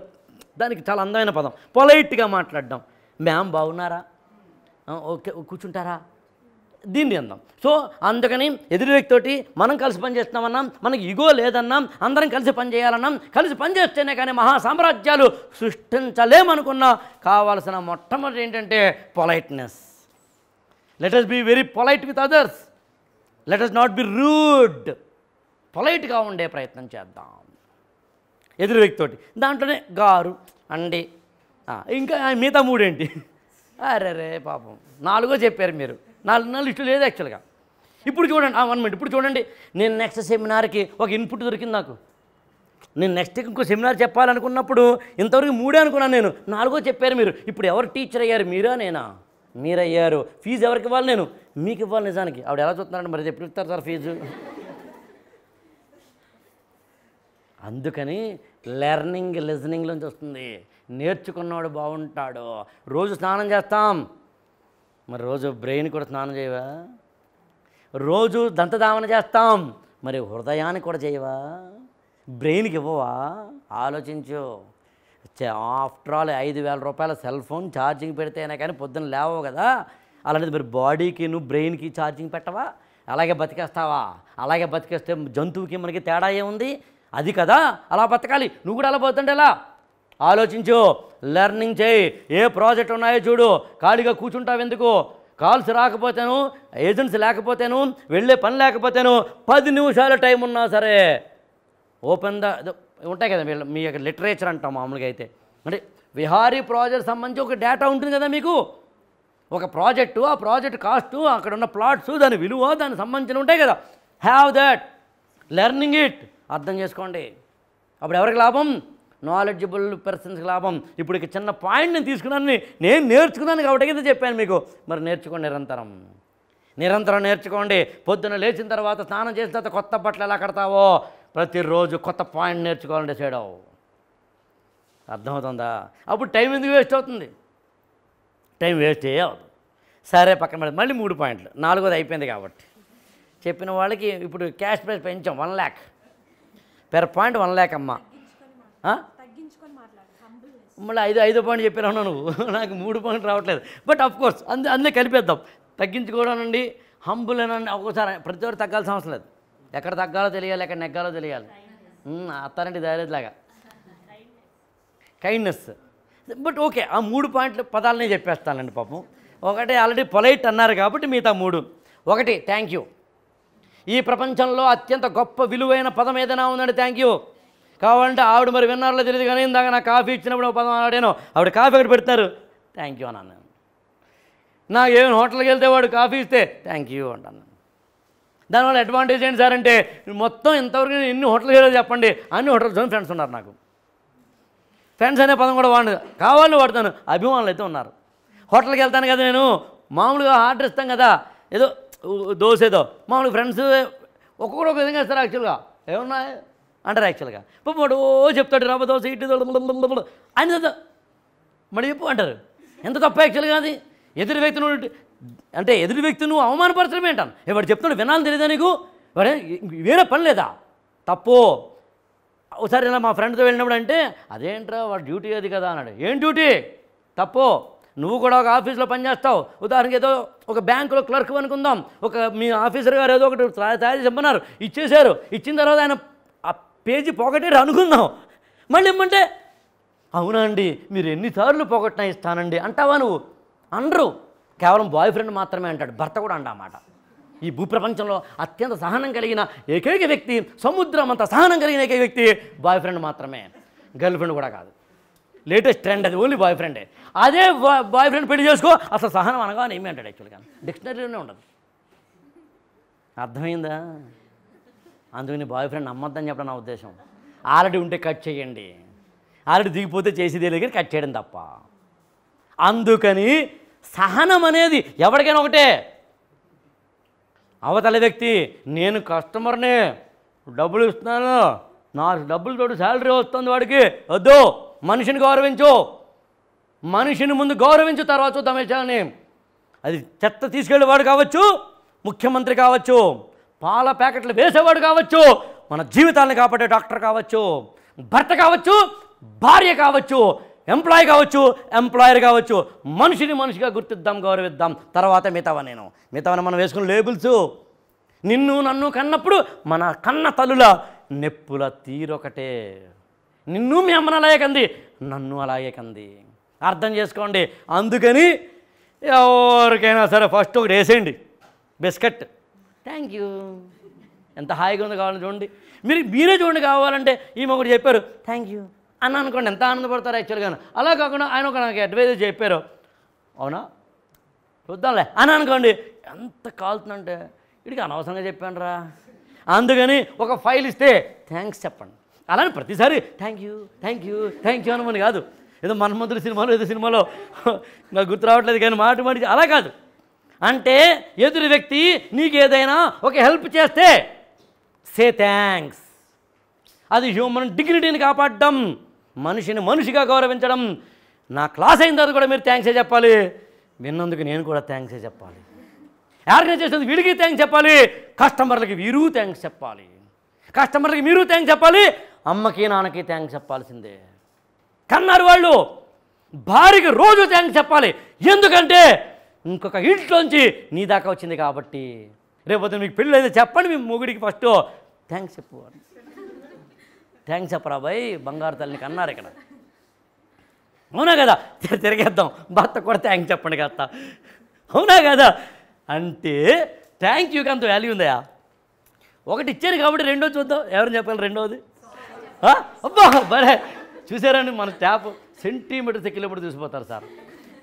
దానికి చాలా అందమైన పదం పొలైట్గా మాట్లాడడం మ్యామ్ బాగున్నారా ఓకే కూర్చుంటారా దీన్ని అందాం సో అందుకని ఎదురు వ్యక్తితోటి మనం కలిసి పనిచేస్తున్నామన్నాం మనకి ఇగో లేదన్నాం అందరం కలిసి పనిచేయాలన్నాం కలిసి పనిచేస్తేనే కానీ మహా సామ్రాజ్యాలు సృష్టించలేమనుకున్నా కావాల్సిన మొట్టమొదటి ఏంటంటే politeness let us be very polite with others let us not be rude పొలైట్గా ఉండే ప్రయత్నం చేద్దాం ఎదురు వ్యక్తితోటి దాంట్లోనే గారు అండి ఇంకా మిగతా మూడేంటి అరే రే పాపం నాలుగో చెప్పారు మీరు నాలుగు నెలలు ఇటు లేదు యాక్చువల్గా ఇప్పుడు చూడండి వన్ మినిట్ ఇప్పుడు చూడండి నేను నెక్స్ట్ సెమినార్కి ఒక ఇన్పుట్ దొరికింది నాకు నేను నెక్స్ట్ ఇంకో సెమినార్ చెప్పాలనుకున్నప్పుడు ఇంతవరకు మూడే అనుకున్నాను నేను నాలుగో చెప్పారు మీరు ఇప్పుడు ఎవరు టీచర్ అయ్యారు మీరా నేనా మీరయ్యారు ఫీజు ఎవరికి ఇవ్వాలి నేను మీకు ఇవ్వాలి నిజానికి ఆవిడ ఎలా చూస్తున్నారంటే మరి ఎప్పుడు ఇస్తారు సార్ ఫీజు అందుకని లెర్నింగ్ లిజనింగ్లోంచి వస్తుంది నేర్చుకున్నవాడు బాగుంటాడు రోజు స్నానం చేస్తాం మరి రోజు బ్రెయిన్ కూడా స్నానం చేయవా రోజు దంతధావన చేస్తాం మరి హృదయానికి కూడా చేయవా బ్రెయిన్కి ఇవ్వవా ఆలోచించు ఆఫ్టర్ ఆల్ ఐదు వేల రూపాయల సెల్ ఫోన్ ఛార్జింగ్ పెడితేనే కానీ పొద్దున్న లేవవు కదా అలాంటిది మరి బాడీకి నువ్వు బ్రెయిన్కి ఛార్జింగ్ పెట్టవా అలాగే బతికేస్తావా అలాగే బతికేస్తే జంతువుకి మనకి తేడా ఏముంది అది కదా అలా బతకాలి నువ్వు కూడా అలా పోతుండే ఎలా ఆలోచించు లెర్నింగ్ చేయి ఏ ప్రాజెక్ట్ ఉన్నాయో చూడు ఖాళీగా కూర్చుంటావు ఎందుకు కాల్స్ రాకపోతేను ఏజెంట్స్ లేకపోతేను వెళ్ళే పని లేకపోతేను పది నిమిషాల టైం ఉన్నా సరే ఓపెన్ ద ఉంటాయి కదా వీళ్ళ మీ యొక్క లిటరేచర్ అంటాం మామూలుగా అయితే అంటే విహారీ ప్రాజెక్ట్ సంబంధించి ఒక డేటా ఉంటుంది కదా మీకు ఒక ప్రాజెక్టు ఆ ప్రాజెక్ట్ కాస్టు అక్కడ ఉన్న ప్లాట్స్ దాని విలువ దానికి సంబంధించిన ఉంటాయి కదా హ్యావ్ దట్ లెర్నింగ్ ఇట్ అర్థం చేసుకోండి అప్పుడు ఎవరికి లాభం నాలెడ్జబుల్ పర్సన్స్ లాభం ఇప్పుడు ఇక చిన్న పాయింట్ నేను తీసుకున్నాను నేను నేర్చుకున్నాను కాబట్టి కింద చెప్పాను మీకు మరి నేర్చుకోండి నిరంతరం నిరంతరం నేర్చుకోండి పొద్దున లేచిన తర్వాత స్నానం చేసిన తర్వాత కొత్త బట్టలు ఎలా కడతావో ప్రతిరోజు కొత్త పాయింట్ నేర్చుకోవాలంటే చేయడం అర్థమవుతుందా అప్పుడు టైం ఎందుకు వేస్ట్ అవుతుంది టైం వేస్ట్ అవ్వదు సరే పక్కన పెడతాం మళ్ళీ మూడు పాయింట్లు నాలుగోది అయిపోయింది కాబట్టి చెప్పిన వాళ్ళకి ఇప్పుడు క్యాష్ ప్రైస్ పెంచాం one lakh per point one lakh అమ్మ మళ్ళీ ఐదు ఐదో పాయింట్ చెప్పాను నువ్వు *laughs* నాకు మూడు పాయింట్ రావట్లేదు బట్ అఫ్ కోర్స్ అందు అందులో కలిపేద్దాం తగ్గించుకోవడానండి హంబుల్ అనండి ఒక్కోసారి ప్రతి ఒక్కరు తగ్గాల్సిన అవసరం లేదు ఎక్కడ తగ్గాలో తెలియాలి ఎక్కడ నెగ్గాలో తెలియాలి అత్తారంటే దయలేదులాగా కైండ్నెస్ బట్ ఓకే ఆ మూడు పాయింట్లు పదాలనే చెప్పేస్తానండి పాపం ఒకటి ఆల్రెడీ పొలైట్ అన్నారు కాబట్టి మిగతా మూడు ఒకటి థ్యాంక్ యూ ఈ ప్రపంచంలో అత్యంత గొప్ప విలువైన పదం ఏదైనా ఉందండి థ్యాంక్ యూ కావాలంటే ఆవిడ మరి విన్నారో తెలియదు కానీ ఇందాక నాకు కాఫీ ఇచ్చినప్పుడు పదం ఆడాను ఆవిడ కాఫీ అక్కడ పెడతారు థ్యాంక్ యూ అన్నాను నాకు ఏమైనా హోటల్కి వెళ్తే వాడు కాఫీ ఇస్తే థ్యాంక్ యూ అంటాను దానివల్ల అడ్వాంటేజ్ ఏంటి సార్ అంటే మొత్తం ఇంతవరకు ఎన్ని హోటల్కి వెళ్ళో చెప్పండి అన్ని హోటల్స్ ఫ్రెండ్స్ ఉన్నారు నాకు ఫ్రెండ్స్ అనే పదం కూడా వాడు కావాలని వాడుతాను అభిమానులు అయితే ఉన్నారు హోటల్కి వెళ్తాను కదా నేను మామూలుగా ఆర్డర్ ఇస్తాం కదా ఏదో దోశ ఏదో మామూలుగా ఫ్రెండ్స్ ఒక్కొక్కరు ఒక విధంగా ఇస్తారు యాక్చువల్గా ఏమున్నాయి అంటారు యాక్చువల్గా పప్పు వాడు ఓ చెప్తాడు రాబోదోస ఇటు ఆయన మళ్ళీ చెప్పు అంటారు ఎంత తప్ప యాక్చువల్గా అది ఎదురు వ్యక్తి నువ్వు అంటే ఎదురు వ్యక్తి నువ్వు అవమానపరచడమే అంటాను ఎవరు చెప్తున్నాడు వినాలని తెలియదా నీకు వాడే వేరే పని లేదా తప్పు ఒకసారి మా ఫ్రెండ్తో వెళ్ళినప్పుడు అంటే అదేంట్రా వాడు డ్యూటీ అది కదా అన్నాడు ఏం డ్యూటీ తప్పు నువ్వు కూడా ఒక ఆఫీస్లో పనిచేస్తావు ఉదాహరణకి ఏదో ఒక బ్యాంకులో క్లర్క్ అనుకుందాం ఒక మీ ఆఫీసర్ గారు ఏదో ఒకటి తయారు చెప్పన్నారు ఇచ్చేశారు ఇచ్చిన తర్వాత ఆయన పేజీ పోగొట్టారు అనుకుందాం మళ్ళీ ఏమంటే అవునా అండి మీరు ఎన్నిసార్లు పోగొట్టినా ఇస్తానండి అంటావా నువ్వు అనరు కేవలం బాయ్ ఫ్రెండ్ మాత్రమే అంటాడు భర్త కూడా అండమాట ఈ భూప్రపంచంలో అత్యంత సహనం కలిగిన ఏకైక వ్యక్తి సముద్రం అంత సహనం కలిగిన ఏకైక వ్యక్తి బాయ్ ఫ్రెండ్ మాత్రమే గర్ల్ ఫ్రెండ్ కూడా కాదు లేటెస్ట్ ట్రెండ్ అది ఓన్లీ బాయ్ ఫ్రెండే అదే బాయ్ ఫ్రెండ్ పెళ్లి చేసుకో అసలు సహనం అనగానే ఏమీ అంటాడు యాక్చువల్గా డిక్షనరీలోనే ఉండదు అర్థమైందా అందుకని బాయ్ ఫ్రెండ్ నమ్మద్దని చెప్పడం నా ఉద్దేశం ఆల్రెడీ ఉంటే కట్ చేయండి ఆల్రెడీ దిగిపోతే చేసేదే దగ్గర కట్ చేయడం తప్ప అందుకని సహనం అనేది ఎవరికైనా ఒకటే అవతల వ్యక్తి నేను కస్టమర్ని డబ్బులు ఇస్తున్నాను నా డబ్బులతో శాలరీ వస్తుంది వాడికి వద్దు మనిషిని గౌరవించు మనిషిని ముందు గౌరవించు తర్వాత చూద్దాం అది చెత్త తీసుకెళ్ళేవాడు కావచ్చు ముఖ్యమంత్రి కావచ్చు పాల ప్యాకెట్లు వేసేవాడు కావచ్చు మన జీవితాన్ని కాపాడే డాక్టర్ కావచ్చు భర్త కావచ్చు భార్య కావచ్చు ఎంప్లాయ్ కావచ్చు ఎంప్లాయర్ కావచ్చు మనిషిని మనిషిగా గుర్తిద్దాం గౌరవిద్దాం తర్వాత మిగతావ నేను మిగతావని మనం వేసుకున్న లేబుల్స్ నిన్ను నన్ను కన్నప్పుడు మన కన్న తల్లుల నెప్పుల తీరొకటే నిన్ను మీ అమ్మను అలాగే కంది నన్ను అలాగే కంది అర్థం చేసుకోండి అందుకని ఎవరికైనా సరే ఫస్ట్ ఒకటి వేసేయండి బిస్కెట్ థ్యాంక్ యూ ఎంత హాయిగా ఉందో కావాలని చూడండి మీరు మీరే చూడండి కావాలంటే ఈమె ఒకటి చెప్పారు థ్యాంక్ యూ అని అనుకోండి ఎంత ఆనందపడతారు యాక్చువల్గా అలా కాకుండా ఆయన ఒక నాకు అడ్వైజ్ చెప్పారు అవునా చూద్దాంలే అని అనుకోండి ఎంత కాలుతుందంటే వీడికి అనవసరంగా చెప్పాను రా అందుకని ఒక ఫైల్ ఇస్తే థ్యాంక్స్ చెప్పండి అలానే ప్రతిసారి thank you thank you thank you అనమని కాదు ఏదో మన్మంతుడి సినిమాలో ఏదో సినిమాలో నాకు గుర్తు రావట్లేదు కానీ మాట మాట అలా కాదు అంటే ఎదురు వ్యక్తి నీకేదైనా ఒక హెల్ప్ చేస్తే సే థ్యాంక్స్ అది హ్యూమన్ డిగ్నిటీని కాపాడడం మనిషిని మనిషిగా గౌరవించడం నా క్లాస్ అయిన తర్వాత కూడా మీరు థ్యాంక్సే చెప్పాలి విన్నందుకు నేను కూడా థ్యాంక్సే చెప్పాలి ఆర్గనైజ్ చేసినందుకు వీడికి థ్యాంక్స్ చెప్పాలి కస్టమర్లకి వీరు థ్యాంక్స్ చెప్పాలి కస్టమర్లకి మీరు థ్యాంక్స్ చెప్పాలి అమ్మకి నాన్నకి థ్యాంక్స్ చెప్పాల్సిందే కన్నారు వాళ్ళు భార్యకి రోజు థ్యాంక్స్ చెప్పాలి ఎందుకంటే ఇంకొక ఇంట్లోంచి నీ దాకా వచ్చింది కాబట్టి రేపొద్దు మీకు పెళ్ళి అయితే చెప్పండి మీ మొగుడికి ఫస్ట్ థ్యాంక్స్ చెప్పు థ్యాంక్స్ చెప్పరా బాయ్ బంగారు తల్లికి అన్నారు ఇక్కడ అవునా కదా తిరిగేద్దాం భర్త కూడా థ్యాంక్స్ చెప్పండి కదా అవునా కదా అంటే థ్యాంక్ యూకి అంత వాల్యూ ఉందా ఒకటి ఇచ్చారు కాబట్టి రెండో చూద్దాం ఎవరు చెప్పాలి రెండోది అబ్బా బరే చూసారండి మన ట్యాప్ సెంటీమీటర్స్ కిలోమీటర్ చూసిపోతారు సార్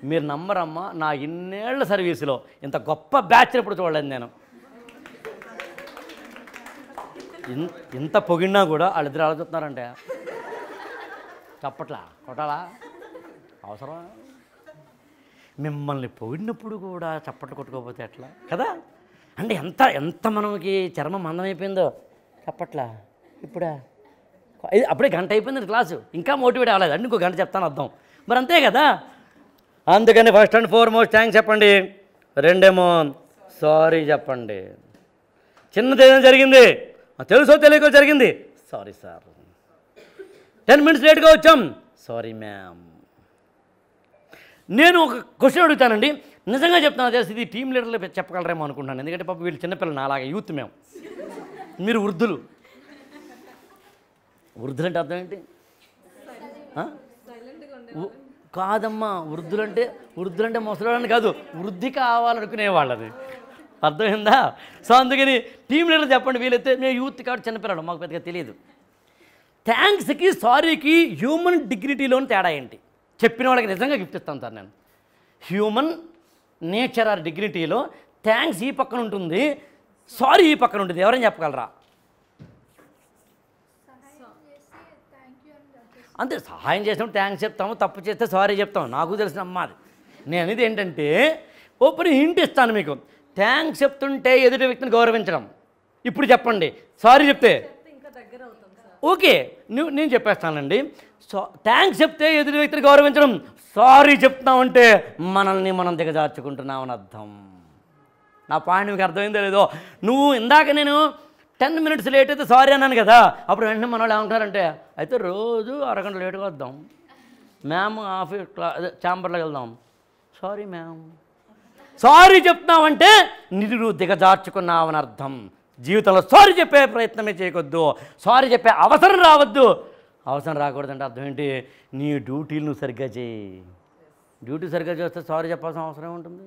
మీరు నమ్మరమ్మా నా ఇన్నేళ్ల సర్వీసులో ఇంత గొప్ప బ్యాచ్ ఇప్పుడు చూడలేదు నేను ఇంత పొగిడినా కూడా వాళ్ళిద్దరు ఆలోచిస్తున్నారంటే చెప్పట్లా కొట్టాలా అవసరం మిమ్మల్ని పొగిడినప్పుడు కూడా చప్పట్లు కొట్టుకోకపోతే ఎట్లా కదా అంటే ఎంత ఎంత మనకి చర్మం మందమైపోయిందో చప్పట్లా ఇప్పుడా అప్పుడే గంట అయిపోయింది క్లాసు ఇంకా మోటివేట్ అవ్వలేదు అండి ఇంకో గంట చెప్తాను అర్థం మరి అంతే కదా అందుకని first and foremost thanks చెప్పండి రెండేమో సారీ చెప్పండి చిన్నది ఏదైనా జరిగింది తెలుసో తెలియకో జరిగింది సారీ సార్ టెన్ మినిట్స్ లేట్గా వచ్చాం సారీ మ్యామ్ నేను ఒక క్వశ్చన్ అడుగుతానండి నిజంగా చెప్తాను తెలిసి ఇది టీం లీడర్లు చెప్పగలరేమో అనుకుంటున్నాను ఎందుకంటే పాప వీళ్ళు చిన్నపిల్లలు అలాగే యూత్ మేము మీరు వృద్ధులు వృద్ధులు అంటే అర్థం ఏంటి కాదమ్మా వృద్ధులంటే వృద్ధులంటే ముసలాడని కాదు వృద్ధి కావాలనుకునే వాళ్ళది అర్థమైందా సో అందుకని టీం లీడర్ చెప్పండి వీలైతే మేము యూత్ కాబట్టి చిన్నపిల్లడు మాకు పెద్దగా తెలియదు థ్యాంక్స్కి సారీకి హ్యూమన్ డిగ్నిటీలోని తేడా ఏంటి చెప్పిన వాళ్ళకి నిజంగా గిఫ్ట్ ఇస్తాను సార్ నేను హ్యూమన్ నేచర్ ఆర్ డిగ్నిటీలో థ్యాంక్స్ ఈ పక్కన ఉంటుంది సారీ ఈ పక్కన ఉంటుంది ఎవరైనా చెప్పగలరా అంతే సహాయం చేస్తాం థ్యాంక్స్ చెప్తాము తప్పు చేస్తే సారీ చెప్తాము నాకు తెలిసిన అమ్మాది నేను అనేది ఏంటంటే ఓపెన్ హింట్ ఇస్తాను మీకు థ్యాంక్స్ చెప్తుంటే ఎదుటి వ్యక్తిని గౌరవించడం ఇప్పుడు చెప్పండి సారీ చెప్తే ఓకే నువ్వు నేను చెప్పేస్తానండి సో థ్యాంక్స్ చెప్తే ఎదుటి వ్యక్తిని గౌరవించడం సారీ చెప్తున్నామంటే మనల్ని మనం దిగజార్చుకుంటున్నామని అర్థం నా పాయింట్ మీకు అర్థమైందో లేదో నువ్వు ఇందాక నేను టెన్ మినిట్స్ లేట్ అయితే సారీ అన్నాను కదా అప్పుడు వెంటనే మన వాళ్ళు ఏమంటారంటే అయితే రోజు అరగంట లేట్గా వద్దాం మ్యామ్ ఆఫీస్ క్లా ఛాంబర్లోకి వెళ్దాం సారీ మ్యామ్ సారీ నిధులు దిగజార్చుకున్నావు దిగజార్చుకున్నావని అర్థం జీవితంలో సారీ చెప్పే ప్రయత్నమే చేయకొద్దు సారీ చెప్పే అవసరం రావద్దు అవసరం రాకూడదంటే అర్థం ఏంటి నీ డ్యూటీలు నువ్వు సరిగ్గా చేయి డ్యూటీ సరిగ్గా చేస్తే సారీ చెప్పాల్సిన అవసరం ఉంటుంది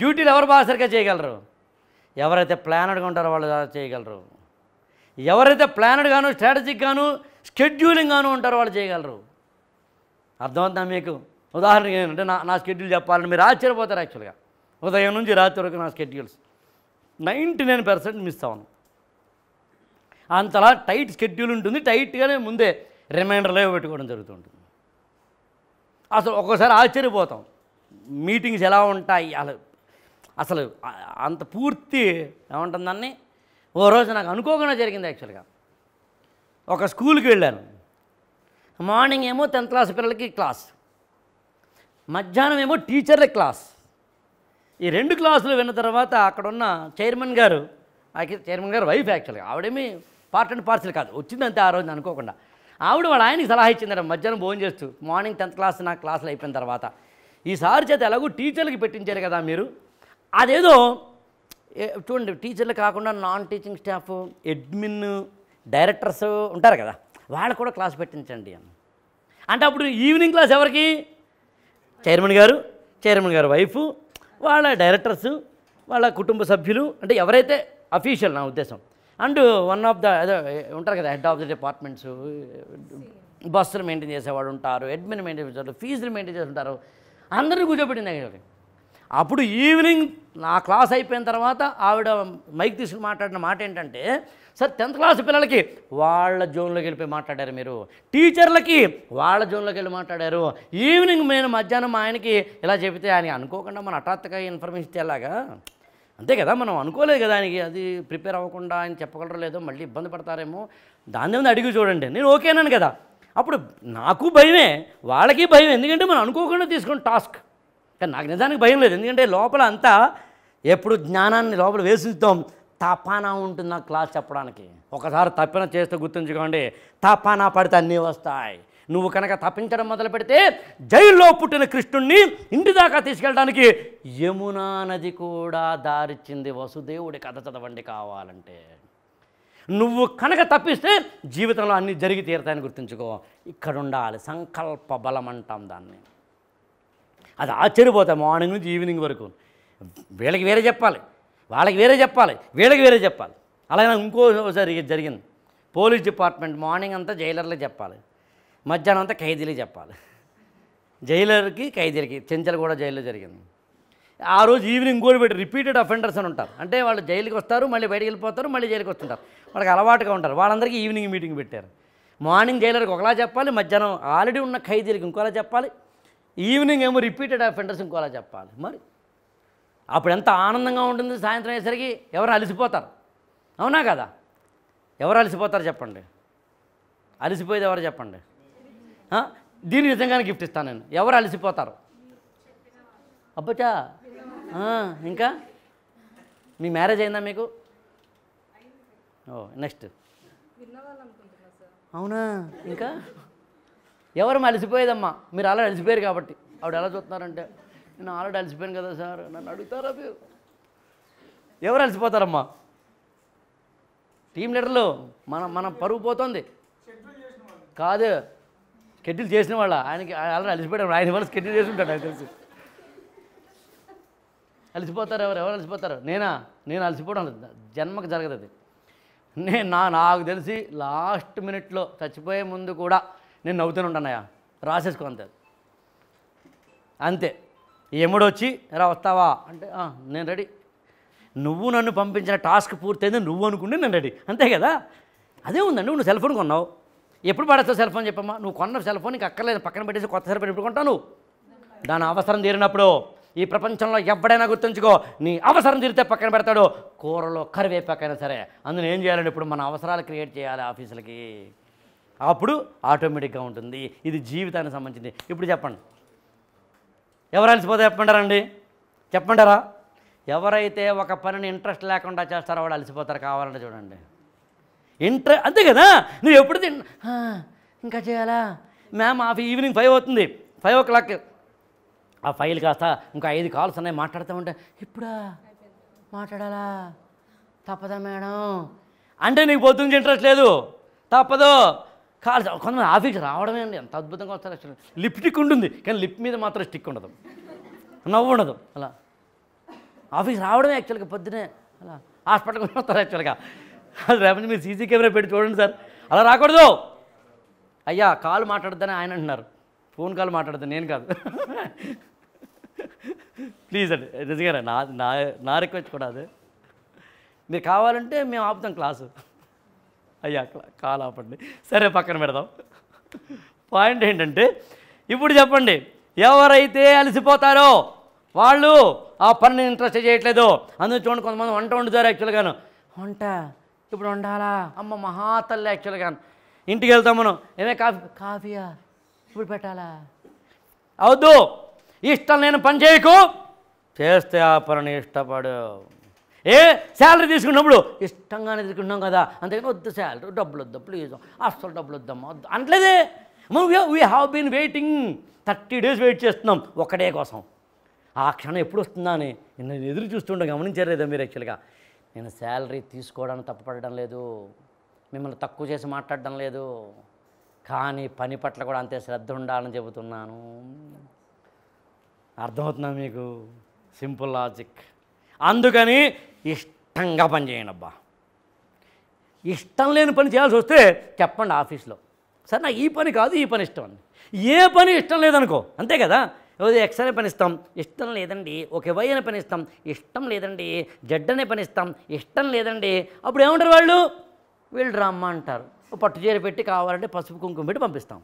డ్యూటీలు ఎవరు బాగా సరిగ్గా చేయగలరు ఎవరైతే ప్లానర్గా ఉంటారో వాళ్ళు చేయగలరు ఎవరైతే ప్లానెడ్గాను స్ట్రాటజిక్గాను స్కెడ్యూలింగ్గాను ఉంటారో వాళ్ళు చేయగలరు అర్థమవుతుందా మీకు ఉదాహరణ ఏంటంటే నా నా షెడ్యూల్ చెప్పాలని మీరు ఆశ్చర్యపోతారు యాక్చువల్గా ఉదయం నుంచి రాత్రి వరకు నా schedules ninety nine percent miss అవును అంతలా టైట్ షెడ్యూల్ ఉంటుంది టైట్గానే ముందే రిమైండర్లో పెట్టుకోవడం జరుగుతుంటుంది అసలు ఒక్కోసారి ఆశ్చర్యపోతాం మీటింగ్స్ ఎలా ఉంటాయి అసలు అసలు అంత పూర్తి ఏమంటుందాన్ని ఓ రోజు నాకు అనుకోకుండా జరిగింది యాక్చువల్గా ఒక స్కూల్కి వెళ్ళాను మార్నింగ్ ఏమో టెన్త్ క్లాస్ పిల్లలకి క్లాస్ మధ్యాహ్నం ఏమో టీచర్ల క్లాస్ ఈ రెండు క్లాసులు విన్న తర్వాత అక్కడున్న chairman garu chairman garu wife యాక్చువల్గా ఆవిడేమీ పార్ట్ అండ్ పార్సల్ కాదు వచ్చిందంతే ఆ రోజు అనుకోకుండా ఆవిడ వాళ్ళ ఆయనకి సలహా ఇచ్చిందట మధ్యాహ్నం భోజనం చేస్తూ మార్నింగ్ టెన్త్ క్లాస్ నాకు క్లాసులు అయిపోయిన తర్వాత ఈసారి చేత ఎలాగో టీచర్లకి పెట్టించారు కదా మీరు అదేదో చూడండి టీచర్లు కాకుండా non teaching staff admin directors ఉంటారు కదా వాళ్ళు కూడా క్లాస్ పెట్టించండి అని అంటే అప్పుడు ఈవినింగ్ క్లాస్ ఎవరికి chairman garu chairman garu wife వాళ్ళ డైరెక్టర్స్ వాళ్ళ కుటుంబ సభ్యులు అంటే ఎవరైతే అఫీషియల్ నా ఉద్దేశం అండ్ వన్ ఆఫ్ ద ఉంటారు కదా హెడ్ ఆఫ్ ది డిపార్ట్మెంట్స్ బస్సులు మెయింటైన్ చేసేవాడు ఉంటారు అడ్మిన్ మెయింటైన్ చేస్తారు ఫీజులు మెయింటైన్ చేస్తుంటారు అందరినీ కూర్చోబెట్టింది అప్పుడు ఈవినింగ్ నా క్లాస్ అయిపోయిన తర్వాత ఆవిడ మైక్ తీసుకుని మాట్లాడిన మాట ఏంటంటే సార్ టెన్త్ క్లాస్ పిల్లలకి వాళ్ళ జోన్లోకి వెళ్ళిపోయి మాట్లాడారు మీరు టీచర్లకి వాళ్ళ జోన్లోకి వెళ్ళి మాట్లాడారు ఈవినింగ్ నేను మధ్యాహ్నం మా ఆయనకి ఇలా చెబితే ఆయన అనుకోకుండా మన హఠాత్తుగా ఇన్ఫర్మేషన్ ఇచ్చేలాగా అంతే కదా మనం అనుకోలేదు కదా ఆయనకి అది ప్రిపేర్ అవ్వకుండా ఆయన చెప్పగలరో లేదో మళ్ళీ ఇబ్బంది పడతారేమో దాని మీద అడిగి చూడండి నేను ఓకేనాను కదా అప్పుడు నాకు భయమే వాళ్ళకి భయం ఎందుకంటే మనం అనుకోకుండా తీసుకున్న టాస్క్ కానీ నాకు నిజానికి భయం లేదు ఎందుకంటే లోపల అంతా ఎప్పుడు జ్ఞానాన్ని లోపల వేసిద్దాం తపానా ఉంటుంది నాకు క్లాస్ చెప్పడానికి ఒకసారి తప్పిన చేస్తే గుర్తుంచుకోండి తాపానా పడితే అన్నీ వస్తాయి నువ్వు కనుక తప్పించడం మొదలు పెడితే జైల్లో పుట్టిన కృష్ణుణ్ణి ఇంటి దాకా తీసుకెళ్ళడానికి యమునా నది కూడా దారిచ్చింది వసుదేవుడి కథ చదవండి కావాలంటే నువ్వు కనుక తప్పిస్తే జీవితంలో అన్నీ జరిగి తీరతాయని గుర్తుంచుకో ఇక్కడ ఉండాలి సంకల్ప బలం అంటాం దాన్ని అది ఆశ్చర్యపోతాయి మార్నింగ్ నుంచి ఈవినింగ్ వరకు వీళ్ళకి వేరే చెప్పాలి వాళ్ళకి వేరే చెప్పాలి వీళ్ళకి వేరే చెప్పాలి అలాగే ఇంకోసారి జరిగింది పోలీస్ డిపార్ట్మెంట్ మార్నింగ్ అంతా జైలర్లే చెప్పాలి మధ్యాహ్నం అంతా ఖైదీలే చెప్పాలి జైలర్కి ఖైదీలకి చెంచలు కూడా జైల్లో జరిగింది ఆ రోజు ఈవినింగ్ కూడా పెట్టి రిపీటెడ్ అఫెండర్స్ అని ఉంటారు అంటే వాళ్ళు జైలుకి వస్తారు మళ్ళీ బయటకు వెళ్ళిపోతారు మళ్ళీ జైలుకి వస్తుంటారు వాళ్ళకి అలవాటుగా ఉంటారు వాళ్ళందరికీ ఈవినింగ్ మీటింగ్ పెట్టారు మార్నింగ్ జైలర్కి ఒకలా చెప్పాలి మధ్యాహ్నం ఆల్రెడీ ఉన్న ఖైదీలకి ఇంకోలా చెప్పాలి ఈవినింగ్ ఏమో రిపీటెడ్ ఆఫ్ అఫెండర్స్ ఇంకోలా చెప్పాలి మరి అప్పుడు ఎంత ఆనందంగా ఉంటుంది సాయంత్రం అయ్యేసరికి ఎవరు అలసిపోతారు అవునా కదా ఎవరు అలసిపోతారు చెప్పండి అలసిపోయేది ఎవరు చెప్పండి దీన్ని నిజంగానే గిఫ్ట్ ఇస్తాను నేను ఎవరు అలసిపోతారు అబ్బచా ఇంకా మీ మ్యారేజ్ అయిందా మీకు ఓ నెక్స్ట్ అవునా ఇంకా ఎవరు అలసిపోయేదమ్మా మీరు అలా అలసిపోయారు కాబట్టి ఆవిడ ఎలా చూస్తున్నారంటే నేను ఆల్రెడీ అలసిపోయాను కదా సార్ నన్ను అడుగుతారా మీరు ఎవరు అలసిపోతారమ్మా టీం లీడర్లు మన మనం పరుగు పోతుంది కాదు స్కెడ్యూల్ చేసిన వాళ్ళ ఆయనకి ఆల్రెడీ అలసిపోయాడు ఆయన స్కెడ్యూల్ చేసి చేసుకుంటాడు నాకు తెలిసి అలసిపోతారు ఎవరు ఎవరు అలసిపోతారు నేనా నేను అలసిపోవడం లేదు జన్మకు జరగదు అది నేను నాకు తెలిసి లాస్ట్ మినిట్లో చచ్చిపోయే ముందు కూడా నేను నవ్వుతూనే ఉండనయ్యా రాసేసుకో అంతే అంతే ఎముడు వచ్చి రా వస్తావా అంటే నేను రెడీ నువ్వు నన్ను పంపించిన టాస్క్ పూర్తయింది నువ్వు అనుకుంటే నేను రెడీ అంతే కదా అదే ఉందండి నువ్వు సెల్ ఫోన్ కొన్నావు ఎప్పుడు పడేస్తావు సెల్ ఫోన్ చెప్పమ్మా నువ్వు కొన్న సెల్ ఫోన్ అక్కర్లేదు పక్కన పెట్టేసి కొత్త సెల్ఫోన్ ఫోన్ ఎప్పుడు కొంటావు దాని అవసరం తీరినప్పుడు ఈ ప్రపంచంలో ఎవడైనా గుర్తుంచుకో నీ అవసరం తీరితే పక్కన పెడతాడు కూరలో కరివేపాకైనా సరే అందులో ఏం చేయాలండి ఇప్పుడు మన అవసరాలు క్రియేట్ చేయాలి ఆఫీసులకి అప్పుడు ఆటోమేటిక్గా ఉంటుంది ఇది జీవితానికి సంబంధించింది ఇప్పుడు చెప్పండి ఎవరు అలసిపోతే రండి చెప్పండరా ఎవరైతే ఒక పనిని ఇంట్రెస్ట్ లేకుండా చేస్తారో వాళ్ళు అలసిపోతారు కావాలంటే చూడండి ఇంట్ర అంతే కదా నువ్వు ఎప్పుడు తిన్ ఇంకా చేయాలా మ్యామ్ ఆఫ్ ఈవినింగ్ ఫైవ్ అవుతుంది ఫైవ్ ఓ క్లాక్ ఆ ఫైల్ కాస్త ఇంకా ఐదు కాల్స్ ఉన్నాయి మాట్లాడుతూ ఉంటే ఇప్పుడా మాట్లాడాలా తప్పదా మేడం అంటే నీకు పొద్దుంచి ఇంట్రెస్ట్ లేదు తప్పదు కాదు కొంతమంది ఆఫీస్ రావడమే అండి ఎంత అద్భుతంగా వస్తారు లిప్ టిక్ ఉంటుంది కానీ లిప్ మీద మాత్రం స్టిక్ ఉండదు నవ్వు ఉండదు అలా ఆఫీస్ రావడమే యాక్చువల్గా పొద్దునే అలా హాస్పిటల్కి వస్తారు యాక్చువల్గా అది రేపటి మీరు సీసీ కెమెరా పెట్టి చూడండి సార్ అలా రాకూడదు అయ్యా కాల్ మాట్లాడద్దని ఆయన అంటున్నారు ఫోన్ కాల్ మాట్లాడద్దు నేను కాదు ప్లీజ్ అండి నిజంగా నా నా రిక్వెస్ట్ కూడా అదే మీరు కావాలంటే మేము ఆపుతాం క్లాసు అయ్యా కాలు ఆపండి సరే పక్కన పెడదాం పాయింట్ ఏంటంటే ఇప్పుడు చెప్పండి ఎవరైతే అలసిపోతారో వాళ్ళు ఆ పనిని ఇంట్రెస్ట్ చేయట్లేదు అందులో చూడండి కొంతమంది వంట వండుతారు యాక్చువల్గాను వంట ఇప్పుడు వండాలా అమ్మ మహాతల్లి యాక్చువల్గాను ఇంటికి వెళ్తాం మనం ఏమే కాఫీ కాఫీయా ఇప్పుడు పెట్టాలా అవద్దు ఇష్టం నేను పని చేయకు చేస్తే ఆ పనిని ఇష్టపడు ఏ శాలరీ తీసుకున్నప్పుడు ఇష్టంగానే తీసుకున్నాం కదా అంతేగాని వద్దు శాలరీ డబ్బులు వద్దు ప్లీజ్ అసలు డబ్బులు వద్దమ్మా వద్దు అంటలేదే we have been waiting thirty days wait చేస్తున్నాం ఒకటే కోసం ఆ క్షణం ఎప్పుడు వస్తుందా అని నేను ఎదురు చూస్తుండే లేదా మీరు యాక్చువల్గా నేను శాలరీ తీసుకోవడానికి తప్పపడడం లేదు మిమ్మల్ని తక్కువ చేసి మాట్లాడడం లేదు కానీ పని పట్ల కూడా అంతే శ్రద్ధ ఉండాలని చెబుతున్నాను అర్థమవుతున్నా మీకు సింపుల్ లాజిక్ అందుకని ఇష్టంగా పని చేయండి అబ్బా ఇష్టం లేని పని చేయాల్సి వస్తే చెప్పండి ఆఫీస్లో సరే నాకు ఈ పని కాదు ఈ పని ఇష్టం అండి ఏ పని ఇష్టం లేదనుకో అంతే కదా ఎక్స్ అనే పనిస్తాం ఇష్టం లేదండి ఒక వై పని పనిస్తాం ఇష్టం లేదండి జడ్ అనే పనిస్తాం ఇష్టం లేదండి అప్పుడు ఏమంటారు వాళ్ళు వీళ్ళు రమ్మ అంటారు పట్టు చీర పెట్టి కావాలంటే పసుపు కుంకుమ పెట్టి పంపిస్తాం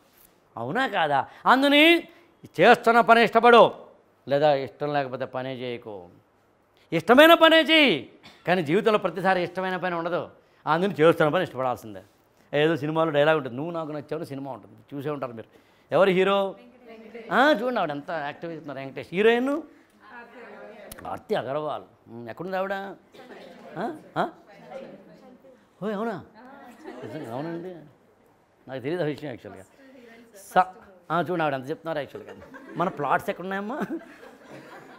అవునా కాదా అందుని చేస్తున్న పని ఇష్టపడు లేదా ఇష్టం లేకపోతే పనే చేయకు ఇష్టమైన పనే చేయి కానీ జీవితంలో ప్రతిసారి ఇష్టమైన పని ఉండదు అందుని చేస్తున్న పని ఇష్టపడాల్సిందే ఏదో సినిమాలో డైలాగ్ ఉంటుంది నువ్వు నాకు నచ్చావు సినిమా ఉంటుంది చూసే ఉంటారు మీరు ఎవరు హీరో చూడండి ఆవిడ ఎంత యాక్టివ్ అవుతున్నారు వెంకటేష్ హీరోయిన్ ఆర్తి అగర్వాల్ ఎక్కడుంది ఆవిడ ఓ అవునా అవునండి నాకు తెలియదు విషయం యాక్చువల్గా స చూడండి ఆవిడ ఎంత చెప్తున్నారు యాక్చువల్గా మన ప్లాట్స్ ఎక్కడున్నాయమ్మా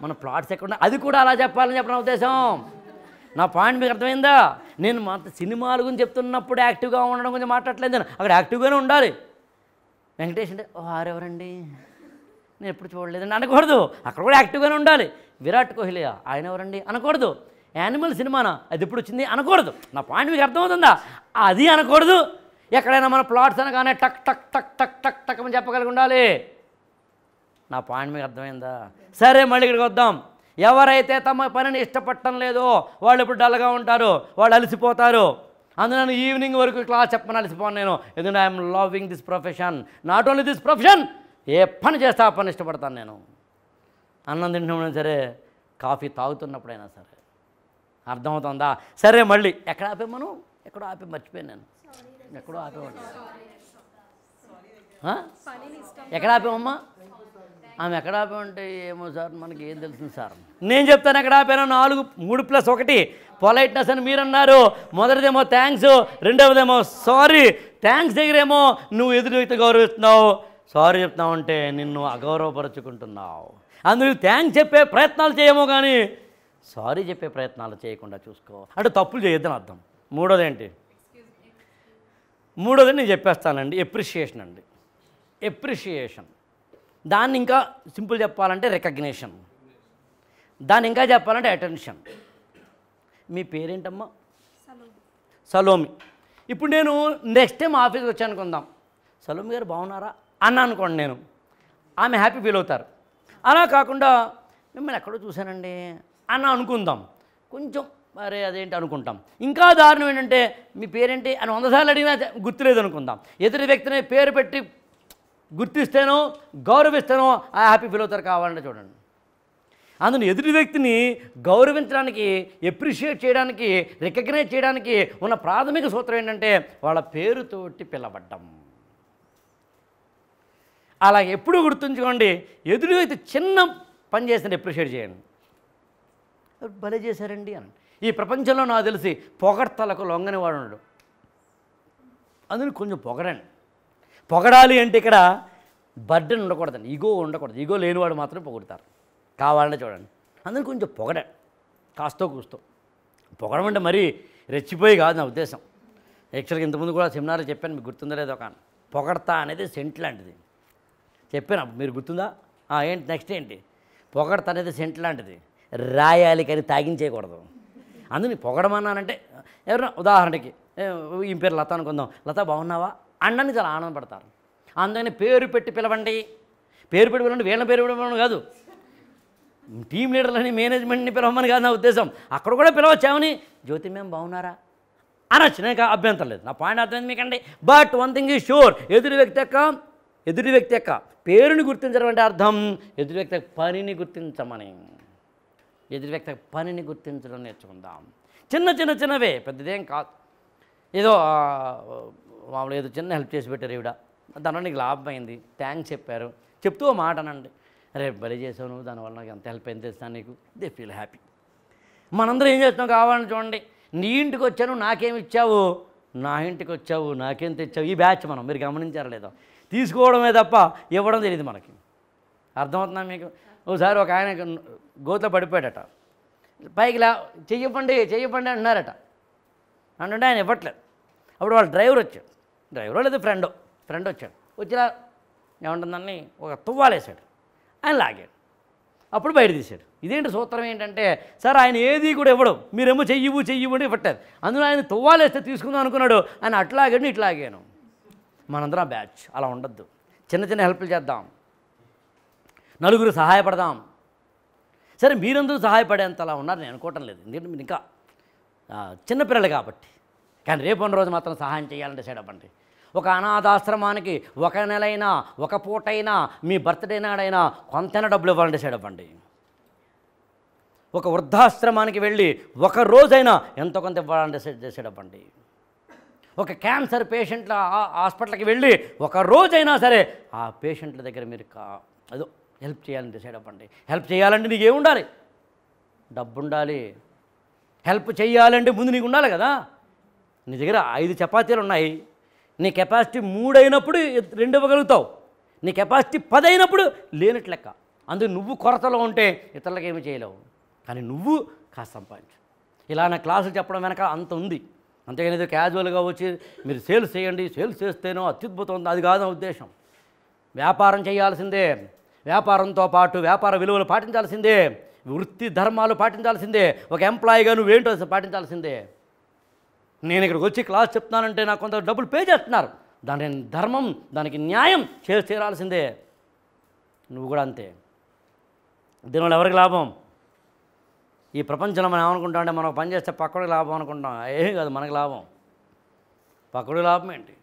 మన ప్లాట్స్ ఎక్కడ అది కూడా అలా చెప్పాలని చెప్పిన ఉద్దేశం నా పాయింట్ మీకు అర్థమైందా నేను మా సినిమాల గురించి చెప్తున్నప్పుడు యాక్టివ్గా ఉండడం గురించి మాట్లాడలేదు అక్కడ యాక్టివ్గానే ఉండాలి వెంకటేష్ అంటే ఓ ఆరెవరండి నేను ఎప్పుడు చూడలేదండి అనకూడదు అక్కడ కూడా యాక్టివ్గానే ఉండాలి విరాట్ కోహ్లీ ఆయన ఎవరండి అనకూడదు యానిమల్ సినిమానా అది ఎప్పుడు వచ్చింది అనకూడదు నా పాయింట్ మీకు అర్థమవుతుందా అది అనకూడదు ఎక్కడైనా మన ప్లాట్స్ అనగానే టక్ టక్ టక్ టక్ టక్ టక్ అని చెప్పగలిగి ఉండాలి నా పాయింట్ మీకు అర్థమైందా సరే మళ్ళీ ఇక్కడికి వద్దాం ఎవరైతే తమ పనిని ఇష్టపడటం లేదో వాళ్ళు ఇప్పుడు డల్గా ఉంటారు వాళ్ళు అలసిపోతారు అందుకని ఈవినింగ్ వరకు క్లాస్ చెప్పని అలసిపోను నేను ఎందుకంటే I'm loving this profession not only this profession ఏ పని చేస్తా ఆ పని ఇష్టపడతాను నేను అన్నం తింటున్నప్పుడు సరే కాఫీ తాగుతున్నప్పుడైనా సరే అర్థమవుతుందా సరే మళ్ళీ ఎక్కడ ఆపే మనం ఎక్కడో ఆపి మర్చిపోయాను నేను ఎక్కడో ఆపేవాడు ఎక్కడ ఆపేమమ్మా ఆమె ఎక్కడ ఆపామంటే ఏమో సార్ మనకి ఏం తెలుసు సార్ నేను చెప్తాను ఎక్కడ ఆపాను నాలుగు మూడు ప్లస్ ఒకటి పొలైట్నెస్ అని మీరు అన్నారు మొదటిదేమో థ్యాంక్స్ రెండవదేమో సారీ థ్యాంక్స్ దగ్గరేమో నువ్వు ఎదురు వ్యక్తి గౌరవిస్తున్నావు సారీ చెప్తావు అంటే నిన్ను అగౌరవపరచుకుంటున్నావు అందుకు థ్యాంక్స్ చెప్పే ప్రయత్నాలు చేయమో కానీ సారీ చెప్పే ప్రయత్నాలు చేయకుండా చూసుకో అంటే తప్పులు చేయొద్దని అర్థం మూడోది ఏంటి మూడోది నేను చెప్పేస్తానండి ఎప్రిషియేషన్ అండి ఎప్రిషియేషన్ దాన్ని ఇంకా సింపుల్ చెప్పాలంటే రికగ్నేషన్ దాన్ని ఇంకా చెప్పాలంటే అటెన్షన్ మీ పేరేంటమ్మా సలోమి ఇప్పుడు నేను నెక్స్ట్ టైం ఆఫీస్కి వచ్చానుకుందాం సలోమి గారు బాగున్నారా అన్న అనుకోండి నేను ఆమె హ్యాపీ ఫీల్ అవుతారు అలా కాకుండా మిమ్మల్ని ఎక్కడో చూశానండి అన్న అనుకుందాం కొంచెం మరి అదేంటి అనుకుంటాం ఇంకా దారుణం ఏంటంటే మీ పేరేంటి అని వందసార్లు అడిగినా గుర్తులేదు అనుకుందాం ఎదురు వ్యక్తిని పేరు పెట్టి గుర్తిస్తేనో గౌరవిస్తేనో ఆ హ్యాపీ ఫీల్ అవుతారు కావాలంటే చూడండి అందులో ఎదుటి వ్యక్తిని గౌరవించడానికి ఎప్రిషియేట్ చేయడానికి రికగ్నైజ్ చేయడానికి ఉన్న ప్రాథమిక సూత్రం ఏంటంటే వాళ్ళ పేరుతోటి పిలవడం అలా ఎప్పుడు గుర్తుంచుకోండి ఎదుటి వ్యక్తి చిన్న పని చేసిన ఎప్రిషియేట్ చేయండి భలే చేశారండి అని ఈ ప్రపంచంలో నాకు తెలిసి పొగడ్తలకు లొంగని వాడు ఉండడు అందులో కొంచెం పొగడండి పొగడాలి అంటే ఇక్కడ బర్డన్ ఉండకూడదండి ఈగో ఉండకూడదు ఈగో లేనివాడు మాత్రం పొగుడతారు కావాలంటే చూడండి అందుకని కొంచెం పొగడ కాస్తో కూస్తో పొగడం అంటే మరీ రెచ్చిపోయి కాదు నా ఉద్దేశం యాక్చువల్గా ఇంతకుముందు కూడా సెమినార్లో చెప్పాను మీకు గుర్తుందా లేదో కానీ పొగడతా అనేది సెంట్ లాంటిది చెప్పాను మీరు గుర్తుందా ఏంటి నెక్స్ట్ ఏంటి పొగడత అనేది సెంట్ లాంటిది రాయాలి కానీ తాగించేయకూడదు అందుని పొగడమన్నానంటే ఎవరన్నా ఉదాహరణకి ఈ పేరు లతా అనుకుందాం లత బాగున్నావా అన్నని చాలా ఆనందపడతారు అందుకని పేరు పెట్టి పిలవండి పేరు పెట్టి పిలవండి వీళ్ళని పేరు పిలవడం కాదు టీం లీడర్లని మేనేజ్మెంట్ని పిలవమని కాదు నా ఉద్దేశం అక్కడ కూడా పిలవచ్చామని జ్యోతి మేము బాగున్నారా అనొచ్చు నేను అభ్యంతరం లేదు నా పాయింట్ అర్థమైంది మీకండి but one thing is sure ఎదురు వ్యక్తి యొక్క ఎదురు వ్యక్తి యొక్క పేరుని గుర్తించడం అంటే అర్థం ఎదురు వ్యక్తి పనిని గుర్తించమని ఎదురు వ్యక్తి పనిని గుర్తించడం నేర్చుకుందాం చిన్న చిన్న చిన్నవే పెద్దదేం కాదు ఏదో మామూలు ఏదో చిన్న హెల్ప్ చేసి పెట్టారు ఈవిడ దానివల్ల నీకు లాభం అయింది థ్యాంక్స్ చెప్పారు చెప్తూ మాట అనండి రేపు బలి చేశాను దానివల్ల నాకు ఎంత హెల్ప్ అయింది తెలుస్తాను నీకు దే ఫీల్ హ్యాపీ మనందరం ఏం చేస్తాం కావాలని చూడండి నీ ఇంటికి వచ్చాను నాకేమి ఇచ్చావు నా ఇంటికి వచ్చావు నాకేం తెచ్చావు ఈ బ్యాచ్ మనం మీరు గమనించారు లేదో తీసుకోవడమే తప్ప ఇవ్వడం తెలియదు మనకి అర్థమవుతుందా మీకు ఒకసారి ఒక ఆయన గోతులో పడిపోయాడట పైకి లా చెయ్యపండి చెయ్యపండి అంటున్నారట అంటుంటే ఆయన ఇవ్వట్లేదు అప్పుడు వాళ్ళ డ్రైవర్ వచ్చాడు డ్రైవరో లేదు ఫ్రెండో ఫ్రెండ్ వచ్చాడు వచ్చినా ఏమంటుందని ఒక తువ్వాలేశాడు ఆయన లాగాడు అప్పుడు బయట తీశాడు ఇదేంటి సూత్రం ఏంటంటే సార్ ఆయన ఏది కూడా ఇవ్వడం మీరేమో చెయ్యవు చెయ్యవు అని పెట్టారు అందులో ఆయన తువ్వాలేస్తే తీసుకుందాం అనుకున్నాడు ఆయన అట్లాగాడు ఇట్లాగాను మనందరం బ్యాచ్ అలా ఉండద్దు చిన్న చిన్న హెల్ప్లు చేద్దాం నలుగురు సహాయపడదాం సరే మీరందరూ అలా ఉన్నారు నేను అనుకోవటం లేదు ఎందుకంటే మీరు ఇంకా చిన్నపిల్లలు కాబట్టి కానీ రేపు రోజు మాత్రం సహాయం చేయాలని డిసైడ్ అవ్వండి ఒక అనాథాశ్రమానికి ఒక నెలైనా ఒక పూటైనా మీ బర్త్డే నాడైనా కొంతైనా డబ్బులు ఇవ్వాలంటే సైడ్ అవ్వండి ఒక వృద్ధాశ్రమానికి వెళ్ళి ఒక రోజైనా ఎంతో కొంత ఇవ్వాలంటే సైడ్ అవ్వండి ఒక క్యాన్సర్ పేషెంట్ల హాస్పిటల్కి వెళ్ళి ఒక రోజైనా సరే ఆ పేషెంట్ల దగ్గర మీరు అదో హెల్ప్ చేయాలంటే సైడ్ అవ్వండి హెల్ప్ చేయాలంటే నీకు ఏముండాలి డబ్బు ఉండాలి హెల్ప్ చేయాలంటే ముందు నీకు ఉండాలి కదా నీ దగ్గర ఐదు చపాతీలు ఉన్నాయి నీ కెపాసిటీ మూడైనప్పుడు రెండు ఇవ్వగలుగుతావు నీ కెపాసిటీ పది అయినప్పుడు లేనట్లు లెక్క అందుకు నువ్వు కొరతలో ఉంటే ఇతరులకు ఏమి చేయలేవు కానీ నువ్వు కాస్త సంపాదించు ఇలా నా క్లాసులు చెప్పడం వెనక అంత ఉంది అంతేగాని ఏదో క్యాజువల్గా వచ్చి మీరు సేల్స్ చేయండి సేల్స్ చేస్తేనో అత్యుద్భుతం ఉంది అది కాదు ఉద్దేశం వ్యాపారం చేయాల్సిందే వ్యాపారంతో పాటు వ్యాపార విలువలు పాటించాల్సిందే వృత్తి ధర్మాలు పాటించాల్సిందే ఒక ఎంప్లాయీగా నువ్వేంటో పాటించాల్సిందే నేను ఇక్కడికి వచ్చి క్లాస్ చెప్తున్నానంటే నాకు కొంత డబ్బులు పే చేస్తున్నారు దాని ధర్మం దానికి న్యాయం చేసి తీరాల్సిందే నువ్వు కూడా అంతే దీనివల్ల ఎవరికి లాభం ఈ ప్రపంచంలో మనం అంటే మనం పని చేస్తే పక్కడికి లాభం అనుకుంటాం ఏ కాదు మనకు లాభం పక్కడికి లాభం ఏంటి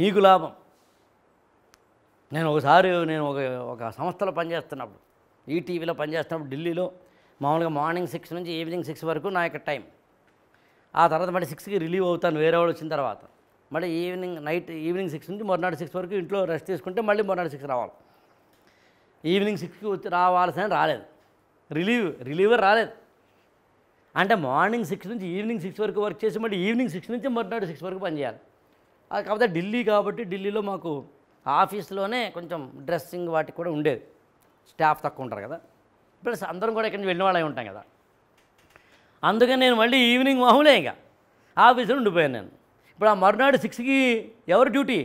నీకు లాభం నేను ఒకసారి నేను ఒక ఒక సంస్థలో పనిచేస్తున్నప్పుడు ఈటీవీలో పనిచేస్తున్నప్పుడు ఢిల్లీలో మామూలుగా మార్నింగ్ సిక్స్ నుంచి ఈవినింగ్ సిక్స్ వరకు నా యొక్క టైం ఆ తర్వాత మళ్ళీ సిక్స్కి రిలీవ్ అవుతాను వేరే వాళ్ళు వచ్చిన తర్వాత మళ్ళీ ఈవినింగ్ నైట్ ఈవినింగ్ సిక్స్ నుంచి మరునాడు సిక్స్ వరకు ఇంట్లో రెస్ట్ తీసుకుంటే మళ్ళీ మరునాడు సిక్స్ రావాలి ఈవినింగ్ సిక్స్కి వచ్చి రావాల్సిన రాలేదు రిలీవ్ రిలీవర్ రాలేదు అంటే మార్నింగ్ సిక్స్ నుంచి ఈవినింగ్ సిక్స్ వరకు వర్క్ చేసి మళ్ళీ ఈవినింగ్ సిక్స్ నుంచి మరునాడు సిక్స్ వరకు పనిచేయాలి అది కాకపోతే ఢిల్లీ కాబట్టి ఢిల్లీలో మాకు ఆఫీస్లోనే కొంచెం డ్రెస్సింగ్ వాటికి కూడా ఉండేది స్టాఫ్ తక్కువ ఉంటారు కదా ప్లస్ అందరం కూడా ఇక్కడి నుంచి వెళ్ళిన వాళ్ళే ఉంటాం కదా అందుకని నేను మళ్ళీ ఈవినింగ్ మామూలే ఇంకా ఆఫీసులో ఉండిపోయాను నేను ఇప్పుడు ఆ మరునాడు సిక్స్కి ఎవరు డ్యూటీ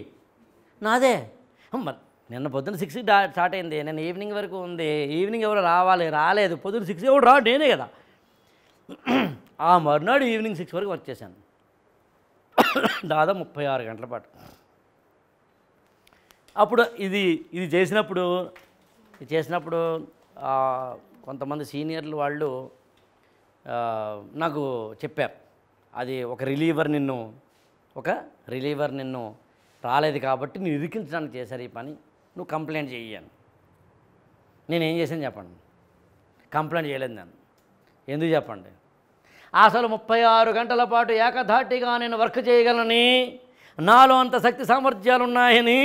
నాదే నిన్న పొద్దున సిక్స్కి స్టార్ట్ అయింది నేను ఈవినింగ్ వరకు ఉంది ఈవినింగ్ ఎవరు రావాలి రాలేదు పొద్దున సిక్స్ ఎవరు రా నేనే కదా ఆ మరునాడు ఈవినింగ్ సిక్స్ వరకు వర్క్ చేశాను దాదాపు ముప్పై ఆరు గంటల పాటు అప్పుడు ఇది ఇది చేసినప్పుడు చేసినప్పుడు కొంతమంది సీనియర్లు వాళ్ళు నాకు చెప్పారు అది ఒక రిలీవర్ నిన్ను ఒక రిలీవర్ నిన్ను రాలేదు కాబట్టి నేను ఇరికించడానికి చేశారు ఈ పని నువ్వు కంప్లైంట్ చేయను నేనేం చేశాను చెప్పండి కంప్లైంట్ చేయలేదు నేను ఎందుకు చెప్పండి అసలు ముప్పై ఆరు గంటల పాటు ఏకధాటిగా నేను వర్క్ చేయగలని నాలో అంత శక్తి సామర్థ్యాలు ఉన్నాయని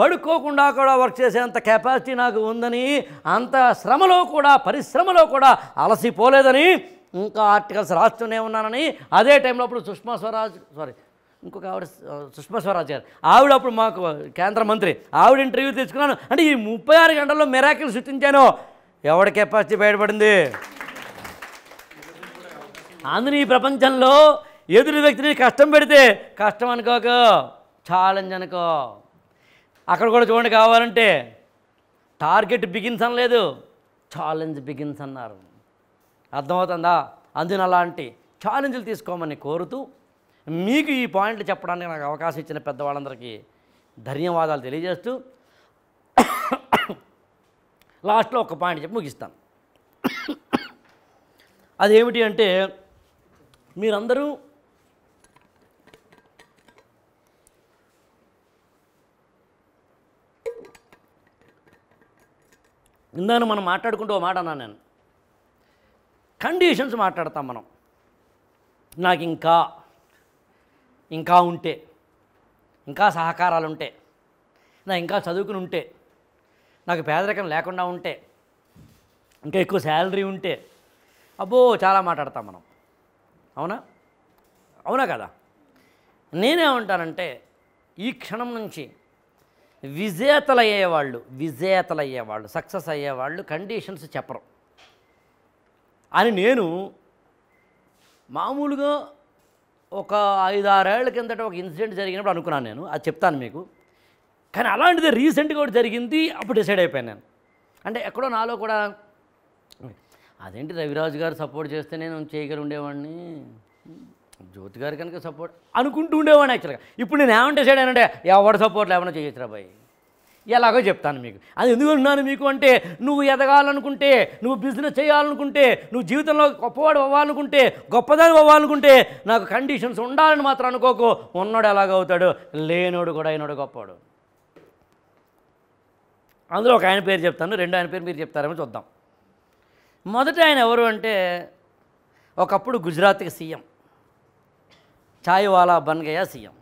పడుకోకుండా కూడా వర్క్ చేసేంత కెపాసిటీ నాకు ఉందని అంత శ్రమలో కూడా పరిశ్రమలో కూడా అలసిపోలేదని ఇంకా ఆర్టికల్స్ రాస్తూనే ఉన్నానని అదే టైంలో అప్పుడు సుష్మా స్వరాజ్ సారీ ఇంకొక ఆవిడ సుష్మా స్వరాజ్ గారు ఆవిడ అప్పుడు మాకు కేంద్ర మంత్రి ఆవిడ ఇంటర్వ్యూ తీసుకున్నాను అంటే ఈ ముప్పై ఆరు గంటల్లో మెరాకిల్ సృష్టించాను ఎవడి కెపాసిటీ బయటపడింది అందుని ఈ ప్రపంచంలో ఎదురు వ్యక్తిని కష్టం పెడితే కష్టం అనుకోక ఛాలెంజ్ అనుకో అక్కడ కూడా చూడండి కావాలంటే టార్గెట్ బిగిన్స్ అనలేదు ఛాలెంజ్ బిగిన్స్ అన్నారు అర్థమవుతుందా అందున అలాంటి ఛాలెంజ్లు తీసుకోమని కోరుతూ మీకు ఈ పాయింట్లు చెప్పడానికి నాకు అవకాశం ఇచ్చిన పెద్దవాళ్ళందరికీ ధన్యవాదాలు తెలియజేస్తూ లాస్ట్లో ఒక పాయింట్ చెప్పి ముగిస్తాను అదేమిటి అంటే మీరందరూ ఇందాను మనం మాట్లాడుకుంటూ మాట అన్నాను నేను కండిషన్స్ మాట్లాడతాం మనం నాకు ఇంకా ఇంకా ఉంటే ఇంకా సహకారాలు ఉంటే నా ఇంకా చదువుకుని ఉంటే నాకు పేదరికం లేకుండా ఉంటే ఇంకా ఎక్కువ శాలరీ ఉంటే అబ్బో చాలా మాట్లాడతాం మనం అవునా అవునా కదా నేనేమంటానంటే ఈ క్షణం నుంచి విజేతలయ్యేవాళ్ళు విజేతలయ్యేవాళ్ళు సక్సెస్ అయ్యేవాళ్ళు కండిషన్స్ చెప్పరు అని నేను మామూలుగా ఒక ఐదారేళ్ల కిందట ఒక ఇన్సిడెంట్ జరిగినప్పుడు అనుకున్నాను నేను అది చెప్తాను మీకు కానీ అలాంటిది రీసెంట్గా ఒకటి జరిగింది అప్పుడు డిసైడ్ అయిపోయాను నేను అంటే ఎక్కడో నాలో కూడా అదేంటి రవిరాజు గారు సపోర్ట్ చేస్తే నేను చేయగలి ఉండేవాడిని జ్యోతి గారు కనుక సపోర్ట్ అనుకుంటూ ఉండేవాడిని యాక్చువల్గా ఇప్పుడు నేను ఏమంటే డిసైడ్ అంటే ఎవరు సపోర్ట్ లేకుండా చేయొచ్చురా బాయ్ ఎలాగో చెప్తాను మీకు అది ఎందుకు అంటున్నాను మీకు అంటే నువ్వు ఎదగాలనుకుంటే నువ్వు బిజినెస్ చేయాలనుకుంటే నువ్వు జీవితంలో గొప్పవాడు అవ్వాలనుకుంటే గొప్పదాని అవ్వాలనుకుంటే నాకు కండిషన్స్ ఉండాలని మాత్రం అనుకోకు ఉన్నోడు ఎలాగవుతాడు లేనోడు కూడా అయినోడు గొప్పవాడు అందులో ఒక ఆయన పేరు చెప్తాను రెండు ఆయన పేరు మీరు చెప్తారేమో చూద్దాం మొదట ఆయన ఎవరు అంటే ఒకప్పుడు గుజరాత్కి సీఎం ఛాయ్వాలా బన్గయ్య సీఎం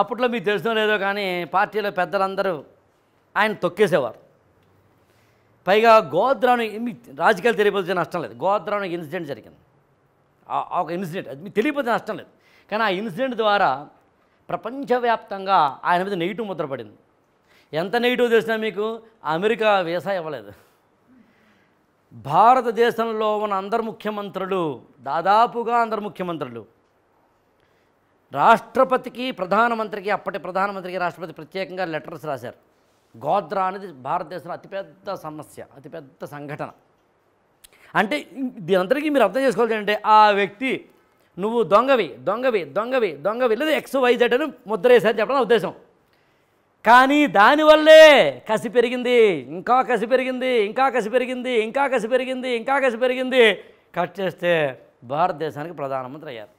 అప్పట్లో మీకు తెలుసో లేదో కానీ పార్టీలో పెద్దలందరూ ఆయన తొక్కేసేవారు పైగా గోద్రాను రాజకీయాలు తెలియపోతే నష్టం లేదు గోద్రాను ఇన్సిడెంట్ జరిగింది ఒక ఇన్సిడెంట్ అది మీకు తెలియపోతే నష్టం లేదు కానీ ఆ ఇన్సిడెంట్ ద్వారా ప్రపంచవ్యాప్తంగా ఆయన మీద నెగిటివ్ ముద్రపడింది ఎంత నెగిటివ్ తెలిసినా మీకు అమెరికా వీసా ఇవ్వలేదు భారతదేశంలో ఉన్న అందరు ముఖ్యమంత్రులు దాదాపుగా అందరు ముఖ్యమంత్రులు రాష్ట్రపతికి ప్రధానమంత్రికి అప్పటి ప్రధానమంత్రికి రాష్ట్రపతి ప్రత్యేకంగా లెటర్స్ రాశారు గోద్రా అనేది భారతదేశంలో అతిపెద్ద సమస్య అతిపెద్ద సంఘటన అంటే దీనందరికీ మీరు అర్థం చేసుకోవాలి అంటే ఆ వ్యక్తి నువ్వు దొంగవి దొంగవి దొంగవి దొంగవి లేదు ఎక్స్ వైజెడ్ అని ముద్ర ముద్రేసని చెప్పడం ఉద్దేశం కానీ దానివల్లే కసి పెరిగింది ఇంకా కసి పెరిగింది ఇంకా కసి పెరిగింది ఇంకా కసి పెరిగింది ఇంకా కసి పెరిగింది కట్ చేస్తే భారతదేశానికి ప్రధానమంత్రి అయ్యారు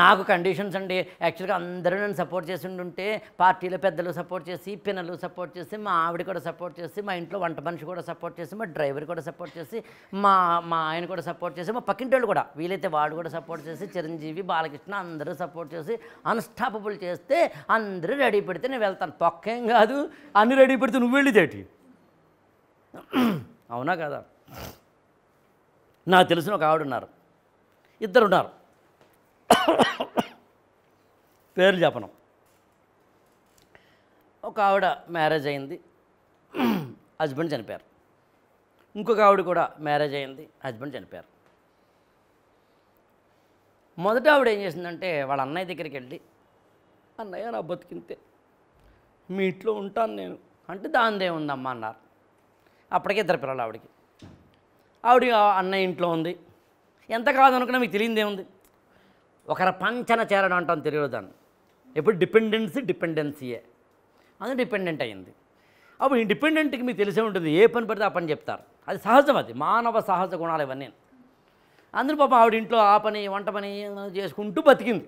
నాకు కండిషన్స్ అండి యాక్చువల్గా అందరూ నన్ను సపోర్ట్ చేసి ఉంటే పార్టీలో పెద్దలు సపోర్ట్ చేసి పిన్నలు సపోర్ట్ చేసి మా ఆవిడ కూడా సపోర్ట్ చేసి మా ఇంట్లో వంట మనిషి కూడా సపోర్ట్ చేసి మా డ్రైవర్ కూడా సపోర్ట్ చేసి మా మా ఆయన కూడా సపోర్ట్ చేసి మా పక్కింటి కూడా వీలైతే వాడు కూడా సపోర్ట్ చేసి చిరంజీవి బాలకృష్ణ అందరూ సపోర్ట్ చేసి అన్స్టాపబుల్ చేస్తే అందరూ రెడీ పెడితే నేను వెళ్తాను పక్కేం కాదు అన్ని రెడీ పెడితే నువ్వు వెళ్ళిదేటి *clears throat* అవునా కదా నాకు తెలిసిన ఒక ఆవిడ ఉన్నారు ఇద్దరున్నారు పేర్లు చెప్పను ఒక ఆవిడ మ్యారేజ్ అయింది హస్బెండ్ చనిపోయారు ఇంకొక ఆవిడ కూడా మ్యారేజ్ అయింది హస్బెండ్ చనిపోయారు మొదట ఆవిడ ఏం చేసిందంటే వాళ్ళ అన్నయ్య దగ్గరికి వెళ్ళి అన్నయ్య నా బతికింతే మీ ఇంట్లో ఉంటాను నేను అంటే దాందే ఉందమ్మా అన్నారు అప్పటికే ఇద్దరు పిల్లలు ఆవిడకి ఆవిడ అన్నయ్య ఇంట్లో ఉంది ఎంత కాదనుకున్నా మీకు తెలియదేముంది ఒకರ పంచన చేరడం అంటాం తెలియదు దాన్ని ఎప్పుడు డిపెండెన్సీ డిపెండెన్సీయే అది డిపెండెంట్ అయింది అప్పుడు ఈ డిపెండెంట్కి మీకు తెలిసే ఉంటుంది ఏ పని పడితే ఆ పని చెప్తారు అది సహజం అది మానవ సహజ గుణాలు ఇవన్నీ అందరూ పాపం ఆవిడ ఇంట్లో ఆ పని వంట పని చేసుకుంటూ బతికింది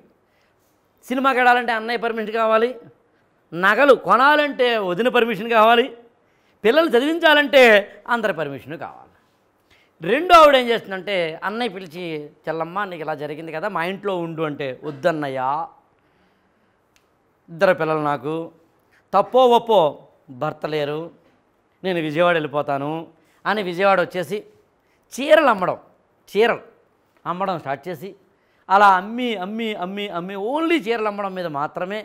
సినిమాకి వెళ్ళాలంటే అన్నయ్య పర్మిషన్ కావాలి నగలు కొనాలంటే వదిన పర్మిషన్ కావాలి పిల్లలు చదివించాలంటే అందరి పర్మిషన్ కావాలి రెండో ఆవిడ ఏం చేస్తుందంటే అన్నయ్య పిలిచి చెల్లమ్మ నీకు ఇలా జరిగింది కదా మా ఇంట్లో ఉండు అంటే వద్దన్నయ్య ఇద్దరు పిల్లలు నాకు తప్పో ఒప్పో భర్త లేరు నేను విజయవాడ వెళ్ళిపోతాను అని విజయవాడ వచ్చేసి చీరలు అమ్మడం చీరలు అమ్మడం స్టార్ట్ చేసి అలా అమ్మి అమ్మి అమ్మి అమ్మి ఓన్లీ చీరలు అమ్మడం మీద మాత్రమే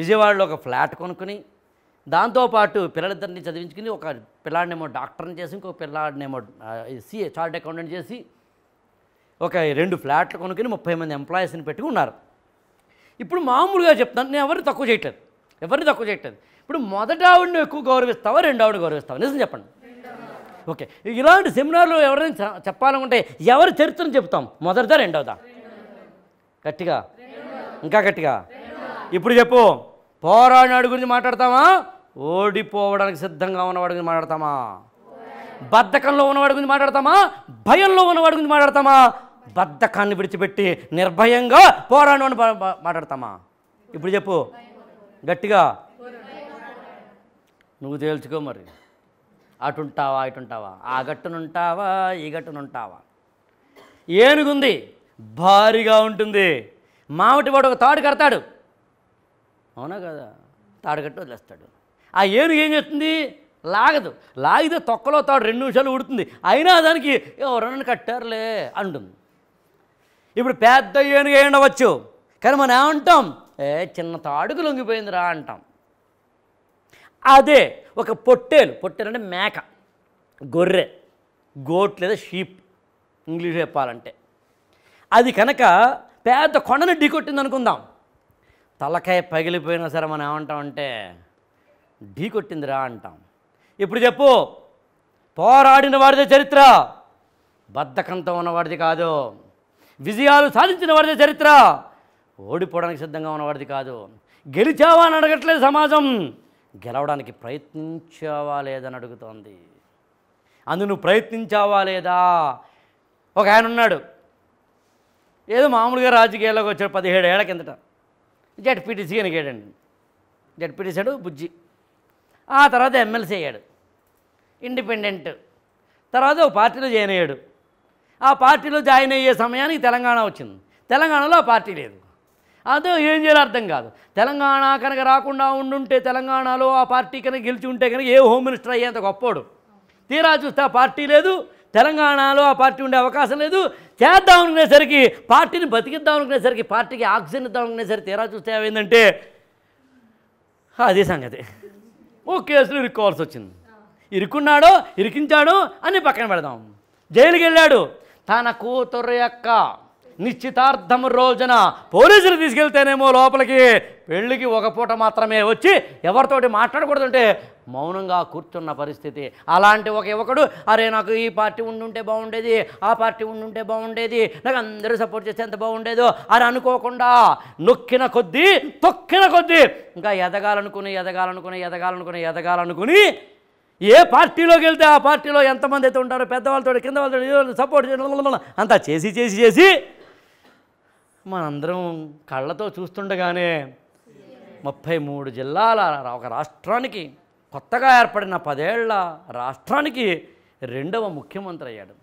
విజయవాడలో ఒక ఫ్లాట్ కొనుక్కుని దాంతోపాటు పిల్లలిద్దరిని చదివించుకుని ఒక పిల్లాడినేమో డాక్టర్ని చేసి ఇంకో పిల్లాడినేమో సిఏ చార్ట్ అకౌంటెంట్ చేసి ఒక రెండు ఫ్లాట్లు కొనుక్కుని ముప్పై మంది ఎంప్లాయీస్ని పెట్టుకున్నారు ఉన్నారు ఇప్పుడు మామూలుగా చెప్తాను నేను ఎవరిని తక్కువ చేయట్లేదు ఎవరిని తక్కువ చేయట్లేదు ఇప్పుడు మొదట ఆవిడని ఎక్కువ గౌరవిస్తావా రెండు ఆవిడ గౌరవిస్తావా నిజం చెప్పండి ఓకే ఇలాంటి సెమినార్లు ఎవరైనా చెప్పాలనుకుంటే ఎవరి చరిత్రను చెప్తాం మొదటిదా రెండవదా గట్టిగా ఇంకా గట్టిగా ఇప్పుడు చెప్పు పోరాడినాడు గురించి మాట్లాడతామా ఓడిపోవడానికి సిద్ధంగా ఉన్నవాడి గురించి మాట్లాడతామా బద్ధకంలో ఉన్నవాడి గురించి మాట్లాడతామా భయంలో ఉన్నవాడి గురించి మాట్లాడతామా బద్ధకాన్ని విడిచిపెట్టి నిర్భయంగా పోరాడమని మాట్లాడతామా ఇప్పుడు చెప్పు గట్టిగా నువ్వు తేల్చుకో మరి అటుంటావా ఇటుంటావా ఆ గట్టునుంటావా ఈ గట్టునుంటావా ఏనుగుంది భారీగా ఉంటుంది మామిటి వాడు ఒక తాడు కడతాడు అవునా కదా తాడుగట్టు వదిలేస్తాడు ఆ ఏనుగు ఏం చేస్తుంది లాగదు లాగితే తొక్కలో తాడు రెండు నిమిషాలు ఉడుతుంది అయినా దానికి ఎవరన్నా కట్టారులే అంటుంది ఇప్పుడు పెద్ద ఏనుగు అయి ఉండవచ్చు కానీ మనం ఏమంటాం ఏ చిన్న తాడుకు లొంగిపోయిందిరా అంటాం అదే ఒక పొట్టేలు పొట్టేలు అంటే మేక గొర్రె గోట్ లేదా షీప్ ఇంగ్లీష్ చెప్పాలంటే అది కనుక పెద్ద కొండను ఢీకొట్టింది అనుకుందాం తలకాయ పగిలిపోయినా సరే మనం ఏమంటామంటే ఢీ కొట్టిందిరా అంటాం ఇప్పుడు చెప్పు పోరాడిన వాడిదే చరిత్ర బద్ధకంతో ఉన్నవాడిది కాదు విజయాలు సాధించిన వాడిదే చరిత్ర ఓడిపోవడానికి సిద్ధంగా ఉన్నవాడిది కాదు గెలిచావా అని అడగట్లేదు సమాజం గెలవడానికి ప్రయత్నించావా లేదని అడుగుతోంది అందు నువ్వు ప్రయత్నించావా లేదా ఒక ఆయన ఉన్నాడు ఏదో మామూలుగా రాజకీయాల్లోకి వచ్చాడు పదిహేడు ఏళ్ళ కిందట జడ్పీటీసీ అనిగాడండి జడ్పీటీసీ అడు బుజ్జి ఆ తర్వాత ఎమ్మెల్సీ అయ్యాడు ఇండిపెండెంట్ తర్వాత ఒక పార్టీలో జాయిన్ అయ్యాడు ఆ పార్టీలో జాయిన్ అయ్యే సమయానికి తెలంగాణ వచ్చింది తెలంగాణలో ఆ పార్టీ లేదు అదే ఏం చేయాలో అర్థం కాదు తెలంగాణ కనుక రాకుండా ఉండుంటే తెలంగాణలో ఆ పార్టీ కనుక గెలిచి ఉంటే కనుక ఏ హోమ్ మినిస్టర్ అయ్యేంత గొప్పోడు తీరా చూస్తే ఆ పార్టీ లేదు తెలంగాణలో ఆ పార్టీ ఉండే అవకాశం లేదు చేద్దాం అనుకునేసరికి పార్టీని బతికిద్దాం అనుకునేసరికి పార్టీకి ఆక్సిజన్ ఇద్దాం అనుకునేసరికి తీరా చూస్తే ఏమైందంటే అదే సంగతి ఓ కేసులు ఇరుక్కోవాల్సి వచ్చింది ఇరుక్కున్నాడో ఇరికించాడు అని పక్కన పెడదాం జైలుకి వెళ్ళాడు తన కూతురు యొక్క నిశ్చితార్థం రోజున పోలీసులు తీసుకెళ్తేనేమో లోపలికి పెళ్ళికి ఒక పూట మాత్రమే వచ్చి ఎవరితోటి మాట్లాడకూడదంటే మౌనంగా కూర్చున్న పరిస్థితి అలాంటి ఒక యువకుడు అరే నాకు ఈ పార్టీ ఉండుంటే బాగుండేది ఆ పార్టీ ఉండుంటే బాగుండేది నాకు అందరూ సపోర్ట్ చేస్తే ఎంత బాగుండేదో అని అనుకోకుండా నొక్కిన కొద్దీ తొక్కిన కొద్దీ ఇంకా ఎదగాలనుకుని ఎదగాలనుకుని ఎదగాలనుకుని ఎదగాలనుకుని ఏ పార్టీలోకి వెళ్తే ఆ పార్టీలో ఎంతమంది అయితే ఉంటారో పెద్దవాళ్ళతో కింద వాళ్ళతో సపోర్ట్ చేయడం అంతా చేసి చేసి చేసి మనందరం కళ్ళతో చూస్తుండగానే ముప్పై మూడు జిల్లాల ఒక రాష్ట్రానికి కొత్తగా ఏర్పడిన పదేళ్ల రాష్ట్రానికి రెండవ ముఖ్యమంత్రి అయ్యాడు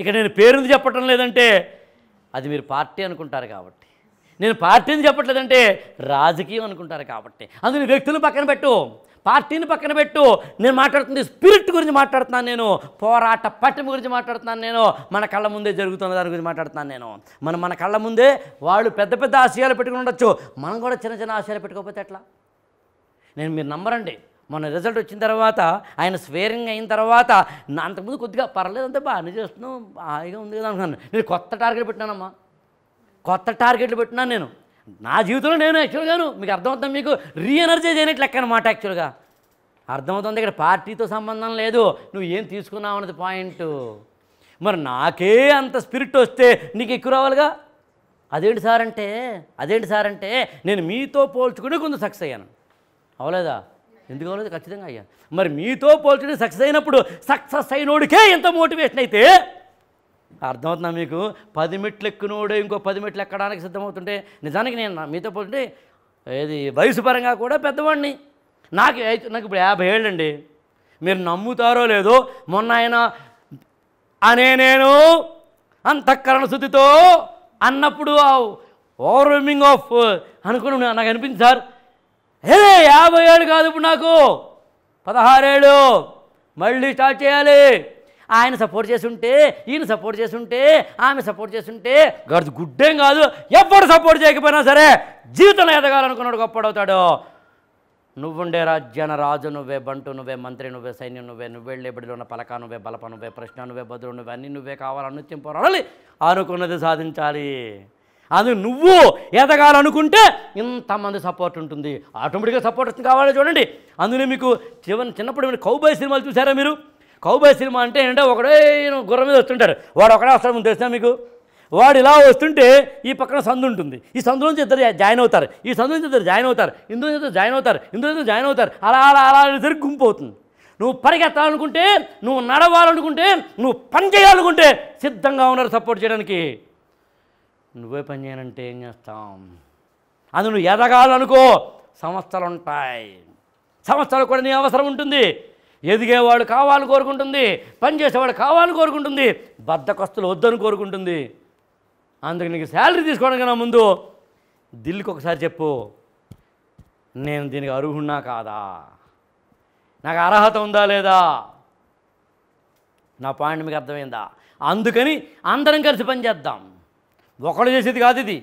ఇక నేను పేరుని చెప్పటం లేదంటే అది మీరు పార్టీ అనుకుంటారు కాబట్టి నేను పార్టీని చెప్పట్లేదంటే రాజకీయం అనుకుంటారు కాబట్టి అందుకని వ్యక్తులు పక్కన పెట్టు పార్టీని పక్కన పెట్టు నేను మాట్లాడుతుంది స్పిరిట్ గురించి మాట్లాడుతున్నాను నేను పోరాట పట్టిమ గురించి మాట్లాడుతున్నాను నేను మన కళ్ళ ముందే జరుగుతున్న దాని గురించి మాట్లాడుతున్నాను నేను మనం మన కళ్ళ ముందే వాళ్ళు పెద్ద పెద్ద ఆశయాలు పెట్టుకుని ఉండొచ్చు మనం కూడా చిన్న చిన్న ఆశయాలు పెట్టుకోకపోతే ఎట్లా నేను మీరు నమ్మరండి మన రిజల్ట్ వచ్చిన తర్వాత ఆయన స్వేరింగ్ అయిన తర్వాత అంతకుముందు కొద్దిగా పర్లేదు బాగా బాగానే చేస్తున్నాం హాయిగా ఉంది కదా అనుకున్నాను నేను కొత్త టార్గెట్ పెట్టినానమ్మా కొత్త టార్గెట్లు పెట్టినాను నేను నా జీవితంలో నేను యాక్చువల్గాను మీకు అర్థమవుతుంది మీకు రీఎనర్జైజ్ అయినట్టు లెక్క అనమాట యాక్చువల్గా అర్థమవుతుంది ఇక్కడ పార్టీతో సంబంధం లేదు నువ్వు ఏం తీసుకున్నావు అన్నది పాయింట్ మరి నాకే అంత స్పిరిట్ వస్తే నీకు ఎక్కువ రావాలిగా అదేంటి సార్ అంటే అదేంటి సార్ అంటే నేను మీతో పోల్చుకుని కొంత సక్సెస్ అయ్యాను అవలేదా ఎందుకు కావాలి ఖచ్చితంగా అయ్యా మరి మీతో పోల్చుకుని సక్సెస్ అయినప్పుడు సక్సెస్ అయినోడికే ఎంత మోటివేషన్ అయితే అర్థమవుతుందా మీకు పది మెట్లు ఎక్కినోడు ఇంకో పది మెట్లు ఎక్కడానికి సిద్ధమవుతుంటే నిజానికి నేను మీతో పోల్చుంటే ఏది వయసు పరంగా కూడా పెద్దవాడిని నాకు నాకు ఇప్పుడు యాభై ఏళ్ళు అండి మీరు నమ్ముతారో లేదో మొన్న ఆయన అనే నేను అంతఃకరణ శుద్ధితో అన్నప్పుడు ఓవర్వెల్మింగ్ ఆఫ్ అనుకుని నాకు అనిపించింది సార్ హే యాభై ఏళ్ళు కాదు ఇప్పుడు నాకు పదహారేళ్ళు మళ్ళీ స్టార్ట్ చేయాలి ఆయన సపోర్ట్ చేస్తుంటే ఈయన సపోర్ట్ చేస్తుంటే ఆమె సపోర్ట్ చేస్తుంటే గడు గుడ్డేం కాదు ఎప్పుడు సపోర్ట్ చేయకపోయినా సరే జీవితంలో ఎదగాలనుకున్నాడు గొప్పడవుతాడు నువ్వుండే రాజ్యాన రాజు నువ్వే బంటు నువ్వే మంత్రి నువ్వే సైన్యం నువ్వే నువ్వే లేబడిలో ఉన్న పలక నువ్వే బలప నువ్వే ప్రశ్న నువ్వే బదులు నువ్వే అన్నీ నువ్వే అనుత్యం తింపాలి అనుకున్నది సాధించాలి అది నువ్వు ఎదగాలనుకుంటే ఇంతమంది సపోర్ట్ ఉంటుంది ఆటోమేటిక్గా సపోర్ట్ వస్తుంది కావాలని చూడండి అందులో మీకు చివరి చిన్నప్పుడు మీరు కౌబాయ్ సినిమాలు చూసారా మీరు కౌబాయ్ సినిమా అంటే ఏంటంటే ఒకడే గుర్ర మీద వస్తుంటారు వాడు ఒకడే వస్తాడు తెలిసినా మీకు వాడు ఇలా వస్తుంటే ఈ పక్కన సందు ఉంటుంది ఈ సందు నుంచి ఇద్దరు జాయిన్ అవుతారు ఈ సందు నుంచి ఇద్దరు జాయిన్ అవుతారు ఇందు నుంచి జాయిన్ అవుతారు ఇందు నుంచి జాయిన్ అవుతారు అలా అలా అలా ఇద్దరు గుంపు అవుతుంది నువ్వు పరిగెత్తాలనుకుంటే నువ్వు నడవాలనుకుంటే నువ్వు పని చేయాలనుకుంటే సిద్ధంగా ఉన్నారు సపోర్ట్ చేయడానికి నువ్వే పని చేయనంటే ఏం చేస్తాం అది నువ్వు ఎదగాలనుకో సంస్థలు ఉంటాయి సంస్థలు కూడా నీ అవసరం ఉంటుంది ఎదిగేవాడు కావాలని కోరుకుంటుంది పనిచేసేవాడు కావాలని కోరుకుంటుంది బద్దకొస్తులు వద్దని కోరుకుంటుంది అందుకు నీకు శాలరీ తీసుకోవడానికి నా ముందు దిల్కి ఒకసారి చెప్పు నేను దీనికి అర్హున్నా కాదా నాకు అర్హత ఉందా లేదా నా పాయింట్ మీకు అర్థమైందా అందుకని అందరం కలిసి పనిచేద్దాం ఒకళ్ళు చేసేది కాదు ఇది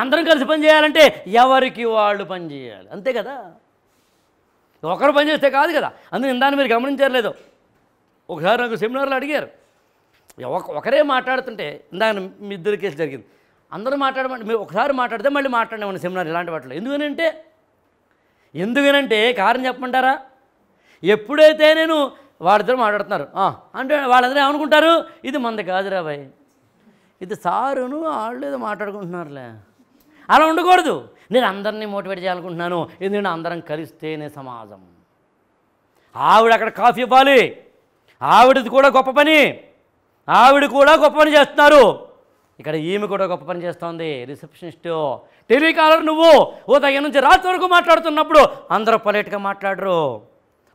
అందరం కలిసి పని చేయాలంటే ఎవరికి వాళ్ళు పని చేయాలి అంతే కదా ఒకరు పని చేస్తే కాదు కదా అందుకు ఇందాన్ని మీరు గమనించలేదు ఒకసారి నాకు సెమినార్లో అడిగారు ఒకరే మాట్లాడుతుంటే ఇందాక మీ ఇద్దరు కేసు జరిగింది అందరూ మాట్లాడమంటే మీరు ఒకసారి మాట్లాడితే మళ్ళీ మాట్లాడమండి సెమినార్ ఇలాంటి వాటిలో ఎందుకనంటే ఎందుకనంటే కారణం చెప్పమంటారా ఎప్పుడైతే నేను వాళ్ళిద్దరు మాట్లాడుతున్నారు అంటే వాళ్ళందరూ ఏమనుకుంటారు ఇది మంది కాదురా భయ్ ఇది సారును వాళ్ళు ఏదో మాట్లాడుకుంటున్నారులే అలా ఉండకూడదు నేను అందరినీ మోటివేట్ చేయాలనుకుంటున్నాను ఎందుకంటే అందరం కలిస్తేనే సమాజం ఆవిడ అక్కడ కాఫీ ఇవ్వాలి ఆవిడది కూడా గొప్ప పని ఆవిడ కూడా గొప్ప పని చేస్తున్నారు ఇక్కడ ఈమె కూడా గొప్ప పని చేస్తోంది రిసెప్షనిస్ట్ టెలికాలర్ నువ్వు ఓ దగ్గర నుంచి రాత్రి వరకు మాట్లాడుతున్నప్పుడు అందరూ పొలైట్గా మాట్లాడరు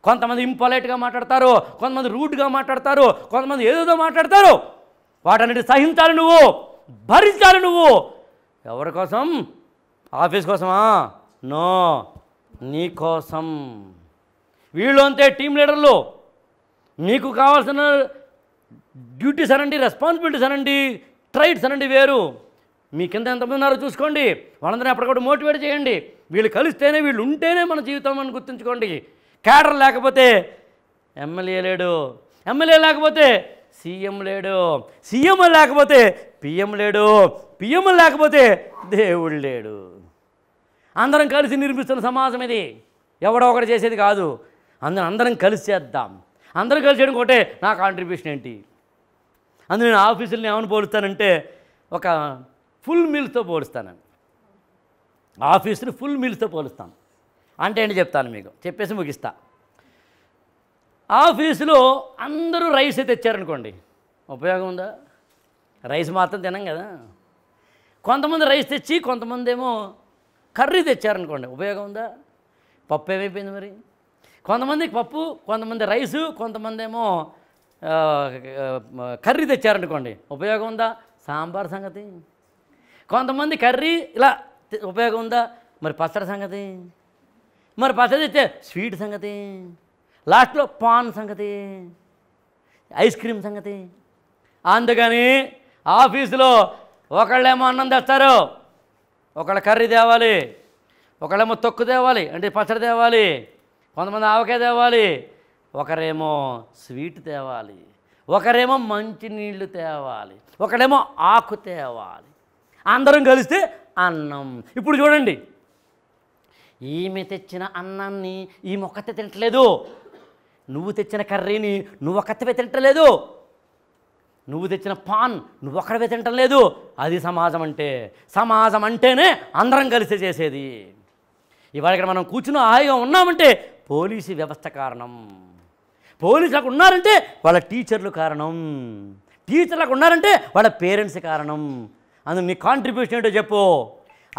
కొంతమంది ఇంపొలైట్గా మాట్లాడతారు కొంతమంది రూట్గా మాట్లాడతారు కొంతమంది ఏదేదో మాట్లాడతారు వాటన్నిటి సహించాలి నువ్వు భరించాలి నువ్వు ఎవరి కోసం ఆఫీస్ కోసమా నో నీ కోసం వీళ్ళు అంతే టీం లీడర్లు మీకు కావాల్సిన డ్యూటీస్ అనండి రెస్పాన్సిబిలిటీస్ అనండి ట్రైట్స్ అనండి వేరు మీ కింద ఎంతమంది ఉన్నారో చూసుకోండి వాళ్ళందరినీ అప్పటికప్పుడు మోటివేట్ చేయండి వీళ్ళు కలిస్తేనే వీళ్ళు ఉంటేనే మన జీవితం అని గుర్తుంచుకోండి కేడర్ లేకపోతే ఎమ్మెల్యే లేడు ఎమ్మెల్యే లేకపోతే సీఎం లేడు సీఎం లేకపోతే పిఎం లేడు పిఎం లేకపోతే దేవుడు లేడు అందరం కలిసి నిర్మిస్తున్న సమాజం ఇది ఎవడో ఒకటి చేసేది కాదు అందరం అందరం కలిసి చేద్దాం అందరం కలిసి చేయడం ఒకటే నా కాంట్రిబ్యూషన్ ఏంటి అందులో నేను ఆఫీసులను ఏమని పోలుస్తానంటే ఒక ఫుల్ మీల్తో పోలుస్తాను ఆఫీసుని ఫుల్ మీల్తో పోలుస్తాను అంటే ఏంటి చెప్తాను మీకు చెప్పేసి ముగిస్తాను ఆఫీసులో అందరూ రైస్ తెచ్చారనుకోండి ఉపయోగం ఉందా రైస్ మాత్రం తినం కదా కొంతమంది రైస్ తెచ్చి కొంతమంది ఏమో కర్రీ తెచ్చారనుకోండి ఉపయోగం ఉందా పప్పు ఏమైపోయింది మరి కొంతమంది పప్పు కొంతమంది రైసు కొంతమంది ఏమో కర్రీ తెచ్చారనుకోండి ఉపయోగం ఉందా సాంబార్ సంగతి కొంతమంది కర్రీ ఇలా ఉపయోగం ఉందా మరి పచ్చడి సంగతి మరి పచ్చడి తెచ్చే స్వీట్ సంగతి లాస్ట్లో పాన్ సంగతి ఐస్ క్రీమ్ సంగతి అందుకని ఆఫీసులో ఒకళ్ళేమో అన్నం తెస్తారు ఒకళ్ళ కర్రీ తేవాలి ఒకళ్ళేమో తొక్కు తేవాలి అంటే పచ్చడి తేవాలి కొంతమంది ఆవకాయ తేవాలి ఒకరేమో స్వీట్ తేవాలి ఒకరేమో మంచినీళ్ళు తేవాలి ఒకడేమో ఆకు తేవాలి అందరం కలిస్తే అన్నం ఇప్పుడు చూడండి ఈమె తెచ్చిన అన్నాన్ని ఈ మొక్క తినట్లేదు నువ్వు తెచ్చిన కర్రీని నువ్వు ఒక్కత్తవే తింటలేదు నువ్వు తెచ్చిన పాన్ నువ్వు ఒక్కడవే తింటం లేదు అది సమాజం అంటే సమాజం అంటేనే అందరం కలిసి చేసేది ఇవాళ ఇక్కడ మనం కూర్చుని హాయిగా ఉన్నామంటే పోలీసు వ్యవస్థ కారణం పోలీసులకు ఉన్నారంటే వాళ్ళ టీచర్లు కారణం టీచర్లకు ఉన్నారంటే వాళ్ళ పేరెంట్స్ కారణం అందుకు నీ కాంట్రిబ్యూషన్ ఏంటో చెప్పు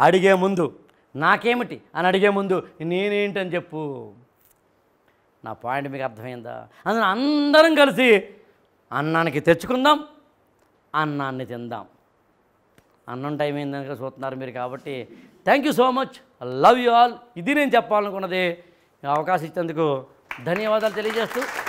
అడిగే ముందు నాకేమిటి అని అడిగే ముందు నేనేంటని చెప్పు నా పాయింట్ మీకు అర్థమైందా అందులో అందరం కలిసి అన్నానికి తెచ్చుకుందాం అన్నాన్ని తిందాం అన్నం టైం అయిందని కనుక చూస్తున్నారు మీరు కాబట్టి thank you so much love you all ఇది నేను చెప్పాలనుకున్నది అవకాశం ఇచ్చేందుకు ధన్యవాదాలు తెలియజేస్తూ